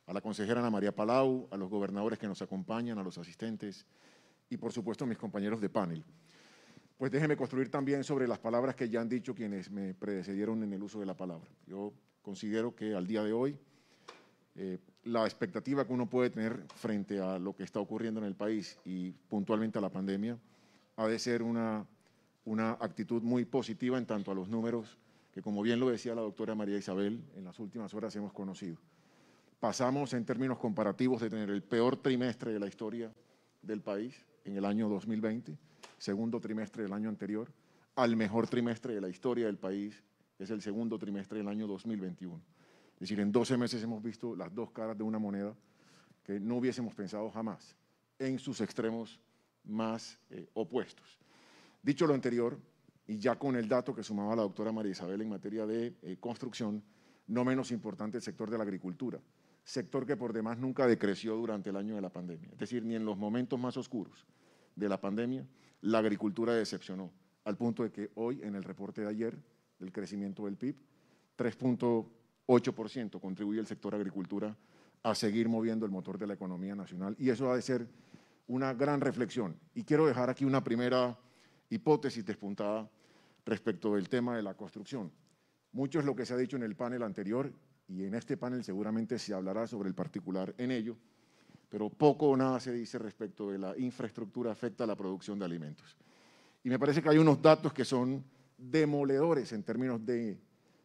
a la consejera Ana María Palau, a los gobernadores que nos acompañan, a los asistentes y por supuesto a mis compañeros de panel. Pues déjenme construir también sobre las palabras que ya han dicho quienes me precedieron en el uso de la palabra. Yo considero que al día de hoy eh, la expectativa que uno puede tener frente a lo que está ocurriendo en el país y puntualmente a la pandemia ha de ser una, una actitud muy positiva en tanto a los números que, como bien lo decía la doctora María Isabel, en las últimas horas hemos conocido pasamos en términos comparativos de tener el peor trimestre de la historia del país en el año 2020, segundo trimestre del año anterior, al mejor trimestre de la historia del país, es el segundo trimestre del año 2021. Es decir, en 12 meses hemos visto las dos caras de una moneda que no hubiésemos pensado jamás, en sus extremos más eh, opuestos. Dicho lo anterior, y ya con el dato que sumaba la doctora María Isabel en materia de eh, construcción, no menos importante el sector de la agricultura sector que por demás nunca decreció durante el año de la pandemia. Es decir, ni en los momentos más oscuros de la pandemia, la agricultura decepcionó, al punto de que hoy, en el reporte de ayer, del crecimiento del PIB, 3.8% contribuye el sector agricultura a seguir moviendo el motor de la economía nacional. Y eso ha de ser una gran reflexión. Y quiero dejar aquí una primera hipótesis despuntada respecto del tema de la construcción. Mucho es lo que se ha dicho en el panel anterior y en este panel seguramente se hablará sobre el particular en ello, pero poco o nada se dice respecto de la infraestructura afecta a la producción de alimentos. Y me parece que hay unos datos que son demoledores en términos de,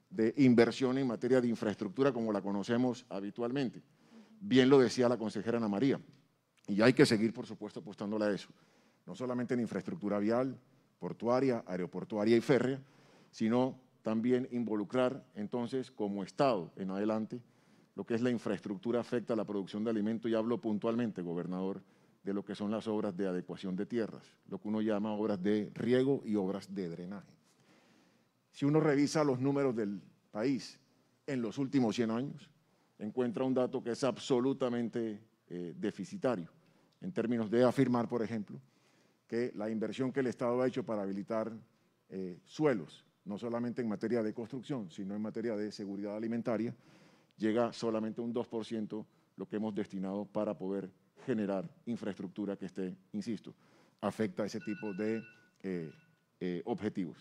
de inversión en materia de infraestructura como la conocemos habitualmente. Bien lo decía la consejera Ana María, y hay que seguir, por supuesto, apostándole a eso, no solamente en infraestructura vial, portuaria, aeroportuaria y férrea, sino también involucrar entonces como Estado en adelante lo que es la infraestructura afecta a la producción de alimentos y hablo puntualmente, gobernador, de lo que son las obras de adecuación de tierras, lo que uno llama obras de riego y obras de drenaje. Si uno revisa los números del país en los últimos 100 años, encuentra un dato que es absolutamente eh, deficitario en términos de afirmar, por ejemplo, que la inversión que el Estado ha hecho para habilitar eh, suelos no solamente en materia de construcción, sino en materia de seguridad alimentaria, llega solamente un 2% lo que hemos destinado para poder generar infraestructura que esté, insisto, afecta a ese tipo de eh, eh, objetivos.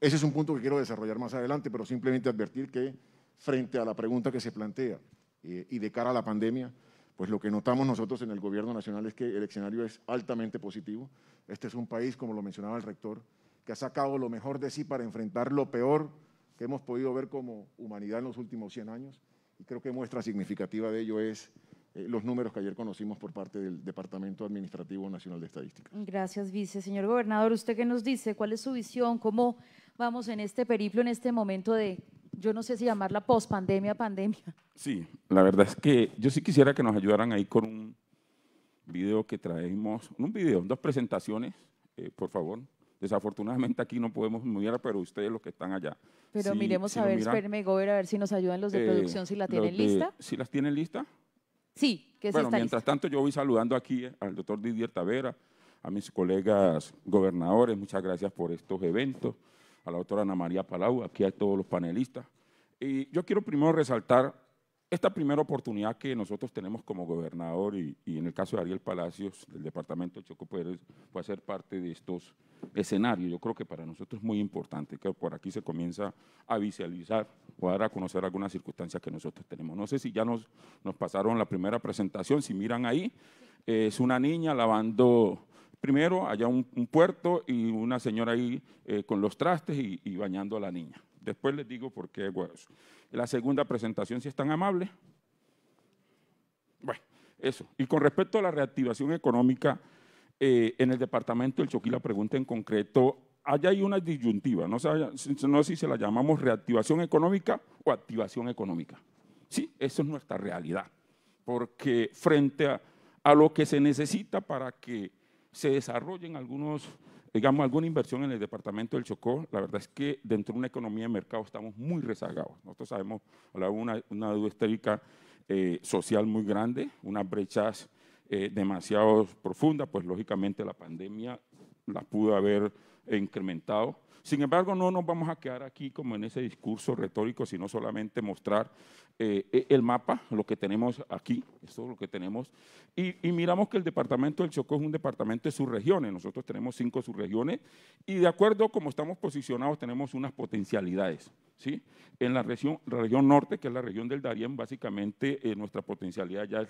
Ese es un punto que quiero desarrollar más adelante, pero simplemente advertir que frente a la pregunta que se plantea eh, y de cara a la pandemia, pues lo que notamos nosotros en el Gobierno Nacional es que el escenario es altamente positivo. Este es un país, como lo mencionaba el rector, que ha sacado lo mejor de sí para enfrentar lo peor que hemos podido ver como humanidad en los últimos 100 años. Y creo que muestra significativa de ello es eh, los números que ayer conocimos por parte del Departamento Administrativo Nacional de Estadística. Gracias, vice. Señor gobernador, ¿usted qué nos dice? ¿Cuál es su visión? ¿Cómo vamos en este periplo, en este momento de, yo no sé si llamarla pospandemia, pandemia? Sí, la verdad es que yo sí quisiera que nos ayudaran ahí con un video que traemos, un video, dos presentaciones, eh, por favor. Desafortunadamente aquí no podemos mirar, pero ustedes los que están allá. Pero miremos a ver, miran, a ver si nos ayudan los de eh, producción, si la tienen lista. ¿Si las tienen lista? Sí, que Bueno, mientras tanto yo voy saludando aquí al doctor Didier Tavera, a mis colegas gobernadores, muchas gracias por estos eventos, a la doctora Ana María Palau, aquí a todos los panelistas. Y yo quiero primero resaltar esta primera oportunidad que nosotros tenemos como gobernador y, en el caso de Ariel Palacios, del departamento de Choco puede fue ser parte de estos escenarios. Yo creo que para nosotros es muy importante que por aquí se comienza a visualizar o a dar a conocer algunas circunstancias que nosotros tenemos. No sé si ya nos, pasaron la primera presentación, si miran ahí, es una niña lavando primero allá un, puerto y una señora ahí eh, con los trastes y bañando a la niña. Después les digo por qué La segunda presentación, si es tan amable. Bueno, eso. Y con respecto a la reactivación económica, eh, en el departamento del choquila la pregunta en concreto, allá hay una disyuntiva, no, no sé si se la llamamos reactivación económica o activación económica. Sí, eso es nuestra realidad, porque frente a lo que se necesita para que se desarrollen algunos digamos, alguna inversión en el departamento del Chocó, la verdad es que dentro de una economía de mercado estamos muy rezagados. Nosotros sabemos, la una, una deuda eh, social muy grande, unas brechas eh, demasiado profundas, pues lógicamente la pandemia las pudo haber incrementado. Sin embargo, no nos vamos a quedar aquí como en ese discurso retórico, sino solamente mostrar eh, eh, el mapa, lo que tenemos aquí, esto es lo que tenemos, y, miramos que el departamento del Chocó es un departamento de subregiones, nosotros tenemos cinco subregiones, y de acuerdo como estamos posicionados tenemos unas potencialidades. En la región, norte, que es la región del Darién, básicamente eh, nuestra potencialidad ya es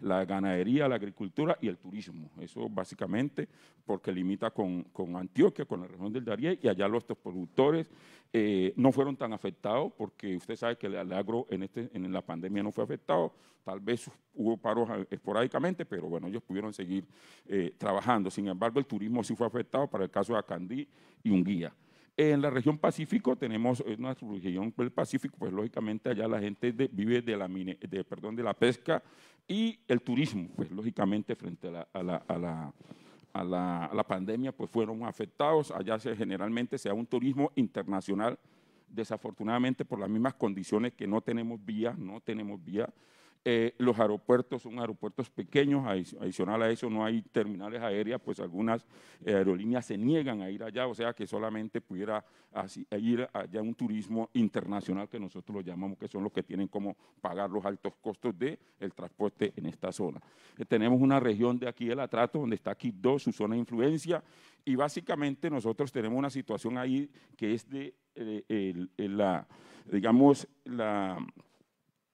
la, ganadería, la agricultura y el turismo. Eso básicamente porque limita con, Antioquia, con la región del Darién, y allá los productores eh, no fueron tan afectados porque usted sabe que el agro este, en, la pandemia no fue afectado, tal vez hubo paros eh, esporádicamente, pero bueno, ellos pudieron seguir trabajando. Sin embargo, el turismo sí fue afectado para el caso de Acandí y Unguía. En la región Pacífico tenemos eh, una región pues, del Pacífico, pues lógicamente allá la gente vive de la, de, perdón, de la pesca y el turismo, pues lógicamente frente a la, a la, a la a la, pandemia, pues fueron afectados. Allá se, generalmente se da un turismo internacional, desafortunadamente por las mismas condiciones que no tenemos vía, no tenemos vía, eh, los aeropuertos son aeropuertos pequeños, adicional a eso no hay terminales aéreas, pues algunas eh, aerolíneas se niegan a ir allá, o sea que solamente pudiera ir allá un turismo internacional que nosotros lo llamamos, que son los que tienen como pagar los altos costos del el transporte en esta zona. Eh, tenemos una región de aquí del Atrato, donde está aquí dos su zona de influencia, y básicamente nosotros tenemos una situación ahí que es de la, digamos, la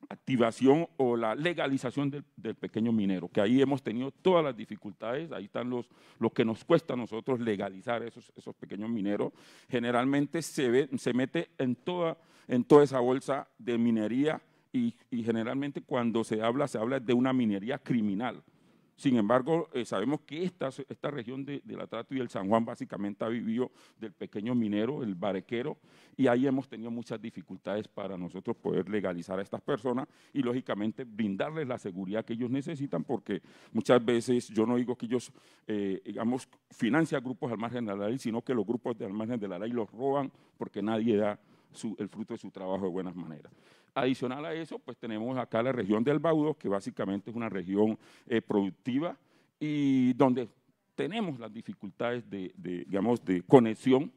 activación o la legalización del, pequeño minero, que ahí hemos tenido todas las dificultades, ahí están los, que nos cuesta a nosotros legalizar esos, esos pequeños mineros, generalmente se, se mete en toda, esa bolsa de minería y generalmente cuando se habla, se habla de una minería criminal, sin embargo, eh, sabemos que esta, región de, de, la Trato y el San Juan básicamente ha vivido del pequeño minero, el barequero, y ahí hemos tenido muchas dificultades para nosotros poder legalizar a estas personas y lógicamente brindarles la seguridad que ellos necesitan, porque muchas veces yo no digo que ellos, eh, digamos, financian grupos al margen de la ley, sino que los grupos de al margen de la ley los roban porque nadie da el fruto de su trabajo de buenas maneras. Adicional a eso, pues tenemos acá la región de Albaudo, que básicamente es una región eh, productiva y donde tenemos las dificultades de, digamos, de conexión.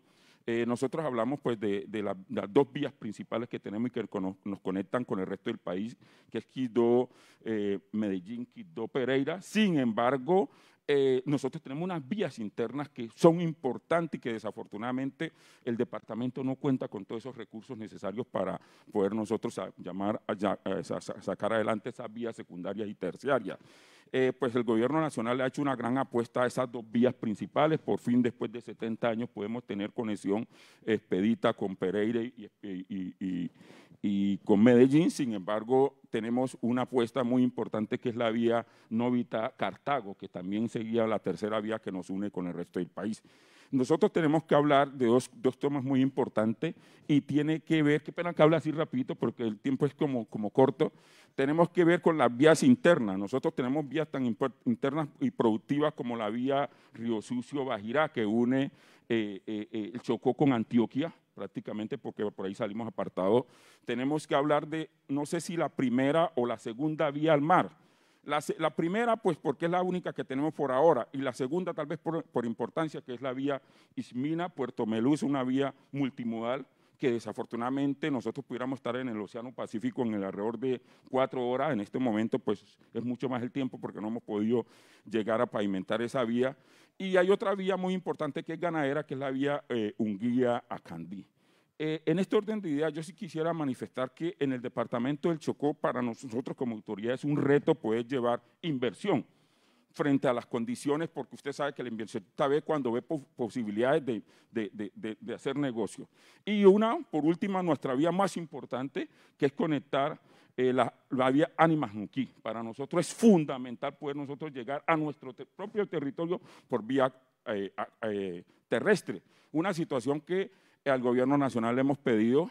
Eh, nosotros hablamos pues, de, las dos vías principales que tenemos y que nos, conectan con el resto del país, que es Quito, eh, Medellín, Quito, Pereira. Sin embargo, eh, nosotros tenemos unas vías internas que son importantes y que desafortunadamente el departamento no cuenta con todos esos recursos necesarios para poder nosotros llamar a, sacar adelante esas vías secundarias y terciarias. Eh, pues el gobierno nacional le ha hecho una gran apuesta a esas dos vías principales. Por fin, después de 70 años, podemos tener conexión expedita con Pereira y, y, y con Medellín, sin embargo, tenemos una apuesta muy importante que es la vía Novita-Cartago, que también seguía la tercera vía que nos une con el resto del país. Nosotros tenemos que hablar de dos, dos temas muy importantes y tiene que ver, qué pena que habla así rapidito porque el tiempo es como, como corto, tenemos que ver con las vías internas. Nosotros tenemos vías tan internas y productivas como la vía Río Sucio-Bajirá que une eh, eh, eh, el Chocó con Antioquia, prácticamente porque por ahí salimos apartados, tenemos que hablar de, no sé si la primera o la segunda vía al mar. La, primera, pues porque es la única que tenemos por ahora, y la segunda tal vez por, por importancia, que es la vía Ismina-Puerto Melús, una vía multimodal que desafortunadamente nosotros pudiéramos estar en el Océano Pacífico en el alrededor de cuatro horas. En este momento, pues es mucho más el tiempo porque no hemos podido llegar a pavimentar esa vía. Y hay otra vía muy importante que es ganadera, que es la vía eh, Unguía a Candí. Eh, en este orden de ideas, yo sí quisiera manifestar que en el departamento del Chocó, para nosotros como autoridad, es un reto poder llevar inversión frente a las condiciones, porque usted sabe que el inversionista ve cuando ve posibilidades de, hacer negocio. Y una, por último, nuestra vía más importante, que es conectar eh, la, vía Animas Para nosotros es fundamental poder nosotros llegar a nuestro propio territorio por vía eh, eh, terrestre. Una situación que al gobierno nacional le hemos pedido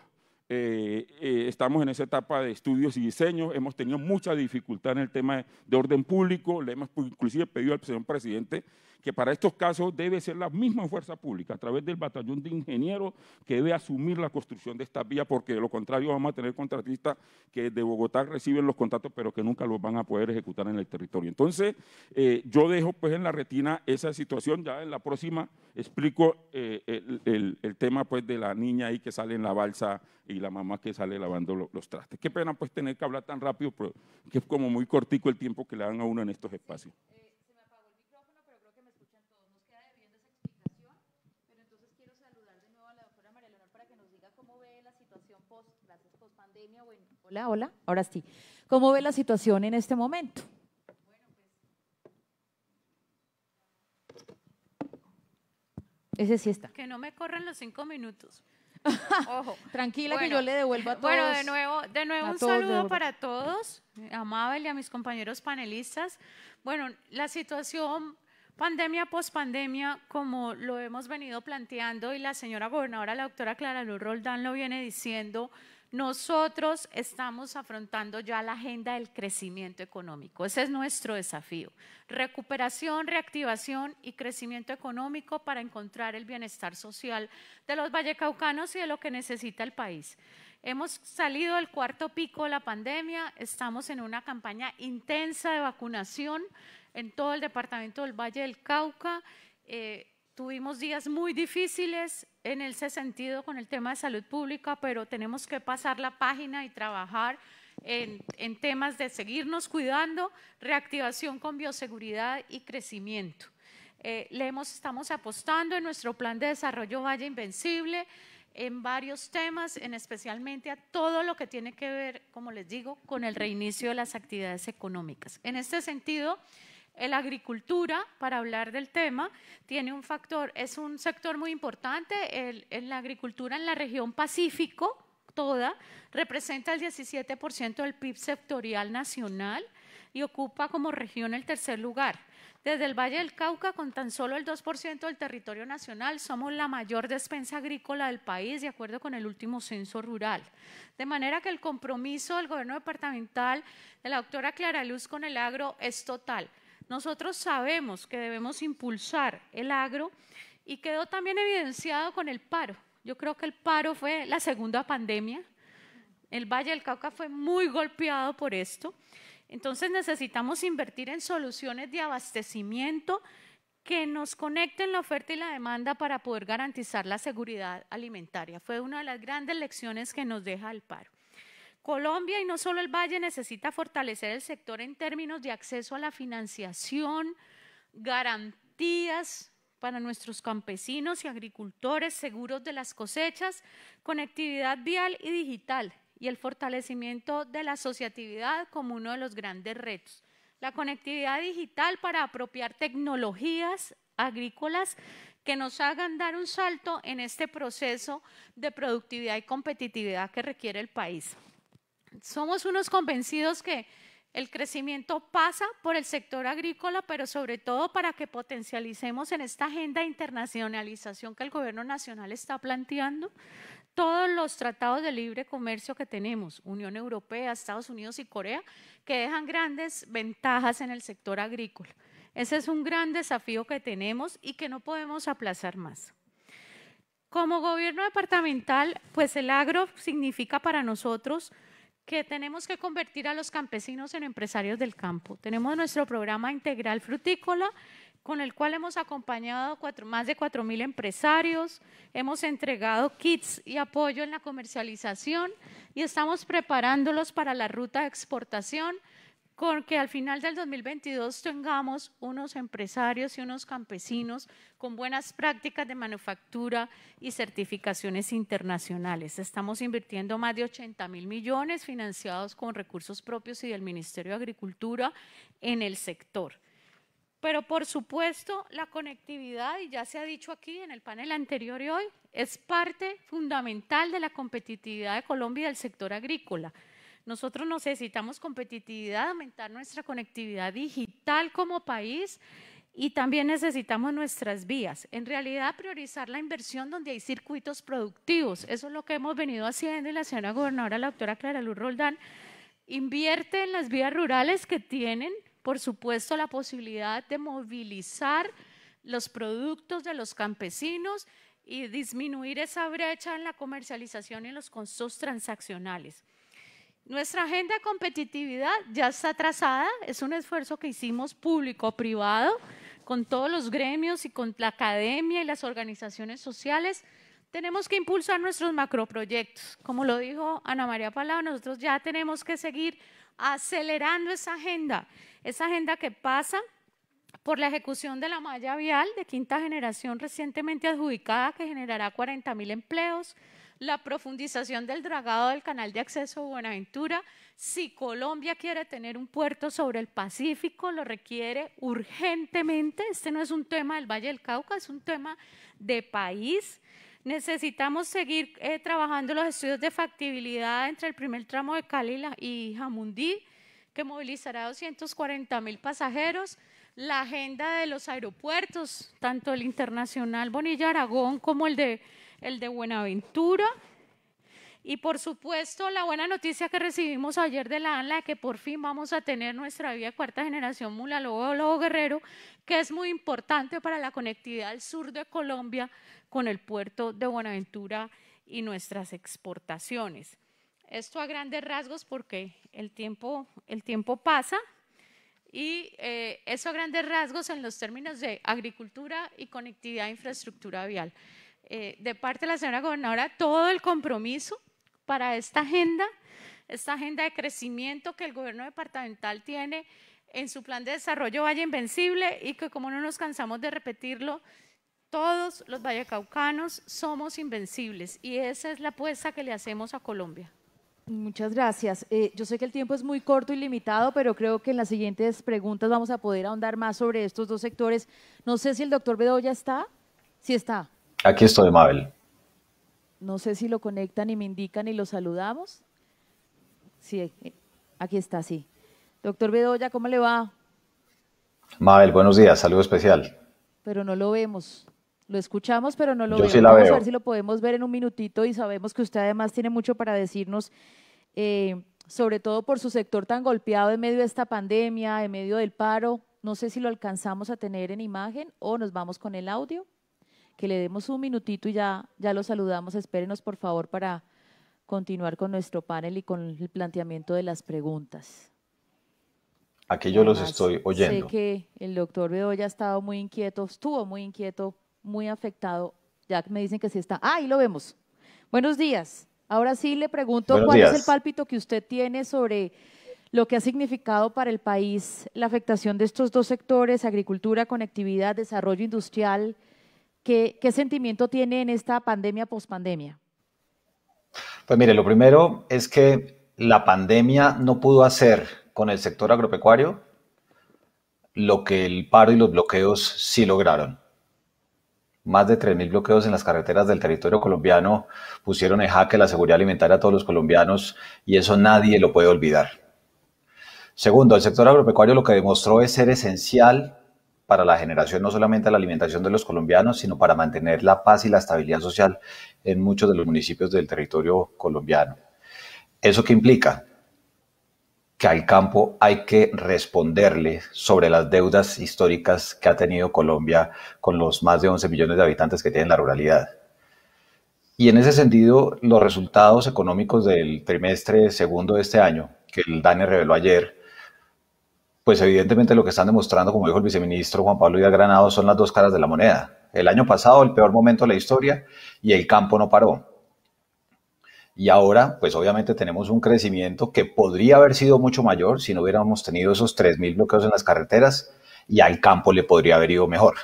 eh, eh, estamos en esa etapa de estudios y diseños, hemos tenido mucha dificultad en el tema de orden público, le hemos inclusive pedido al señor presidente que para estos casos debe ser la misma fuerza pública a través del batallón de ingenieros que debe asumir la construcción de estas vías, porque de lo contrario vamos a tener contratistas que de Bogotá reciben los contratos, pero que nunca los van a poder ejecutar en el territorio. Entonces, eh, yo dejo pues en la retina esa situación, ya en la próxima explico eh, el, tema pues de la niña ahí que sale en la balsa y la mamá que sale lavando los, trastes. Qué pena pues tener que hablar tan rápido, pero que es como muy cortico el tiempo que le dan a uno en estos espacios. Hola, hola, ahora sí. ¿Cómo ve la situación en este momento? Pues, ese sí está. Que no me corran los cinco minutos. Tranquila que yo le devuelvo a todos. Bueno, de nuevo, de nuevo un saludo para todos, a y a mis compañeros panelistas. Bueno, la situación pandemia, pospandemia, como lo hemos venido planteando y la señora gobernadora, la doctora Clara Luz Roldán lo viene diciendo, nosotros estamos afrontando ya la agenda del crecimiento económico. Ese es nuestro desafío. Recuperación, reactivación y crecimiento económico para encontrar el bienestar social de los vallecaucanos y de lo que necesita el país. Hemos salido del cuarto pico de la pandemia, estamos en una campaña intensa de vacunación en todo el departamento del Valle del Cauca. Eh, Tuvimos días muy difíciles en ese sentido con el tema de salud pública, pero tenemos que pasar la página y trabajar en, temas de seguirnos cuidando, reactivación con bioseguridad y crecimiento. Eh, estamos apostando en nuestro plan de desarrollo Valle Invencible en varios temas, en especialmente a todo lo que tiene que ver, como les digo, con el reinicio de las actividades económicas. En este sentido, el agricultura, para hablar del tema, tiene un factor, es un sector muy importante, en la agricultura en la región Pacífico toda, representa el 17% del PIB sectorial nacional y ocupa como región el tercer lugar. Desde el Valle del Cauca, con tan solo el 2% del territorio nacional, somos la mayor despensa agrícola del país, de acuerdo con el último censo rural. De manera que el compromiso del gobierno departamental de la doctora Clara Luz con el agro es total. Nosotros sabemos que debemos impulsar el agro y quedó también evidenciado con el paro. Yo creo que el paro fue la segunda pandemia. El Valle del Cauca fue muy golpeado por esto. Entonces necesitamos invertir en soluciones de abastecimiento que nos conecten la oferta y la demanda para poder garantizar la seguridad alimentaria. Fue una de las grandes lecciones que nos deja el paro. Colombia y no solo el Valle necesita fortalecer el sector en términos de acceso a la financiación, garantías para nuestros campesinos y agricultores, seguros de las cosechas, conectividad vial y digital y el fortalecimiento de la asociatividad como uno de los grandes retos. La conectividad digital para apropiar tecnologías agrícolas que nos hagan dar un salto en este proceso de productividad y competitividad que requiere el país. Somos unos convencidos que el crecimiento pasa por el sector agrícola, pero sobre todo para que potencialicemos en esta agenda internacionalización que el gobierno nacional está planteando todos los tratados de libre comercio que tenemos, Unión Europea, Estados Unidos y Corea, que dejan grandes ventajas en el sector agrícola. Ese es un gran desafío que tenemos y que no podemos aplazar más. Como gobierno departamental, pues el agro significa para nosotros que tenemos que convertir a los campesinos en empresarios del campo. Tenemos nuestro programa integral frutícola, con el cual hemos acompañado más de 4.000 empresarios, hemos entregado kits y apoyo en la comercialización y estamos preparándolos para la ruta de exportación con que al final del 2022 tengamos unos empresarios y unos campesinos con buenas prácticas de manufactura y certificaciones internacionales. Estamos invirtiendo más de 80 mil millones financiados con recursos propios y del Ministerio de Agricultura en el sector. Pero por supuesto, la conectividad, y ya se ha dicho aquí en el panel anterior y hoy, es parte fundamental de la competitividad de Colombia y del sector agrícola. Nosotros necesitamos competitividad, aumentar nuestra conectividad digital como país y también necesitamos nuestras vías. En realidad, priorizar la inversión donde hay circuitos productivos. Eso es lo que hemos venido haciendo y la señora gobernadora, la doctora Clara Luz Roldán, invierte en las vías rurales que tienen, por supuesto, la posibilidad de movilizar los productos de los campesinos y disminuir esa brecha en la comercialización y en los costos transaccionales. Nuestra agenda de competitividad ya está trazada, es un esfuerzo que hicimos público-privado con todos los gremios y con la academia y las organizaciones sociales. Tenemos que impulsar nuestros macroproyectos. Como lo dijo Ana María Palau, nosotros ya tenemos que seguir acelerando esa agenda, esa agenda que pasa por la ejecución de la malla vial de quinta generación recientemente adjudicada que generará 40 mil empleos, la profundización del dragado del canal de acceso a Buenaventura. Si Colombia quiere tener un puerto sobre el Pacífico, lo requiere urgentemente. Este no es un tema del Valle del Cauca, es un tema de país. Necesitamos seguir eh, trabajando los estudios de factibilidad entre el primer tramo de Cali y, Jamundí, que movilizará 240 mil pasajeros. La agenda de los aeropuertos, tanto el internacional Bonilla Aragón como el de el de Buenaventura. Y por supuesto, la buena noticia que recibimos ayer de la ANLA de que por fin vamos a tener nuestra vía cuarta generación Mula Lobo, Guerrero, que es muy importante para la conectividad al sur de Colombia con el puerto de Buenaventura y nuestras exportaciones. Esto a grandes rasgos porque el tiempo, pasa y eh, eso a grandes rasgos en los términos de agricultura y conectividad e infraestructura vial. Eh, de parte de la señora gobernadora todo el compromiso para esta agenda, esta agenda de crecimiento que el gobierno departamental tiene en su plan de desarrollo Valle Invencible y que como no nos cansamos de repetirlo, todos los vallecaucanos somos invencibles y esa es la apuesta que le hacemos a Colombia. Muchas gracias. Eh, yo sé que el tiempo es muy corto y limitado, pero creo que en las siguientes preguntas vamos a poder ahondar más sobre estos dos sectores. No sé si el doctor Bedoya está. Sí está. Aquí estoy, Mabel. No sé si lo conectan y me indican y lo saludamos. Sí, aquí está, sí. Doctor Bedoya, ¿cómo le va? Mabel, buenos días, saludo especial. Pero no lo vemos. Lo escuchamos, pero no lo Yo vemos. Sí la Vamos a ver si lo podemos ver en un minutito y sabemos que usted además tiene mucho para decirnos, eh, sobre todo por su sector tan golpeado en medio de esta pandemia, en medio del paro. No sé si lo alcanzamos a tener en imagen o nos vamos con el audio que le demos un minutito y ya, ya lo saludamos. Espérenos, por favor, para continuar con nuestro panel y con el planteamiento de las preguntas. Aquí yo los estoy oyendo. Sé que el doctor Bedoya ha estado muy inquieto, estuvo muy inquieto, muy afectado. Ya me dicen que sí está. Ah, ahí lo vemos. Buenos días. Ahora sí le pregunto cuál es el pálpito que usted tiene sobre lo que ha significado para el país la afectación de estos dos sectores, agricultura, conectividad, desarrollo industrial ¿Qué, sentimiento tiene en esta pandemia pospandemia? Pues mire, lo primero es que la pandemia no pudo hacer con el sector agropecuario lo que el paro y los bloqueos sí lograron. Más de 3.000 bloqueos en las carreteras del territorio colombiano pusieron en jaque la seguridad alimentaria a todos los colombianos y eso nadie lo puede olvidar. Segundo, el sector agropecuario lo que demostró es ser esencial para la generación no solamente de la alimentación de los colombianos, sino para mantener la paz y la estabilidad social en muchos de los municipios del territorio colombiano. ¿Eso qué implica? que al campo hay que responderle sobre las deudas históricas que ha tenido Colombia con los más de 11 millones de habitantes que tiene la ruralidad. Y en ese sentido, los resultados económicos del trimestre segundo de este año, que el DANE reveló ayer, pues evidentemente lo que están demostrando, como dijo el viceministro Juan Pablo Díaz Granado, son las dos caras de la moneda. El año pasado, el peor momento de la historia, y el campo no paró. Y ahora, pues obviamente tenemos un crecimiento que podría haber sido mucho mayor si no hubiéramos tenido esos 3.000 bloqueos en las carreteras y al campo le podría haber ido mejor.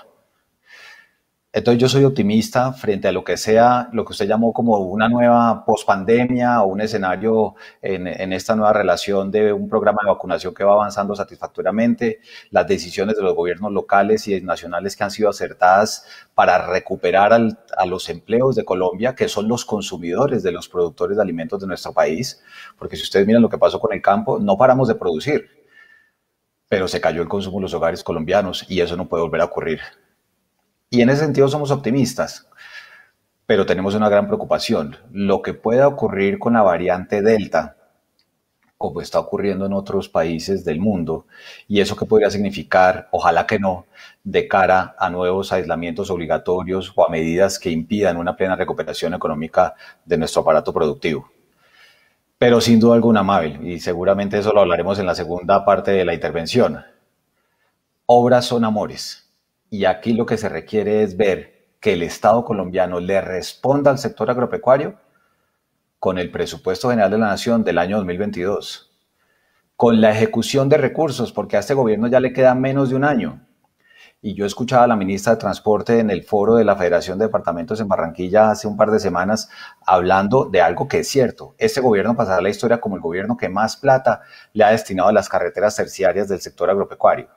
Entonces yo soy optimista frente a lo que sea, lo que usted llamó como una nueva pospandemia o un escenario en, esta nueva relación de un programa de vacunación que va avanzando satisfactoriamente, las decisiones de los gobiernos locales y nacionales que han sido acertadas para recuperar a los empleos de Colombia, que son los consumidores de los productores de alimentos de nuestro país, porque si ustedes miran lo que pasó con el campo, no paramos de producir, pero se cayó el consumo de los hogares colombianos y eso no puede volver a ocurrir. Y en ese sentido somos optimistas, pero tenemos una gran preocupación. Lo que pueda ocurrir con la variante Delta, como está ocurriendo en otros países del mundo, y eso que podría significar, ojalá que no, de cara a nuevos aislamientos obligatorios o a medidas que impidan una plena recuperación económica de nuestro aparato productivo. Pero sin duda alguna, Mabel, y seguramente eso lo hablaremos en la segunda parte de la intervención. Obras son amores y aquí lo que se requiere es ver que el Estado colombiano le responda al sector agropecuario con el presupuesto general de la Nación del año 2022, con la ejecución de recursos, porque a este gobierno ya le queda menos de un año. Y yo escuchaba a la ministra de Transporte en el foro de la Federación de Departamentos en Barranquilla hace un par de semanas hablando de algo que es cierto. Este gobierno pasará la historia como el gobierno que más plata le ha destinado a las carreteras terciarias del sector agropecuario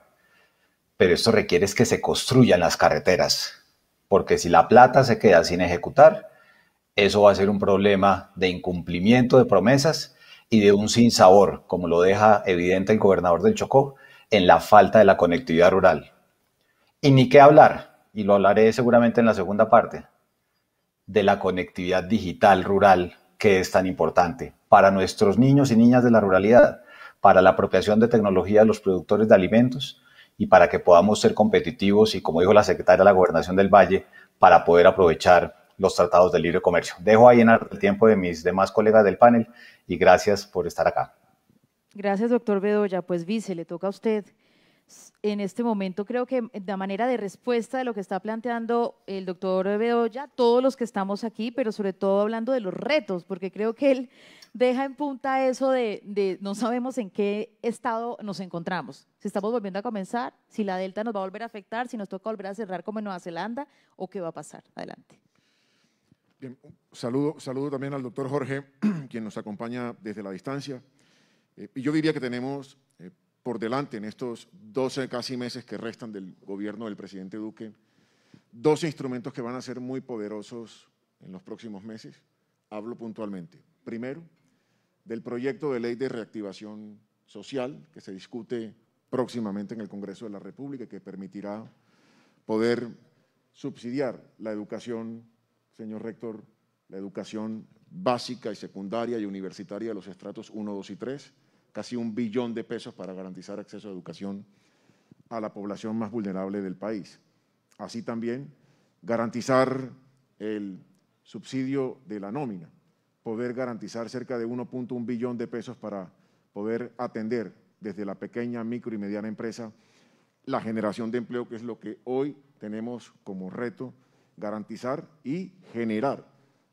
pero esto requiere que se construyan las carreteras, porque si la plata se queda sin ejecutar, eso va a ser un problema de incumplimiento de promesas y de un sinsabor, como lo deja evidente el gobernador del Chocó, en la falta de la conectividad rural. Y ni qué hablar, y lo hablaré seguramente en la segunda parte, de la conectividad digital rural que es tan importante para nuestros niños y niñas de la ruralidad, para la apropiación de tecnología de los productores de alimentos, y para que podamos ser competitivos y, como dijo la secretaria de la Gobernación del Valle, para poder aprovechar los tratados de libre comercio. Dejo ahí en el tiempo de mis demás colegas del panel y gracias por estar acá. Gracias, doctor Bedoya. Pues, vice, le toca a usted. En este momento creo que de manera de respuesta de lo que está planteando el doctor Bedoya, todos los que estamos aquí, pero sobre todo hablando de los retos, porque creo que él deja en punta eso de, no sabemos en qué estado nos encontramos. Si estamos volviendo a comenzar, si la delta nos va a volver a afectar, si nos toca volver a cerrar como en Nueva Zelanda o qué va a pasar. Adelante. saludo, saludo también al doctor Jorge, quien nos acompaña desde la distancia. Eh, y yo diría que tenemos eh, por delante en estos 12 casi meses que restan del gobierno del presidente Duque, dos instrumentos que van a ser muy poderosos en los próximos meses. Hablo puntualmente. Primero, del proyecto de ley de reactivación social que se discute próximamente en el Congreso de la República y que permitirá poder subsidiar la educación, señor rector, la educación básica y secundaria y universitaria de los estratos 1, 2 y 3, casi un billón de pesos para garantizar acceso a educación a la población más vulnerable del país. Así también garantizar el subsidio de la nómina, poder garantizar cerca de 1.1 billón de pesos para poder atender desde la pequeña, micro y mediana empresa la generación de empleo, que es lo que hoy tenemos como reto, garantizar y generar,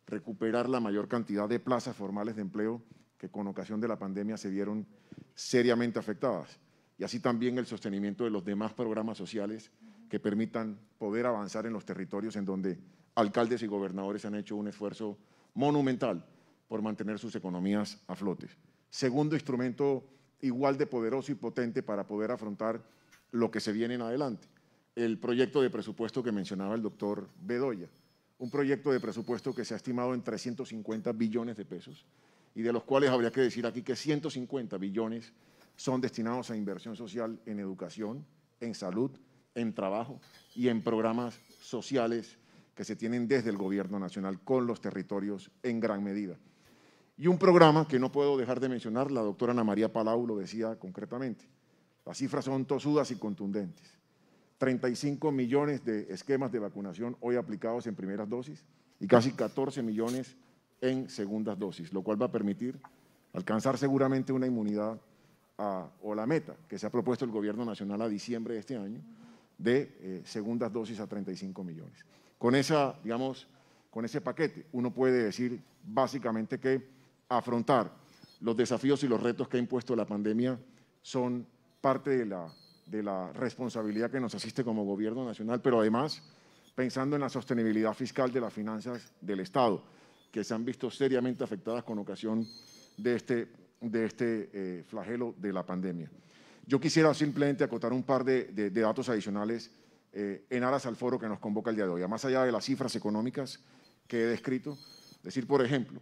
recuperar la mayor cantidad de plazas formales de empleo que con ocasión de la pandemia se vieron seriamente afectadas. Y así también el sostenimiento de los demás programas sociales que permitan poder avanzar en los territorios en donde alcaldes y gobernadores han hecho un esfuerzo monumental por mantener sus economías a flote. Segundo instrumento igual de poderoso y potente para poder afrontar lo que se viene en adelante. El proyecto de presupuesto que mencionaba el doctor Bedoya. Un proyecto de presupuesto que se ha estimado en 350 billones de pesos y de los cuales habría que decir aquí que 150 billones son destinados a inversión social en educación, en salud, en trabajo y en programas sociales que se tienen desde el gobierno nacional con los territorios en gran medida. Y un programa que no puedo dejar de mencionar, la doctora Ana María Palau lo decía concretamente. Las cifras son tosudas y contundentes. 35 millones de esquemas de vacunación hoy aplicados en primeras dosis y casi 14 millones en segundas dosis, lo cual va a permitir alcanzar seguramente una inmunidad o la meta que se ha propuesto el Gobierno Nacional a diciembre de este año de eh, segundas dosis a 35 millones. Con, esa, digamos, con ese paquete uno puede decir básicamente que afrontar los desafíos y los retos que ha impuesto la pandemia son parte de la, responsabilidad que nos asiste como gobierno nacional, pero además pensando en la sostenibilidad fiscal de las finanzas del Estado, que se han visto seriamente afectadas con ocasión de este, de este eh, flagelo de la pandemia. Yo quisiera simplemente acotar un par de, datos adicionales eh, en aras al foro que nos convoca el día de hoy, más allá de las cifras económicas que he descrito. Decir, por ejemplo,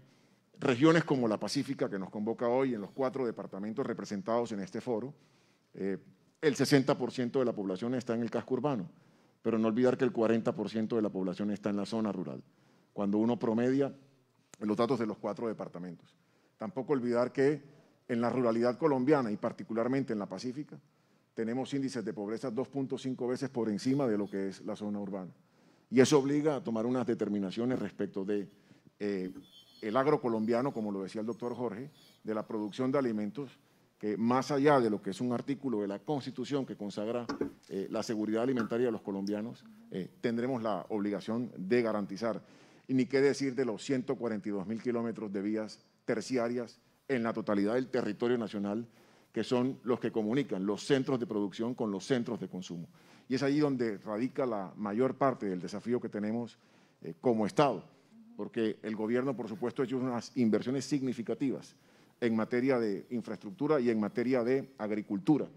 regiones como la Pacífica, que nos convoca hoy en los cuatro departamentos representados en este foro, eh, el 60% de la población está en el casco urbano, pero no olvidar que el 40% de la población está en la zona rural, cuando uno promedia los datos de los cuatro departamentos. Tampoco olvidar que en la ruralidad colombiana y particularmente en la Pacífica, tenemos índices de pobreza 2.5 veces por encima de lo que es la zona urbana. Y eso obliga a tomar unas determinaciones respecto de eh, el agro colombiano, como lo decía el doctor Jorge, de la producción de alimentos, que más allá de lo que es un artículo de la Constitución que consagra eh, la seguridad alimentaria de los colombianos, eh, tendremos la obligación de garantizar. Y ni qué decir de los 142 mil kilómetros de vías terciarias en la totalidad del territorio nacional, que son los que comunican los centros de producción con los centros de consumo. Y es allí donde radica la mayor parte del desafío que tenemos eh, como Estado porque el gobierno, por supuesto, ha hecho unas inversiones significativas en materia de infraestructura y en materia de agricultura.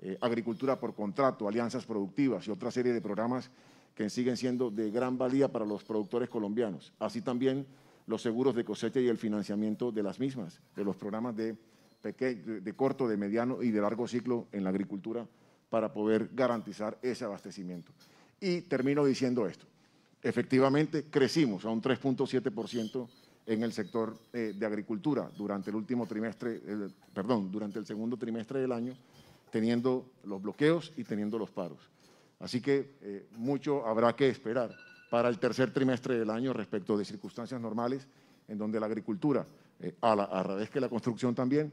Eh, agricultura por contrato, alianzas productivas y otra serie de programas que siguen siendo de gran valía para los productores colombianos. Así también los seguros de cosecha y el financiamiento de las mismas, de los programas de, de corto, de mediano y de largo ciclo en la agricultura para poder garantizar ese abastecimiento. Y termino diciendo esto efectivamente crecimos a un 3.7% en el sector eh, de agricultura durante el último trimestre, perdón, durante el segundo trimestre del año, teniendo los bloqueos y teniendo los paros. Así que eh, mucho habrá que esperar para el tercer trimestre del año respecto de circunstancias normales en donde la agricultura, eh, a, la, a que la construcción también,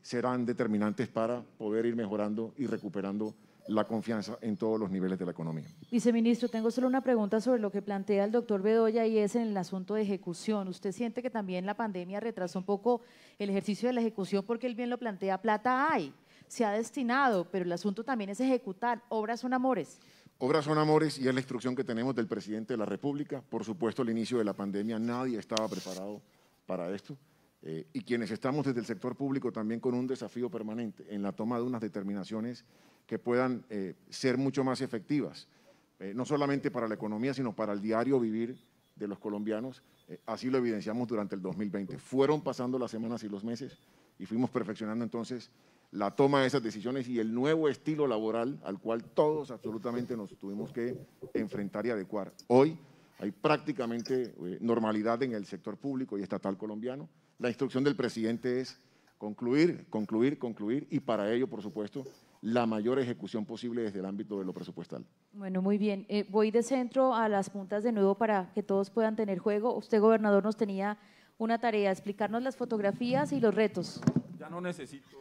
serán determinantes para poder ir mejorando y recuperando la confianza en todos los niveles de la economía. Viceministro, tengo solo una pregunta sobre lo que plantea el doctor Bedoya y es en el asunto de ejecución. ¿Usted siente que también la pandemia retrasó un poco el ejercicio de la ejecución porque él bien lo plantea, plata hay, se ha destinado, pero el asunto también es ejecutar, obras son amores? Obras son amores y es la instrucción que tenemos del presidente de la República. Por supuesto, al inicio de la pandemia nadie estaba preparado para esto. Eh, y quienes estamos desde el sector público también con un desafío permanente en la toma de unas determinaciones que puedan eh, ser mucho más efectivas, eh, no solamente para la economía, sino para el diario vivir de los colombianos. Eh, así lo evidenciamos durante el 2020. Fueron pasando las semanas y los meses y fuimos perfeccionando entonces la toma de esas decisiones y el nuevo estilo laboral al cual todos absolutamente nos tuvimos que enfrentar y adecuar. Hoy hay prácticamente normalidad en el sector público y estatal colombiano. La instrucción del presidente es concluir, concluir, concluir y para ello, por supuesto, la mayor ejecución posible desde el ámbito de lo presupuestal. Bueno, muy bien. Eh, voy de centro a las puntas de nuevo para que todos puedan tener juego. Usted, gobernador, nos tenía una tarea, explicarnos las fotografías y los retos. Ya no necesito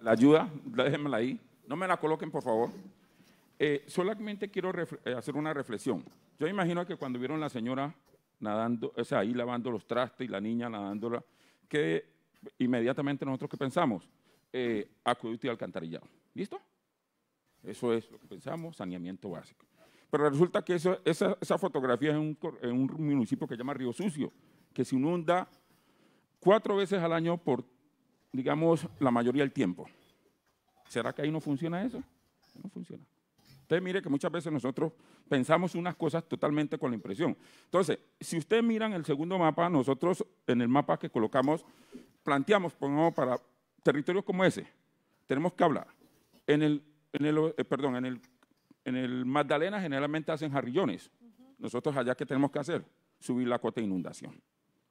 la, ayuda, déjenmela ahí. No me la coloquen, por favor. Eh, solamente quiero eh, hacer una reflexión. Yo imagino que cuando vieron la señora nadando, o sea, ahí lavando los trastes y la niña nadándola, que inmediatamente nosotros qué pensamos, eh, acueducto y alcantarillado. ¿Listo? Eso es lo que pensamos, saneamiento básico. Pero resulta que esa, fotografía es en, un, municipio que se llama Río Sucio, que se inunda cuatro veces al año por, digamos, la mayoría del tiempo. ¿Será que ahí no funciona eso? No funciona. Usted mire que muchas veces nosotros pensamos unas cosas totalmente con la impresión. Entonces, si ustedes miran el segundo mapa, nosotros en el mapa que colocamos, planteamos, pongamos para territorios como ese, tenemos que hablar. En el, eh, Magdalena generalmente hacen jarrillones. Nosotros allá, ¿qué tenemos que hacer? Subir la cuota de inundación.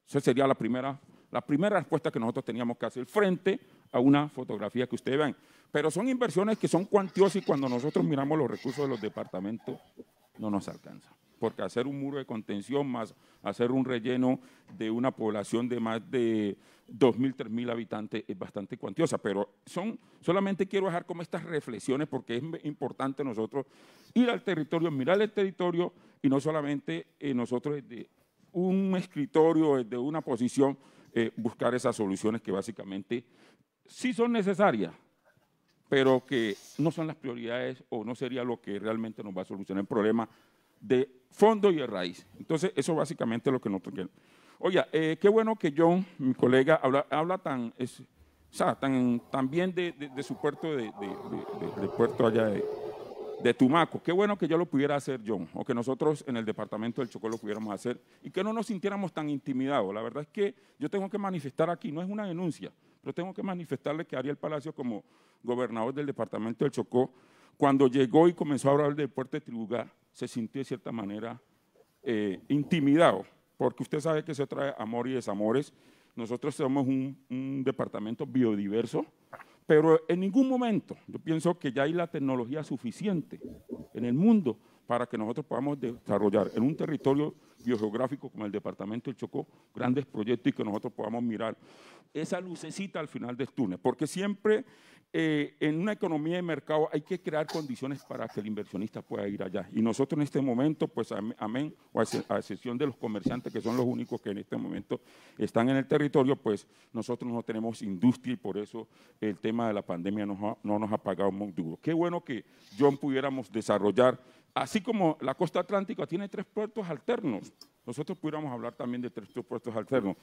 Esa sería la primera, la primera respuesta que nosotros teníamos que hacer frente a una fotografía que ustedes ven. Pero son inversiones que son cuantiosas y cuando nosotros miramos los recursos de los departamentos no nos alcanzan porque hacer un muro de contención más hacer un relleno de una población de más de 2.000, 3.000 habitantes es bastante cuantiosa, pero son, solamente quiero dejar como estas reflexiones porque es importante nosotros ir al territorio, mirar el territorio y no solamente eh, nosotros desde un escritorio, desde una posición, eh, buscar esas soluciones que básicamente sí son necesarias, pero que no son las prioridades o no sería lo que realmente nos va a solucionar el problema de fondo y de raíz. Entonces, eso básicamente es lo que nosotros queremos. Oiga, eh, qué bueno que John, mi colega, habla, tan, o tan, bien de, su puerto, de, puerto allá de, Tumaco. Qué bueno que yo lo pudiera hacer, John, o que nosotros en el departamento del Chocó lo pudiéramos hacer y que no nos sintiéramos tan intimidados. La verdad es que yo tengo que manifestar aquí, no es una denuncia, pero tengo que manifestarle que Ariel Palacio, como gobernador del departamento del Chocó, cuando llegó y comenzó a hablar del puerto de Tribugá, se sintió de cierta manera eh, intimidado, porque usted sabe que se trae amor y desamores. Nosotros somos un departamento biodiverso, pero en ningún momento, yo pienso que ya hay la tecnología suficiente en el mundo para que nosotros podamos desarrollar en un territorio biogeográfico como el departamento del Chocó grandes proyectos y que nosotros podamos mirar esa lucecita al final del túnel, porque siempre eh, en una economía de mercado hay que crear condiciones para que el inversionista pueda ir allá. Y nosotros en este momento, pues amén, o a excepción de los comerciantes que son los únicos que en este momento están en el territorio, pues nosotros no tenemos industria y por eso el tema de la pandemia no, no nos ha pagado muy duro. Qué bueno que John pudiéramos desarrollar Así como la costa atlántica tiene tres puertos alternos, nosotros pudiéramos hablar también de tres puertos alternos.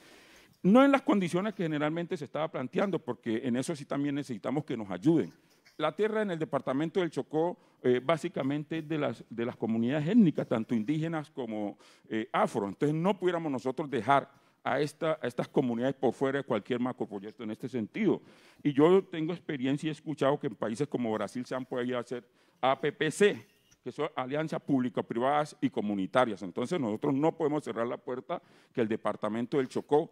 No en las condiciones que generalmente se estaba planteando, porque en eso sí también necesitamos que nos ayuden. La tierra en el departamento del Chocó eh, básicamente es de las, comunidades étnicas, tanto indígenas como eh, afro. Entonces no pudiéramos nosotros dejar a, a, estas comunidades por fuera de cualquier macroproyecto en este sentido. Y yo tengo experiencia y he escuchado que en países como Brasil se han podido hacer APPC, que son alianzas públicas, privadas y comunitarias. Entonces nosotros no podemos cerrar la puerta que el departamento del Chocó,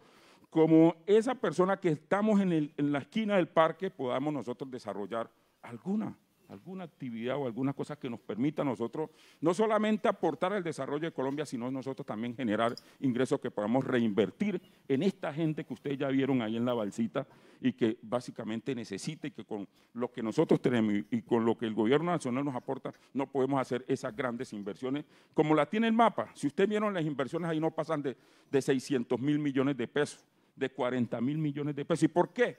como esa persona que estamos en la esquina del parque, podamos nosotros desarrollar alguna alguna actividad o alguna cosa que nos permita a nosotros no solamente aportar al desarrollo de Colombia, sino nosotros también generar ingresos que podamos reinvertir en esta gente que ustedes ya vieron ahí en la balsita y que básicamente necesita y que con lo que nosotros tenemos y con lo que el gobierno nacional nos aporta, no podemos hacer esas grandes inversiones como la tiene el mapa. Si ustedes vieron las inversiones ahí no pasan de, de 600 mil millones de pesos, de 40 mil millones de pesos. ¿Y por qué?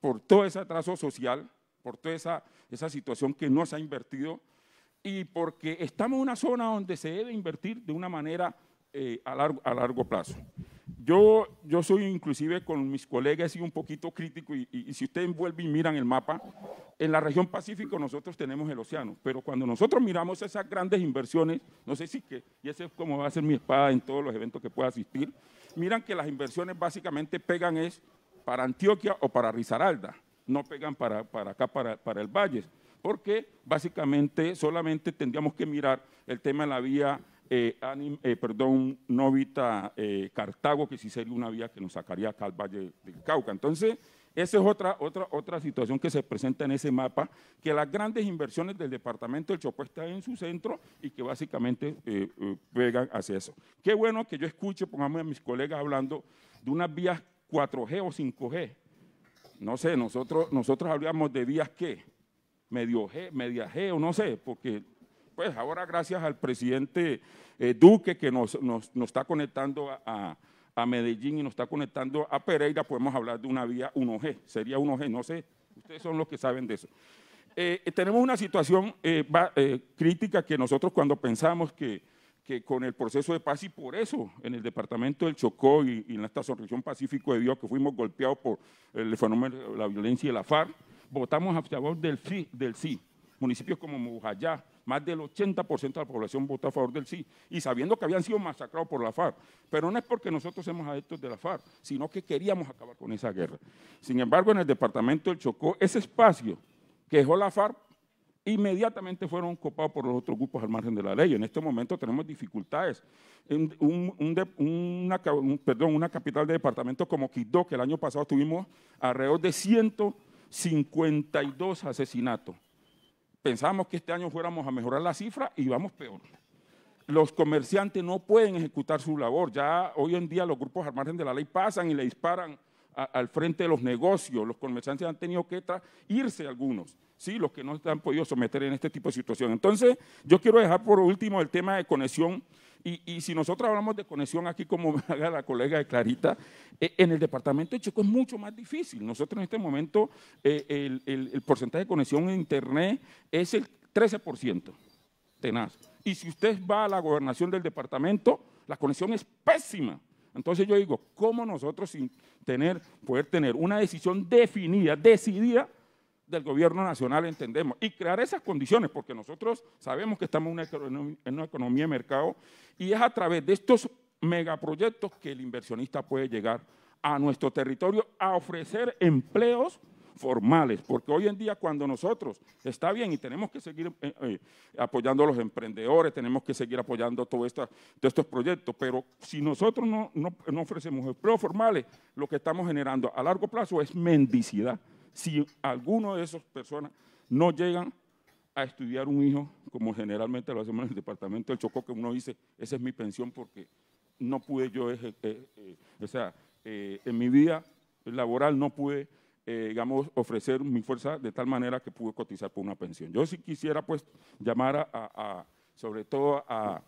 Por todo ese atraso social, por toda esa, esa situación que no se ha invertido y porque estamos en una zona donde se debe invertir de una manera eh, a, largo, a largo plazo. Yo, yo soy inclusive con mis colegas y un poquito crítico y, si ustedes vuelven y miran el mapa, en la región Pacífico nosotros tenemos el océano, pero cuando nosotros miramos esas grandes inversiones, no sé si que, y ese es como va a ser mi espada en todos los eventos que pueda asistir, miran que las inversiones básicamente pegan es para Antioquia o para Risaralda no pegan para, acá, para, el valle, porque básicamente solamente tendríamos que mirar el tema de la vía eh, eh, Novita eh, Cartago, que sí sería una vía que nos sacaría acá al Valle del Cauca. Entonces, esa es otra, otra, otra situación que se presenta en ese mapa, que las grandes inversiones del departamento del Chocó están en su centro y que básicamente pegan hacia eso. Qué bueno que yo escuche, pongamos a mis colegas hablando de unas vías 4G o 5G, no sé, nosotros, nosotros hablamos de vías que, medio G, media G o no sé, porque pues ahora gracias al presidente eh, Duque que nos, está conectando a, Medellín y nos está conectando a Pereira, podemos hablar de una vía 1G, sería 1G, no sé, ustedes son los que saben de eso. Eh, tenemos una situación eh, crítica que nosotros cuando pensamos que que con el proceso de paz y por eso en el departamento del Chocó y, en esta región Pacífico de Dios que fuimos golpeados por el fenómeno de la violencia y la FARC, votamos a favor del sí, del sí. Municipios como Mujayá, más del 80% de la población votó a favor del sí, y sabiendo que habían sido masacrados por la FARC. Pero no es porque nosotros somos adeptos de la FARC, sino que queríamos acabar con esa guerra. Sin embargo, en el departamento del Chocó, ese espacio que dejó la FARC inmediatamente fueron copados por los otros grupos al margen de la ley. En este momento tenemos dificultades. En una, capital de departamento como Quito, que el año pasado tuvimos alrededor de 152 asesinatos. Pensábamos que este año fuéramos a mejorar la cifra y vamos peor los comerciantes no pueden ejecutar su labor. Ya hoy en día los grupos al margen de la ley pasan y le disparan al frente de los negocios. Los comerciantes han tenido que irse algunos. ¿sí? los que no se han podido someter en este tipo de situación. Entonces, yo quiero dejar por último el tema de conexión. Y, y si nosotros hablamos de conexión aquí, como haga la colega de Clarita, eh, en el departamento de Chico es mucho más difícil. Nosotros en este momento eh, el, el, porcentaje de conexión en Internet es el 13%, tenaz. Y si usted va a la gobernación del departamento, la conexión es pésima. Entonces yo digo, ¿cómo nosotros sin tener, poder tener una decisión definida, decidida, del gobierno nacional entendemos y crear esas condiciones, porque nosotros sabemos que estamos en una, economía, de mercado y es a través de estos megaproyectos que el inversionista puede llegar a nuestro territorio a ofrecer empleos formales, porque hoy en día cuando nosotros, está bien y tenemos que seguir eh, eh, apoyando a los emprendedores, tenemos que seguir apoyando todos estos proyectos, pero si nosotros no ofrecemos empleos formales, lo que estamos generando a largo plazo es mendicidad si alguno de esas personas no llegan a estudiar un hijo, como generalmente lo hacemos en el departamento del Chocó, que uno dice, esa es mi pensión porque no pude yo, eh, eh, o sea, eh, en mi vida laboral no pude, digamos, ofrecer mi fuerza de tal manera que pude cotizar por una pensión. Yo sí quisiera, pues, llamar a, sobre todo a,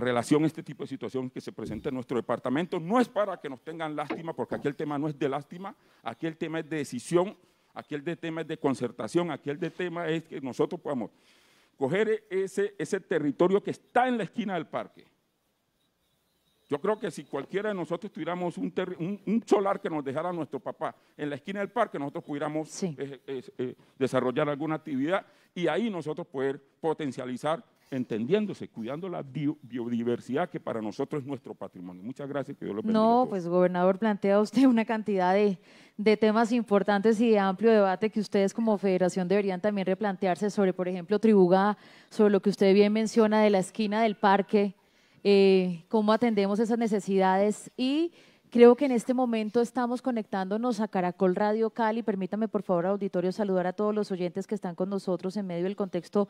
relación a este tipo de situación que se presenta en nuestro departamento. No es para que nos tengan lástima, porque aquí el tema no es de lástima, aquí el tema es de decisión el de tema es de concertación, el de tema es que nosotros podamos coger e-, ese, ese territorio que está en la esquina del parque. Yo creo que si cualquiera de nosotros tuviéramos un, solar que nos dejara nuestro papá en la esquina del parque, nosotros pudiéramos eh, eh, eh, desarrollar alguna actividad y ahí nosotros poder potencializar entendiéndose, cuidando la biodiversidad que para nosotros es nuestro patrimonio. Muchas gracias, que Dios lo bendiga. No, pues gobernador, plantea usted una cantidad de, temas importantes y de amplio debate que ustedes como federación deberían también replantearse sobre, por ejemplo, Tribuga, sobre lo que usted bien menciona de la esquina del parque, eh, cómo atendemos esas necesidades y Creo que en este momento estamos conectándonos a Caracol Radio Cali. Permítame, por favor, auditorio, saludar a todos los oyentes que están con nosotros en medio del contexto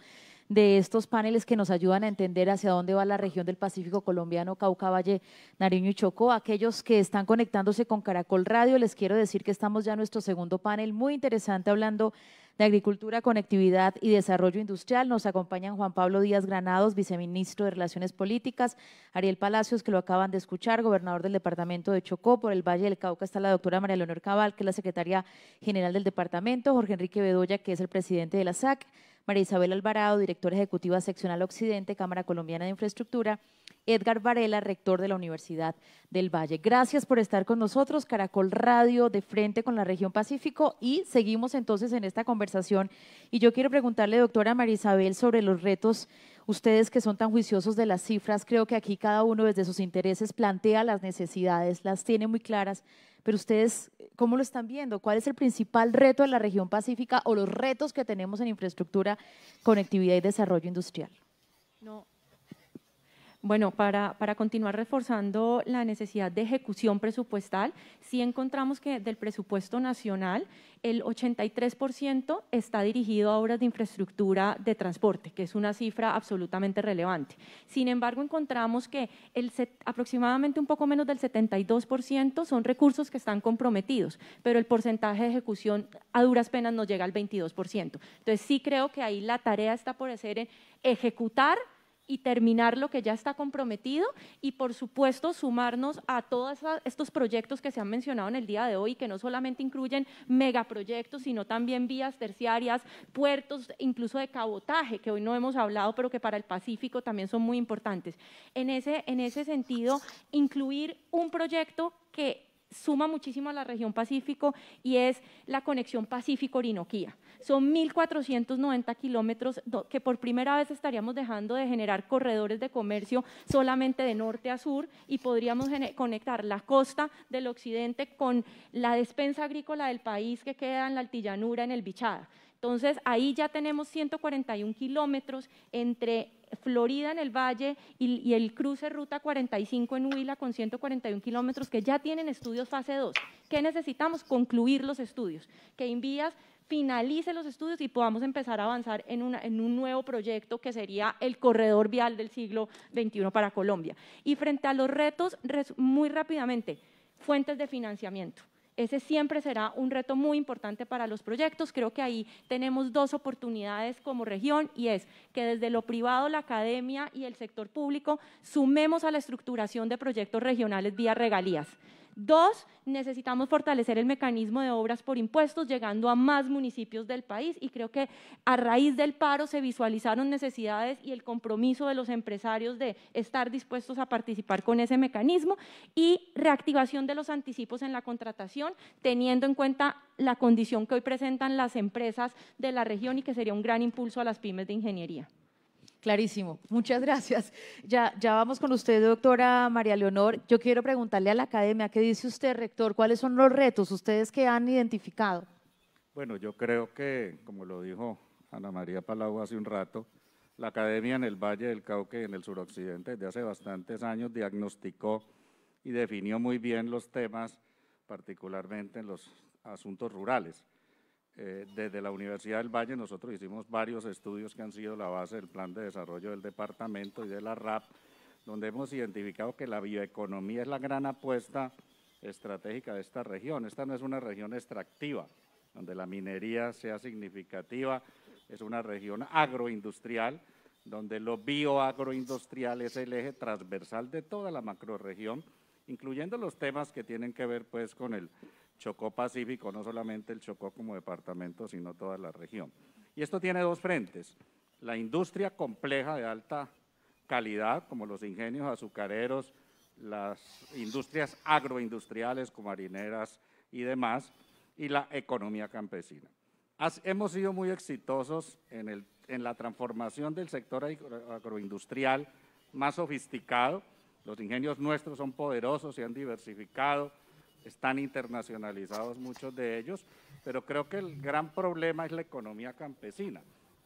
de estos paneles que nos ayudan a entender hacia dónde va la región del Pacífico colombiano, Cauca, Valle, Nariño y Chocó. Aquellos que están conectándose con Caracol Radio, les quiero decir que estamos ya en nuestro segundo panel, muy interesante, hablando de Agricultura, Conectividad y Desarrollo Industrial. Nos acompañan Juan Pablo Díaz Granados, viceministro de Relaciones Políticas, Ariel Palacios, que lo acaban de escuchar, gobernador del departamento de Chocó, por el Valle del Cauca está la doctora María Leonor Cabal, que es la secretaria general del departamento, Jorge Enrique Bedoya, que es el presidente de la SAC, María Isabel Alvarado, directora ejecutiva seccional Occidente, Cámara Colombiana de Infraestructura, Edgar Varela, rector de la Universidad del Valle. Gracias por estar con nosotros, Caracol Radio, de frente con la región Pacífico, y seguimos entonces en esta conversación. Y yo quiero preguntarle, doctora María Isabel, sobre los retos ustedes que son tan juiciosos de las cifras, creo que aquí cada uno desde sus intereses plantea las necesidades, las tiene muy claras, pero ustedes, ¿cómo lo están viendo? ¿Cuál es el principal reto de la región pacífica o los retos que tenemos en infraestructura, conectividad y desarrollo industrial? No, bueno, para, continuar reforzando la necesidad de ejecución presupuestal, sí encontramos que del presupuesto nacional el 83% está dirigido a obras de infraestructura de transporte, que es una cifra absolutamente relevante. Sin embargo, encontramos que el aproximadamente un poco menos del 72% son recursos que están comprometidos, pero el porcentaje de ejecución a duras penas no llega al 22%. Entonces, sí creo que ahí la tarea está por hacer ejecutar y terminar lo que ya está comprometido y por supuesto sumarnos a todos estos proyectos que se han mencionado en el día de hoy, que no solamente incluyen megaproyectos, sino también vías terciarias, puertos, incluso de cabotaje, que hoy no hemos hablado, pero que para el Pacífico también son muy importantes. En ese, en ese sentido, incluir un proyecto que suma muchísimo a la región Pacífico y es la conexión Pacífico-Orinoquía. Son 1.490 kilómetros que por primera vez estaríamos dejando de generar corredores de comercio solamente de norte a sur y podríamos conectar la costa del occidente con la despensa agrícola del país que queda en la altillanura, en el Bichada. Entonces, ahí ya tenemos 141 kilómetros entre Florida en el Valle y, el cruce Ruta 45 en Huila con 141 kilómetros que ya tienen estudios fase 2. ¿Qué necesitamos? Concluir los estudios, que Invías finalice los estudios y podamos empezar a avanzar en, en un nuevo proyecto que sería el corredor vial del siglo XXI para Colombia. Y frente a los retos, muy rápidamente, fuentes de financiamiento ese siempre será un reto muy importante para los proyectos. Creo que ahí tenemos dos oportunidades como región y es que desde lo privado, la academia y el sector público sumemos a la estructuración de proyectos regionales vía regalías. Dos, necesitamos fortalecer el mecanismo de obras por impuestos, llegando a más municipios del país y creo que a raíz del paro se visualizaron necesidades y el compromiso de los empresarios de estar dispuestos a participar con ese mecanismo y reactivación de los anticipos en la contratación, teniendo en cuenta la condición que hoy presentan las empresas de la región y que sería un gran impulso a las pymes de ingeniería. Clarísimo, muchas gracias. Ya, vamos con usted, doctora María Leonor. Yo quiero preguntarle a la academia, ¿qué dice usted, rector? ¿Cuáles son los retos ustedes que han identificado? Bueno, yo creo que, como lo dijo Ana María Palau hace un rato, la academia en el Valle del Cauque, en el suroccidente desde hace bastantes años diagnosticó y definió muy bien los temas, particularmente en los asuntos rurales. Eh, desde la Universidad del Valle nosotros hicimos varios estudios que han sido la base del plan de desarrollo del departamento y de la RAP, donde hemos identificado que la bioeconomía es la gran apuesta estratégica de esta región. Esta no es una región extractiva, donde la minería sea significativa, es una región agroindustrial, donde lo bioagroindustrial es el eje transversal de toda la macroregión, incluyendo los temas que tienen que ver pues con el Chocó Pacífico, no solamente el Chocó como departamento, sino toda la región. Y esto tiene dos frentes, la industria compleja de alta calidad, como los ingenios azucareros, las industrias agroindustriales como harineras y demás, y la economía campesina. hemos sido muy exitosos en, la transformación del sector agroindustrial más sofisticado. Los ingenios nuestros son poderosos, y han diversificado, están internacionalizados muchos de ellos, pero creo que el gran problema es la economía campesina.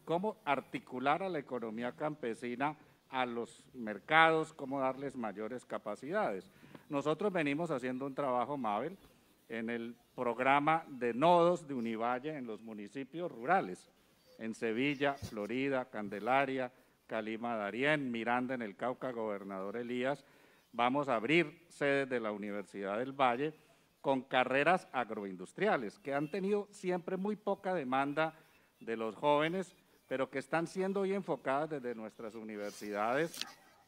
¿Cómo articular a la economía campesina a los mercados? ¿Cómo darles mayores capacidades? Nosotros venimos haciendo un trabajo, Mabel, en el programa de nodos de Univalle en los municipios rurales, en Sevilla, Florida, Candelaria, Calima Darién, Miranda en el Cauca, gobernador Elías. Vamos a abrir sedes de la Universidad del Valle con carreras agroindustriales, que han tenido siempre muy poca demanda de los jóvenes, pero que están siendo hoy enfocadas desde nuestras universidades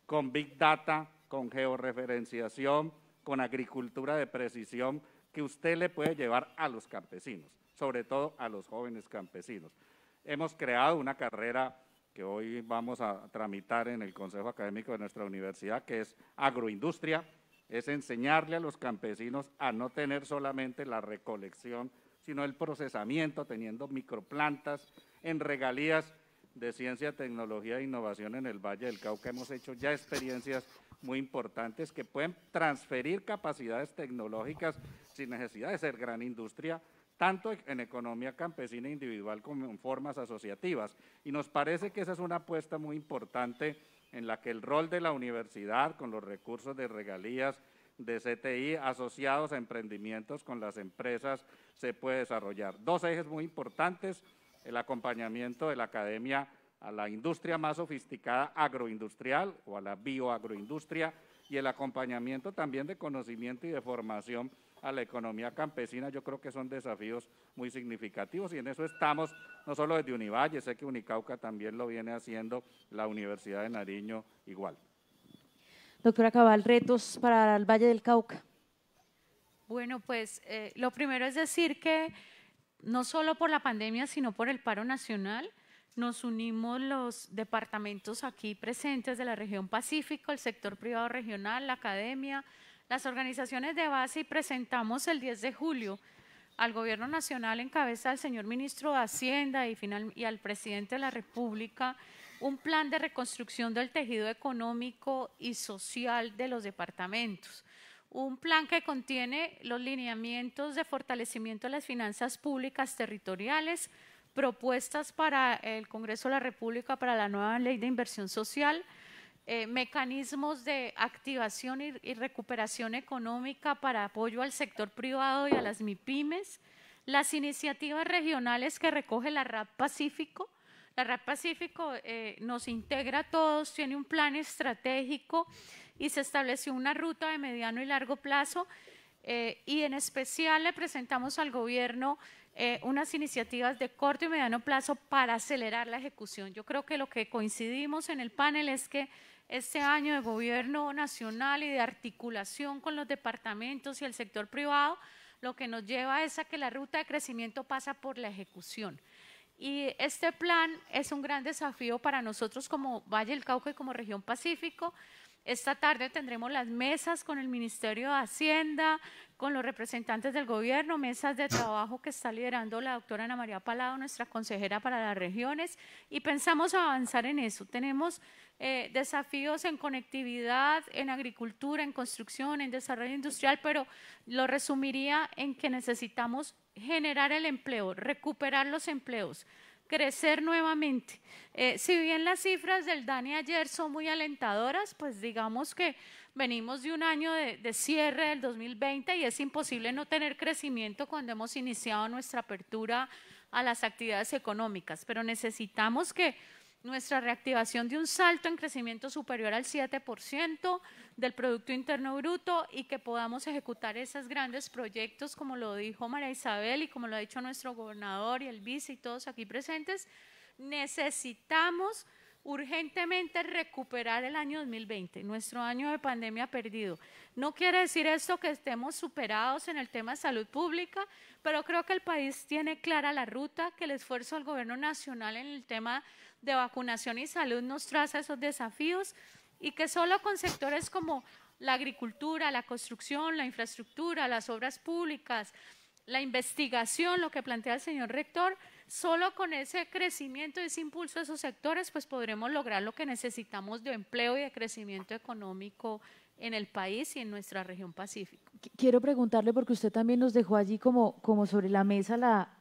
con Big Data, con georreferenciación, con agricultura de precisión, que usted le puede llevar a los campesinos, sobre todo a los jóvenes campesinos. Hemos creado una carrera que hoy vamos a tramitar en el Consejo Académico de nuestra universidad, que es agroindustria, es enseñarle a los campesinos a no tener solamente la recolección, sino el procesamiento, teniendo microplantas en regalías de ciencia, tecnología e innovación en el Valle del Cauca. Hemos hecho ya experiencias muy importantes que pueden transferir capacidades tecnológicas sin necesidad de ser gran industria, tanto en economía campesina individual como en formas asociativas. Y nos parece que esa es una apuesta muy importante en la que el rol de la universidad con los recursos de regalías de CTI asociados a emprendimientos con las empresas se puede desarrollar. Dos ejes muy importantes, el acompañamiento de la academia a la industria más sofisticada agroindustrial o a la bioagroindustria y el acompañamiento también de conocimiento y de formación a la economía campesina, yo creo que son desafíos muy significativos y en eso estamos, no solo desde Univalle, sé que Unicauca también lo viene haciendo, la Universidad de Nariño igual. Doctora Cabal, retos para el Valle del Cauca. Bueno, pues eh, lo primero es decir que no solo por la pandemia, sino por el paro nacional, nos unimos los departamentos aquí presentes de la región Pacífico, el sector privado regional, la academia, las organizaciones de base y presentamos el 10 de julio al Gobierno Nacional en cabeza del señor ministro de Hacienda y, y al presidente de la República un plan de reconstrucción del tejido económico y social de los departamentos un plan que contiene los lineamientos de fortalecimiento de las finanzas públicas territoriales, propuestas para el Congreso de la República para la nueva ley de inversión social, eh, mecanismos de activación y, recuperación económica para apoyo al sector privado y a las MIPIMES, las iniciativas regionales que recoge la RAP Pacífico. La RAP Pacífico eh, nos integra a todos, tiene un plan estratégico y se estableció una ruta de mediano y largo plazo eh, y en especial le presentamos al gobierno unas iniciativas de corto y mediano plazo para acelerar la ejecución. Yo creo que lo que coincidimos en el panel es que este año de gobierno nacional y de articulación con los departamentos y el sector privado, lo que nos lleva es a que la ruta de crecimiento pasa por la ejecución. Y este plan es un gran desafío para nosotros como Valle del Cauca y como región Pacífico, esta tarde tendremos las mesas con el Ministerio de Hacienda, con los representantes del gobierno, mesas de trabajo que está liderando la doctora Ana María Palado, nuestra consejera para las regiones, y pensamos avanzar en eso. Tenemos eh, desafíos en conectividad, en agricultura, en construcción, en desarrollo industrial, pero lo resumiría en que necesitamos generar el empleo, recuperar los empleos crecer nuevamente. Eh, si bien las cifras del Dani ayer son muy alentadoras, pues digamos que venimos de un año de, de, cierre del 2020 y es imposible no tener crecimiento cuando hemos iniciado nuestra apertura a las actividades económicas, pero necesitamos que nuestra reactivación de un salto en crecimiento superior al 7% del Producto Interno Bruto y que podamos ejecutar esos grandes proyectos, como lo dijo María Isabel y como lo ha dicho nuestro gobernador y el vice y todos aquí presentes, necesitamos urgentemente recuperar el año 2020, nuestro año de pandemia perdido. No quiere decir esto que estemos superados en el tema de salud pública, pero creo que el país tiene clara la ruta, que el esfuerzo del gobierno nacional en el tema de vacunación y salud nos traza esos desafíos y que solo con sectores como la agricultura, la construcción, la infraestructura, las obras públicas, la investigación, lo que plantea el señor rector, solo con ese crecimiento, ese impulso de esos sectores, pues podremos lograr lo que necesitamos de empleo y de crecimiento económico en el país y en nuestra región pacífica. Quiero preguntarle, porque usted también nos dejó allí como, como sobre la mesa la,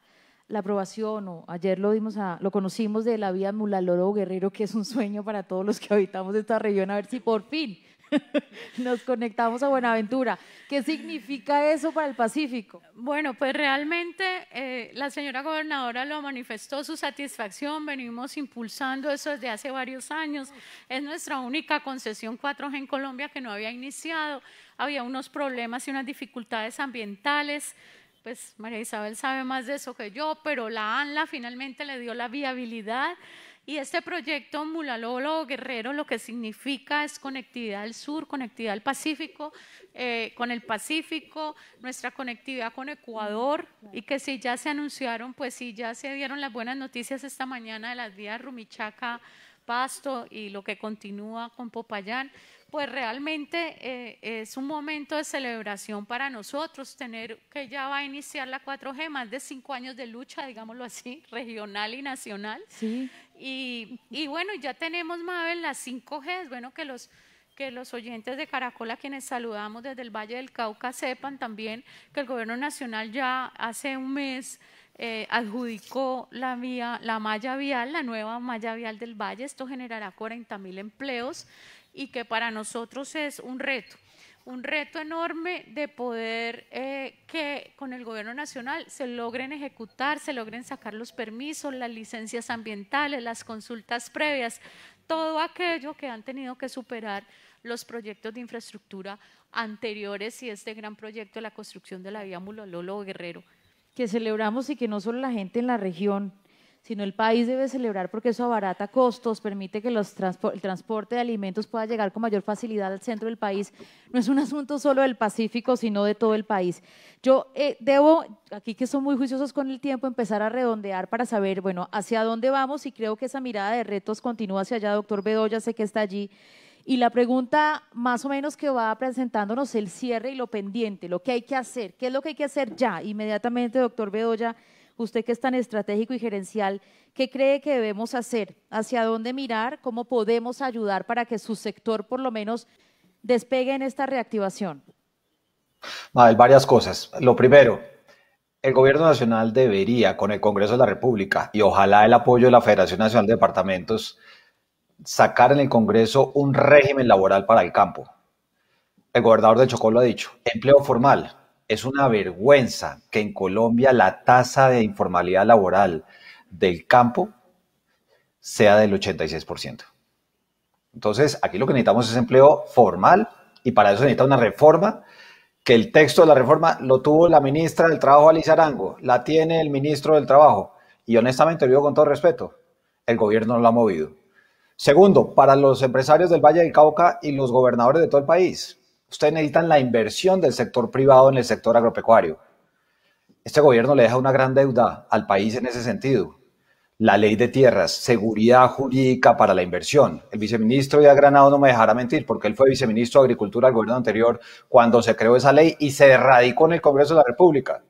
la aprobación, o ayer lo, dimos a, lo conocimos de la vía Mulaloro Guerrero, que es un sueño para todos los que habitamos esta región, a ver si por fin nos conectamos a Buenaventura. ¿Qué significa eso para el Pacífico? Bueno, pues realmente eh, la señora gobernadora lo manifestó su satisfacción, venimos impulsando eso desde hace varios años, es nuestra única concesión 4G en Colombia que no había iniciado, había unos problemas y unas dificultades ambientales pues María Isabel sabe más de eso que yo, pero la ANLA finalmente le dio la viabilidad y este proyecto Mulalolo Guerrero lo que significa es conectividad al sur, conectividad al Pacífico, eh, con el Pacífico, nuestra conectividad con Ecuador y que si ya se anunciaron, pues si ya se dieron las buenas noticias esta mañana de las vías Rumichaca. Pasto y lo que continúa con Popayán, pues realmente eh, es un momento de celebración para nosotros, tener que ya va a iniciar la 4G, más de cinco años de lucha, digámoslo así, regional y nacional. Sí. Y, bueno, ya tenemos, Mabel, las 5G, bueno, que los que los oyentes de Caracola, quienes saludamos desde el Valle del Cauca, sepan también que el Gobierno Nacional ya hace un mes eh, adjudicó la, vía, la malla vial, la nueva malla vial del Valle. Esto generará 40 mil empleos y que para nosotros es un reto un reto enorme de poder eh, que con el gobierno nacional se logren ejecutar, se logren sacar los permisos, las licencias ambientales, las consultas previas, todo aquello que han tenido que superar los proyectos de infraestructura anteriores y este gran proyecto, de la construcción de la vía Mulololo Guerrero que celebramos y que no solo la gente en la región, sino el país debe celebrar porque eso abarata costos, permite que el transporte de alimentos pueda llegar con mayor facilidad al centro del país. No es un asunto solo del Pacífico, sino de todo el país. Yo eh, debo, aquí que son muy juiciosos con el tiempo, empezar a redondear para saber, bueno, hacia dónde vamos y creo que esa mirada de retos continúa hacia allá, doctor Bedoya, sé que está allí y la pregunta más o menos que va presentándonos el cierre y lo pendiente, lo que hay que hacer, qué es lo que hay que hacer ya, inmediatamente, doctor Bedoya, usted que es tan estratégico y gerencial, ¿qué cree que debemos hacer? ¿Hacia dónde mirar? ¿Cómo podemos ayudar para que su sector por lo menos despegue en esta reactivación? Ah, hay varias cosas. Lo primero, el gobierno nacional debería, con el Congreso de la República y ojalá el apoyo de la Federación Nacional de Departamentos, sacar en el Congreso un régimen laboral para el campo. El gobernador de Chocó lo ha dicho, empleo formal. Es una vergüenza que en Colombia la tasa de informalidad laboral del campo sea del 86%. Entonces, aquí lo que necesitamos es empleo formal y para eso se necesita una reforma que el texto de la reforma lo tuvo la ministra del Trabajo, Alicia Arango, la tiene el ministro del Trabajo. Y honestamente, lo digo con todo respeto, el gobierno no lo ha movido. Segundo, para los empresarios del Valle del Cauca y los gobernadores de todo el país, ustedes necesitan la inversión del sector privado en el sector agropecuario. Este gobierno le deja una gran deuda al país en ese sentido. La ley de tierras, seguridad jurídica para la inversión. El viceministro ya Granado no me dejará mentir porque él fue viceministro de Agricultura al gobierno anterior cuando se creó esa ley y se erradicó en el Congreso de la República.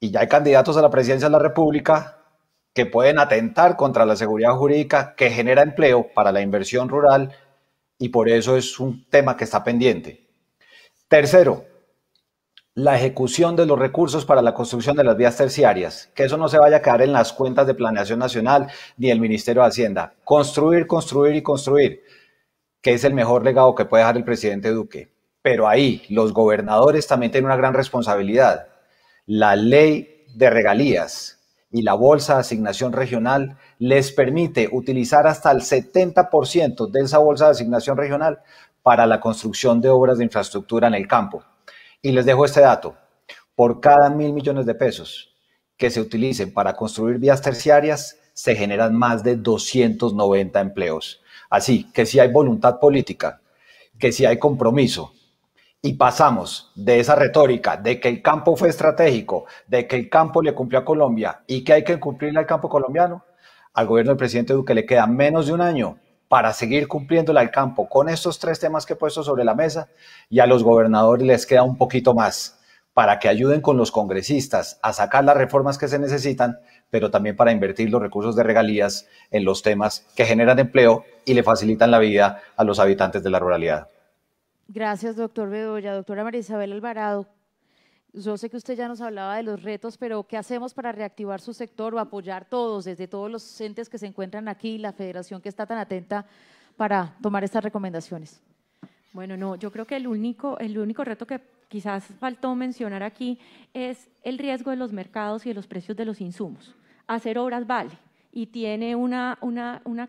Y ya hay candidatos a la presidencia de la República que pueden atentar contra la seguridad jurídica que genera empleo para la inversión rural y por eso es un tema que está pendiente. Tercero, la ejecución de los recursos para la construcción de las vías terciarias, que eso no se vaya a quedar en las cuentas de Planeación Nacional ni el Ministerio de Hacienda. Construir, construir y construir, que es el mejor legado que puede dejar el presidente Duque. Pero ahí los gobernadores también tienen una gran responsabilidad. La ley de regalías, y la Bolsa de Asignación Regional les permite utilizar hasta el 70% de esa Bolsa de Asignación Regional para la construcción de obras de infraestructura en el campo. Y les dejo este dato. Por cada mil millones de pesos que se utilicen para construir vías terciarias, se generan más de 290 empleos. Así que si hay voluntad política, que si hay compromiso, y pasamos de esa retórica de que el campo fue estratégico, de que el campo le cumplió a Colombia y que hay que cumplirle al campo colombiano, al gobierno del presidente Duque le queda menos de un año para seguir cumpliéndole al campo con estos tres temas que he puesto sobre la mesa y a los gobernadores les queda un poquito más para que ayuden con los congresistas a sacar las reformas que se necesitan, pero también para invertir los recursos de regalías en los temas que generan empleo y le facilitan la vida a los habitantes de la ruralidad. Gracias, doctor Bedoya. Doctora María Isabel Alvarado, yo sé que usted ya nos hablaba de los retos, pero ¿qué hacemos para reactivar su sector o apoyar todos, desde todos los entes que se encuentran aquí, la federación que está tan atenta para tomar estas recomendaciones? Bueno, no, yo creo que el único, el único reto que quizás faltó mencionar aquí es el riesgo de los mercados y de los precios de los insumos. Hacer obras vale, y tiene una,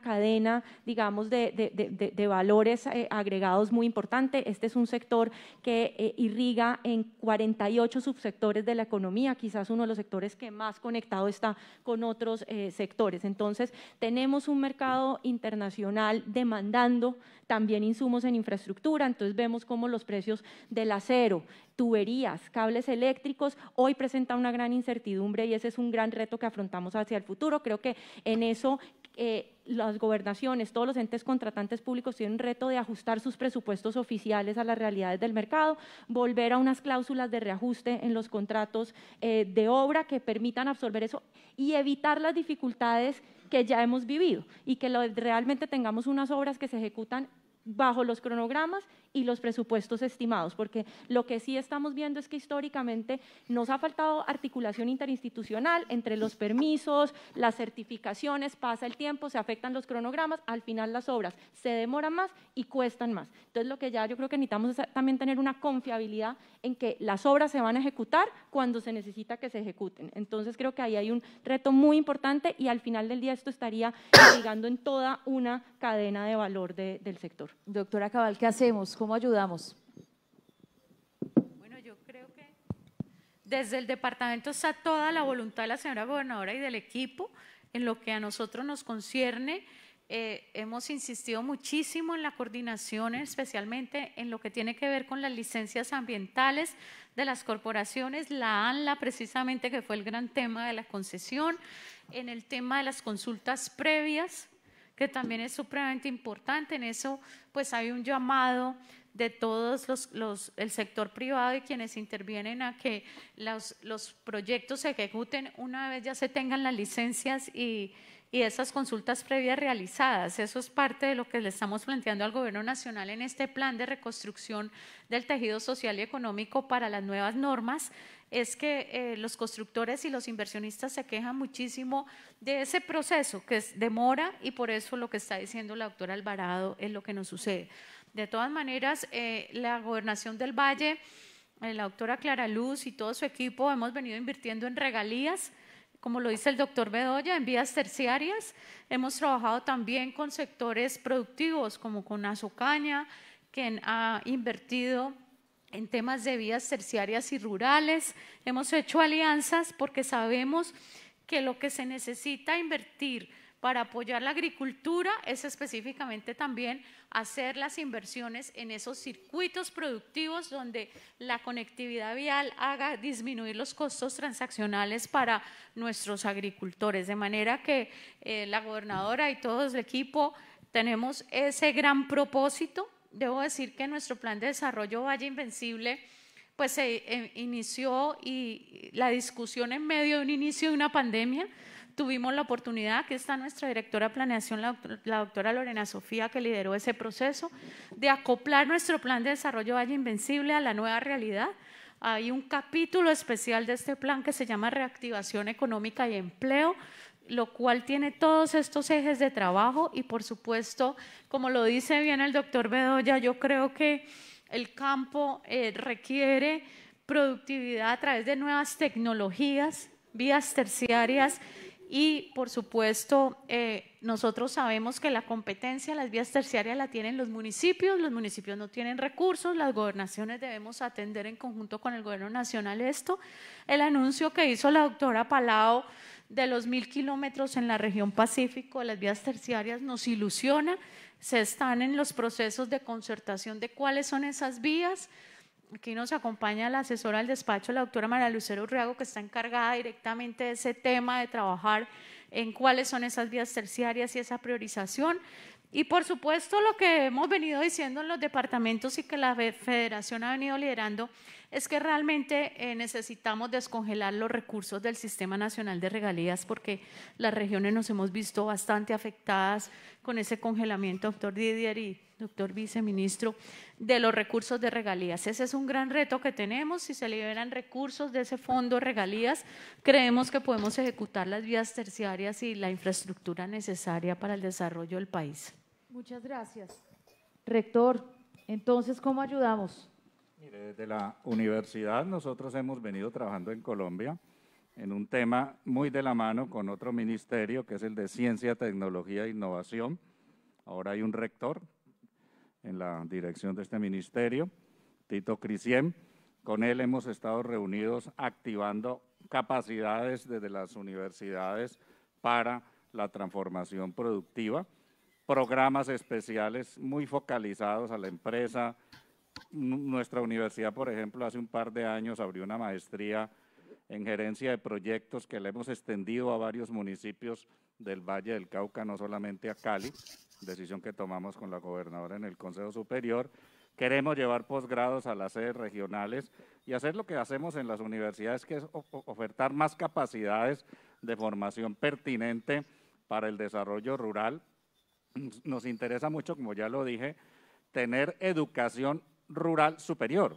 cadena, digamos, de, valores eh, agregados muy importante. Este es un sector que eh, irriga en 48 subsectores de la economía, quizás uno de los sectores que más conectado está con otros eh, sectores. Entonces, tenemos un mercado internacional demandando también insumos en infraestructura, entonces vemos cómo los precios del acero, tuberías, cables eléctricos, hoy presenta una gran incertidumbre y ese es un gran reto que afrontamos hacia el futuro. Creo que en eso eh, las gobernaciones, todos los entes contratantes públicos tienen un reto de ajustar sus presupuestos oficiales a las realidades del mercado, volver a unas cláusulas de reajuste en los contratos eh, de obra que permitan absorber eso y evitar las dificultades que ya hemos vivido y que realmente tengamos unas obras que se ejecutan bajo los cronogramas y los presupuestos estimados, porque lo que sí estamos viendo es que históricamente nos ha faltado articulación interinstitucional entre los permisos, las certificaciones, pasa el tiempo, se afectan los cronogramas, al final las obras se demoran más y cuestan más. Entonces lo que ya yo creo que necesitamos es también tener una confiabilidad en que las obras se van a ejecutar cuando se necesita que se ejecuten. Entonces creo que ahí hay un reto muy importante y al final del día esto estaría ligando en toda una cadena de valor del sector. Doctora Cabal, ¿qué hacemos? ¿Cómo ayudamos? Bueno, yo creo que desde el departamento está toda la voluntad de la señora gobernadora y del equipo en lo que a nosotros nos concierne. Eh, hemos insistido muchísimo en la coordinación, especialmente en lo que tiene que ver con las licencias ambientales de las corporaciones, la ANLA precisamente, que fue el gran tema de la concesión, en el tema de las consultas previas, que también es supremamente importante. En eso pues hay un llamado de todos los, el sector privado y quienes intervienen a que los, los proyectos se ejecuten una vez ya se tengan las licencias y, y esas consultas previas realizadas. Eso es parte de lo que le estamos planteando al Gobierno Nacional en este plan de reconstrucción del tejido social y económico para las nuevas normas es que eh, los constructores y los inversionistas se quejan muchísimo de ese proceso que es, demora y por eso lo que está diciendo la doctora Alvarado es lo que nos sucede. De todas maneras, eh, la gobernación del Valle, eh, la doctora Clara Luz y todo su equipo hemos venido invirtiendo en regalías como lo dice el doctor Bedoya, en vías terciarias. Hemos trabajado también con sectores productivos como con Azucaña, quien ha invertido en temas de vías terciarias y rurales. Hemos hecho alianzas porque sabemos que lo que se necesita invertir para apoyar la agricultura es específicamente también hacer las inversiones en esos circuitos productivos donde la conectividad vial haga disminuir los costos transaccionales para nuestros agricultores. De manera que eh, la gobernadora y todo el equipo tenemos ese gran propósito. Debo decir que nuestro plan de desarrollo Valle Invencible pues se eh, inició y la discusión en medio de un inicio de una pandemia tuvimos la oportunidad, que está nuestra directora de planeación, la, doctora Lorena Sofía, que lideró ese proceso, de acoplar nuestro plan de desarrollo Valle Invencible a la nueva realidad. Hay un capítulo especial de este plan que se llama Reactivación Económica y Empleo, lo cual tiene todos estos ejes de trabajo y por supuesto, como lo dice bien el doctor Bedoya, yo creo que el campo eh, requiere productividad a través de nuevas tecnologías, vías terciarias, y por supuesto, eh, nosotros sabemos que la competencia las vías terciarias la tienen los municipios, los municipios no tienen recursos, las gobernaciones debemos atender en conjunto con el gobierno nacional esto. El anuncio que hizo la doctora Palau de los mil kilómetros en la región Pacífico las vías terciarias nos ilusiona, se están en los procesos de concertación de cuáles son esas vías, Aquí nos acompaña la asesora del despacho, la doctora María Lucero Urriago, que está encargada directamente de ese tema, de trabajar en cuáles son esas vías terciarias y esa priorización. Y por supuesto lo que hemos venido diciendo en los departamentos y que la federación ha venido liderando es que realmente eh, necesitamos descongelar los recursos del Sistema Nacional de Regalías porque las regiones nos hemos visto bastante afectadas con ese congelamiento, doctor Didier y doctor viceministro, de los recursos de regalías. Ese es un gran reto que tenemos. Si se liberan recursos de ese fondo regalías, creemos que podemos ejecutar las vías terciarias y la infraestructura necesaria para el desarrollo del país. Muchas gracias. Rector, entonces, ¿cómo ayudamos? desde la universidad nosotros hemos venido trabajando en Colombia en un tema muy de la mano con otro ministerio que es el de Ciencia, Tecnología e Innovación. Ahora hay un rector en la dirección de este ministerio, Tito Crisiem. Con él hemos estado reunidos activando capacidades desde las universidades para la transformación productiva, programas especiales muy focalizados a la empresa, nuestra universidad, por ejemplo, hace un par de años abrió una maestría en gerencia de proyectos que le hemos extendido a varios municipios del Valle del Cauca, no solamente a Cali, decisión que tomamos con la gobernadora en el Consejo Superior. Queremos llevar posgrados a las sedes regionales y hacer lo que hacemos en las universidades, que es ofertar más capacidades de formación pertinente para el desarrollo rural. Nos interesa mucho, como ya lo dije, tener educación rural superior,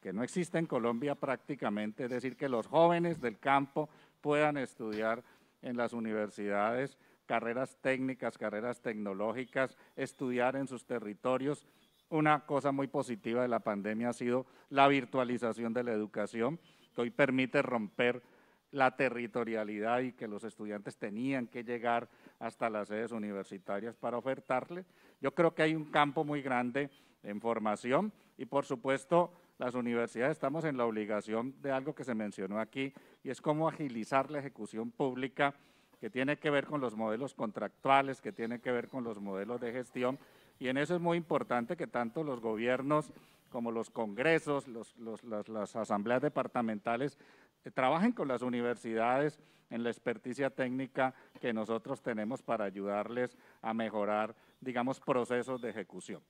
que no existe en Colombia prácticamente, es decir, que los jóvenes del campo puedan estudiar en las universidades carreras técnicas, carreras tecnológicas, estudiar en sus territorios. Una cosa muy positiva de la pandemia ha sido la virtualización de la educación, que hoy permite romper la territorialidad y que los estudiantes tenían que llegar hasta las sedes universitarias para ofertarle. Yo creo que hay un campo muy grande en formación y, por supuesto, las universidades estamos en la obligación de algo que se mencionó aquí y es cómo agilizar la ejecución pública que tiene que ver con los modelos contractuales, que tiene que ver con los modelos de gestión y en eso es muy importante que tanto los gobiernos como los congresos, las, asambleas departamentales eh, trabajen con las universidades en la experticia técnica que nosotros tenemos para ayudarles a mejorar, digamos, procesos de ejecución.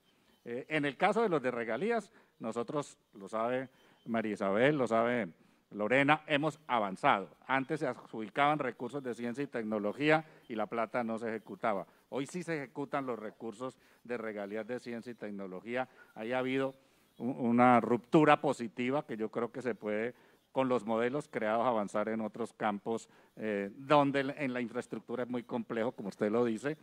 Eh, en el caso de los de regalías, nosotros, lo sabe María Isabel, lo sabe Lorena, hemos avanzado. Antes se adjudicaban recursos de ciencia y tecnología y la plata no se ejecutaba. Hoy sí se ejecutan los recursos de regalías de ciencia y tecnología. Ahí ha habido una ruptura positiva que yo creo que se puede con los modelos creados avanzar en otros campos eh, donde en la infraestructura es muy complejo, como usted lo dice.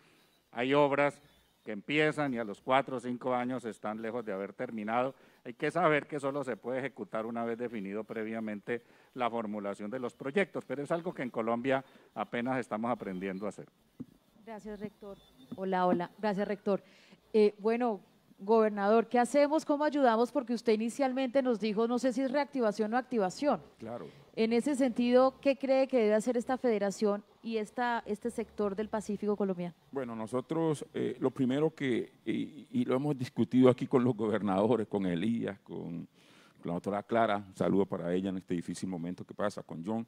Hay obras que empiezan y a los cuatro o cinco años están lejos de haber terminado. Hay que saber que solo se puede ejecutar una vez definido previamente la formulación de los proyectos, pero es algo que en Colombia apenas estamos aprendiendo a hacer. Gracias, rector. Hola, hola. Gracias, rector. Eh, bueno, gobernador, ¿qué hacemos? ¿Cómo ayudamos? Porque usted inicialmente nos dijo, no sé si es reactivación o activación. Claro. En ese sentido, ¿qué cree que debe hacer esta federación y este sector del Pacífico colombiano? Bueno, nosotros eh, lo primero que, y, lo hemos discutido aquí con los gobernadores, con Elías, con, la doctora Clara, un saludo para ella en este difícil momento que pasa, con John.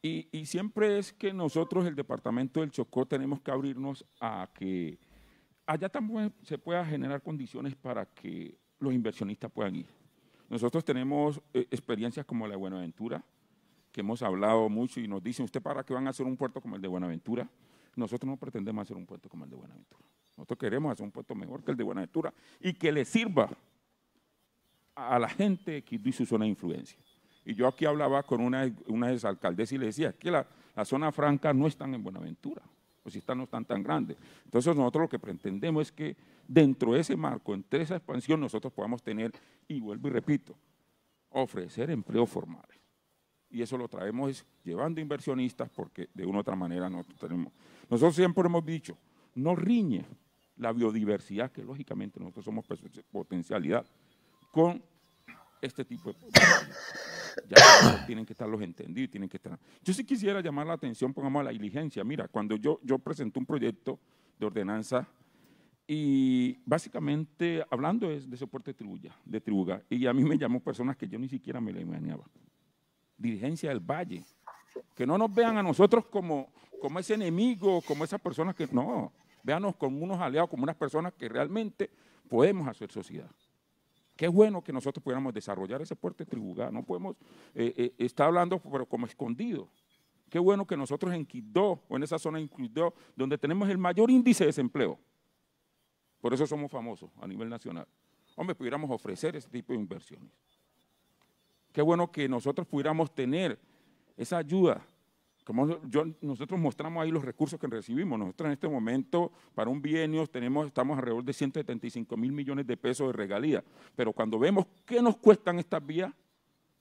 Y, siempre es que nosotros, el departamento del Chocó, tenemos que abrirnos a que allá también se pueda generar condiciones para que los inversionistas puedan ir. Nosotros tenemos eh, experiencias como la de Buenaventura, que hemos hablado mucho y nos dicen, ¿usted para qué van a hacer un puerto como el de Buenaventura? Nosotros no pretendemos hacer un puerto como el de Buenaventura. Nosotros queremos hacer un puerto mejor que el de Buenaventura y que le sirva a la gente que vive y su zona de influencia. Y yo aquí hablaba con una, una alcaldes y le decía, que la, la zona franca no están en Buenaventura, o si están no están tan grandes. Entonces nosotros lo que pretendemos es que dentro de ese marco, entre esa expansión, nosotros podamos tener, y vuelvo y repito, ofrecer empleos formales y eso lo traemos llevando inversionistas porque de una u otra manera nosotros tenemos. Nosotros siempre hemos dicho, no riñe la biodiversidad, que lógicamente nosotros somos pues, potencialidad, con este tipo de ya tienen que estar los entendidos, tienen que estar. Yo sí quisiera llamar la atención, pongamos a la diligencia. Mira, cuando yo, yo presenté un proyecto de ordenanza y básicamente hablando es de soporte de tribuga, de tribuga, y a mí me llamó personas que yo ni siquiera me la imaginaba dirigencia del Valle. Que no nos vean a nosotros como, ese enemigo, como esas personas que no, véanos como unos aliados, como unas personas que realmente podemos hacer sociedad. Qué bueno que nosotros pudiéramos desarrollar ese puerto de No podemos eh, eh, estar hablando, pero como escondido. Qué bueno que nosotros en Quidó, o en esa zona incluido donde tenemos el mayor índice de desempleo. Por eso somos famosos a nivel nacional. Hombre, pudiéramos ofrecer ese tipo de inversiones. Qué bueno que nosotros pudiéramos tener esa ayuda. Como yo, nosotros mostramos ahí los recursos que recibimos. Nosotros en este momento, para un bienio, tenemos, estamos alrededor de 175 mil millones de pesos de regalías. Pero cuando vemos qué nos cuestan estas vías,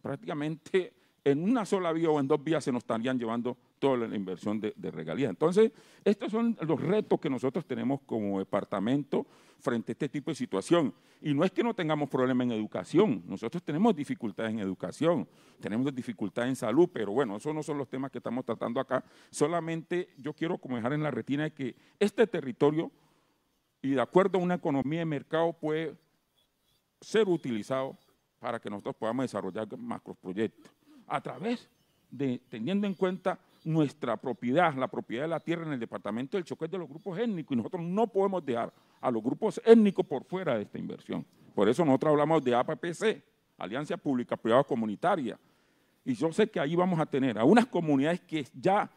prácticamente en una sola vía o en dos vías se nos estarían llevando toda la inversión de, de regalías. Entonces, estos son los retos que nosotros tenemos como departamento frente a este tipo de situación. Y no es que no tengamos problemas en educación, nosotros tenemos dificultades en educación, tenemos dificultades en salud, pero bueno, esos no son los temas que estamos tratando acá. Solamente yo quiero como dejar en la retina que este territorio, y de acuerdo a una economía de mercado, puede ser utilizado para que nosotros podamos desarrollar macroproyectos a través de, teniendo en cuenta nuestra propiedad, la propiedad de la tierra en el departamento del es de los grupos étnicos y nosotros no podemos dejar a los grupos étnicos por fuera de esta inversión. Por eso nosotros hablamos de APPC, Alianza Pública Privada Comunitaria. Y yo sé que ahí vamos a tener a unas comunidades que ya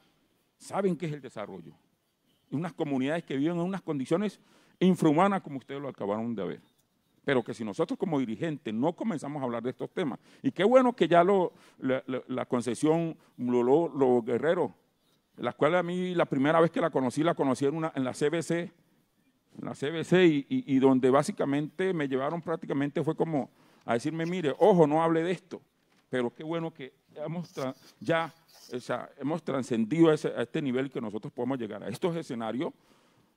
saben qué es el desarrollo, unas comunidades que viven en unas condiciones infrahumanas como ustedes lo acabaron de ver pero que si nosotros como dirigentes no comenzamos a hablar de estos temas, y qué bueno que ya la, concesión los guerreros, Guerrero, la cual a mí la primera vez que la conocí, la conocí en, la CBC, en la CBC, y, donde básicamente me llevaron prácticamente fue como a decirme, mire, ojo, no hable de esto, pero qué bueno que hemos ya hemos trascendido a, este nivel que nosotros podemos llegar a estos escenarios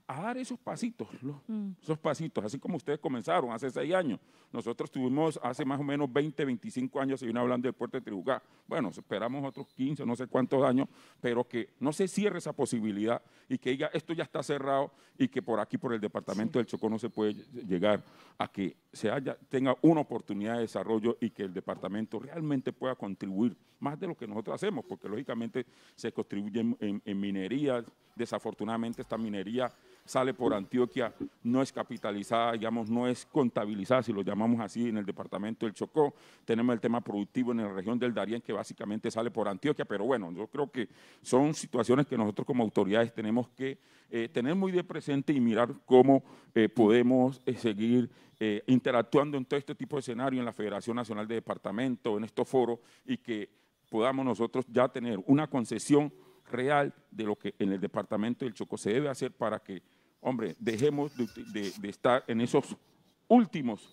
a dar esos pasitos, mm. esos pasitos, así como ustedes comenzaron hace seis años. Nosotros tuvimos hace más o menos 20, 25 años, se viene hablando del puerto de Tribugá. Bueno, esperamos otros 15, no sé cuántos años, pero que no se cierre esa posibilidad y que diga, esto ya está cerrado y que por aquí, por el departamento del Chocó, no se puede llegar a que se haya, tenga una oportunidad de desarrollo y que el departamento realmente pueda contribuir más de lo que nosotros hacemos, porque lógicamente se contribuye en minería, desafortunadamente esta minería sale por Antioquia, no es capitalizada, digamos, no es contabilizada, si lo llamamos así, en el departamento del Chocó. Tenemos el tema productivo en la región del Darién, que básicamente sale por Antioquia, pero bueno, yo creo que son situaciones que nosotros como autoridades tenemos que eh, tener muy de presente y mirar cómo eh, podemos eh, seguir interactuando en todo este tipo de escenario en la Federación Nacional de Departamentos, en estos foros, y que podamos nosotros ya tener una concesión real de lo que en el departamento del Chocó se debe hacer para que Hombre, dejemos de, estar en esos últimos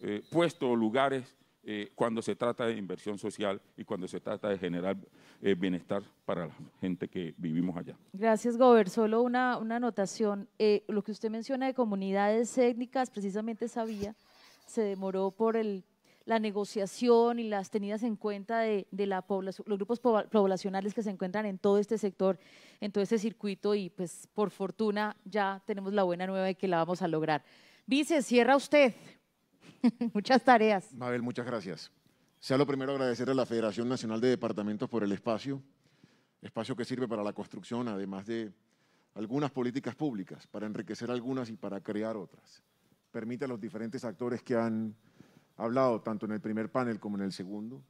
eh, puestos o lugares eh, cuando se trata de inversión social y cuando se trata de generar eh, bienestar para la gente que vivimos allá. Gracias, Gober. Solo una, una anotación. lo que usted menciona de comunidades étnicas, precisamente sabía, se demoró por el la negociación y las tenidas en cuenta de, de la los grupos poblacionales que se encuentran en todo este sector, en todo este circuito y pues por fortuna ya tenemos la buena nueva de que la vamos a lograr. Vice, cierra usted. muchas tareas. Mabel, muchas gracias. Sea lo primero agradecer a la Federación Nacional de Departamentos por el espacio, espacio que sirve para la construcción, además de algunas políticas públicas, para enriquecer algunas y para crear otras. Permite a los diferentes actores que han hablado tanto en el primer panel como en el segundo,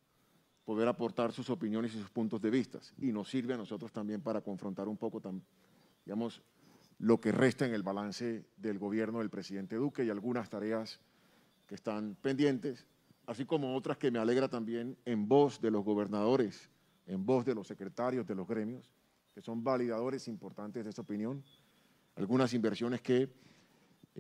poder aportar sus opiniones y sus puntos de vista. Y nos sirve a nosotros también para confrontar un poco, digamos, lo que resta en el balance del gobierno del presidente Duque y algunas tareas que están pendientes, así como otras que me alegra también en voz de los gobernadores, en voz de los secretarios de los gremios, que son validadores importantes de esa opinión, algunas inversiones que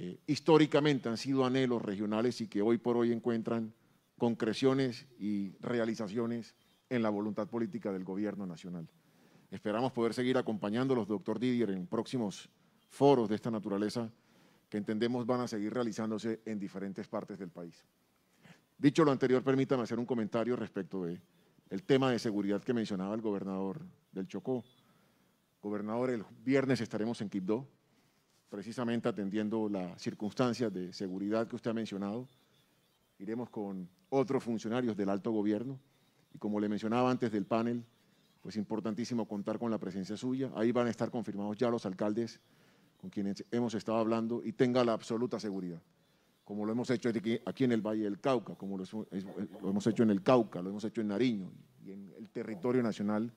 eh, históricamente han sido anhelos regionales y que hoy por hoy encuentran concreciones y realizaciones en la voluntad política del gobierno nacional. Esperamos poder seguir acompañándolos, doctor Didier, en próximos foros de esta naturaleza que entendemos van a seguir realizándose en diferentes partes del país. Dicho lo anterior, permítame hacer un comentario respecto del tema de seguridad que mencionaba el gobernador del Chocó. Gobernador, el viernes estaremos en Quibdó precisamente atendiendo las circunstancias de seguridad que usted ha mencionado. Iremos con otros funcionarios del alto gobierno y como le mencionaba antes del panel, es pues importantísimo contar con la presencia suya. Ahí van a estar confirmados ya los alcaldes con quienes hemos estado hablando y tenga la absoluta seguridad, como lo hemos hecho aquí en el Valle del Cauca, como lo, lo hemos hecho en el Cauca, lo hemos hecho en Nariño y en el territorio nacional,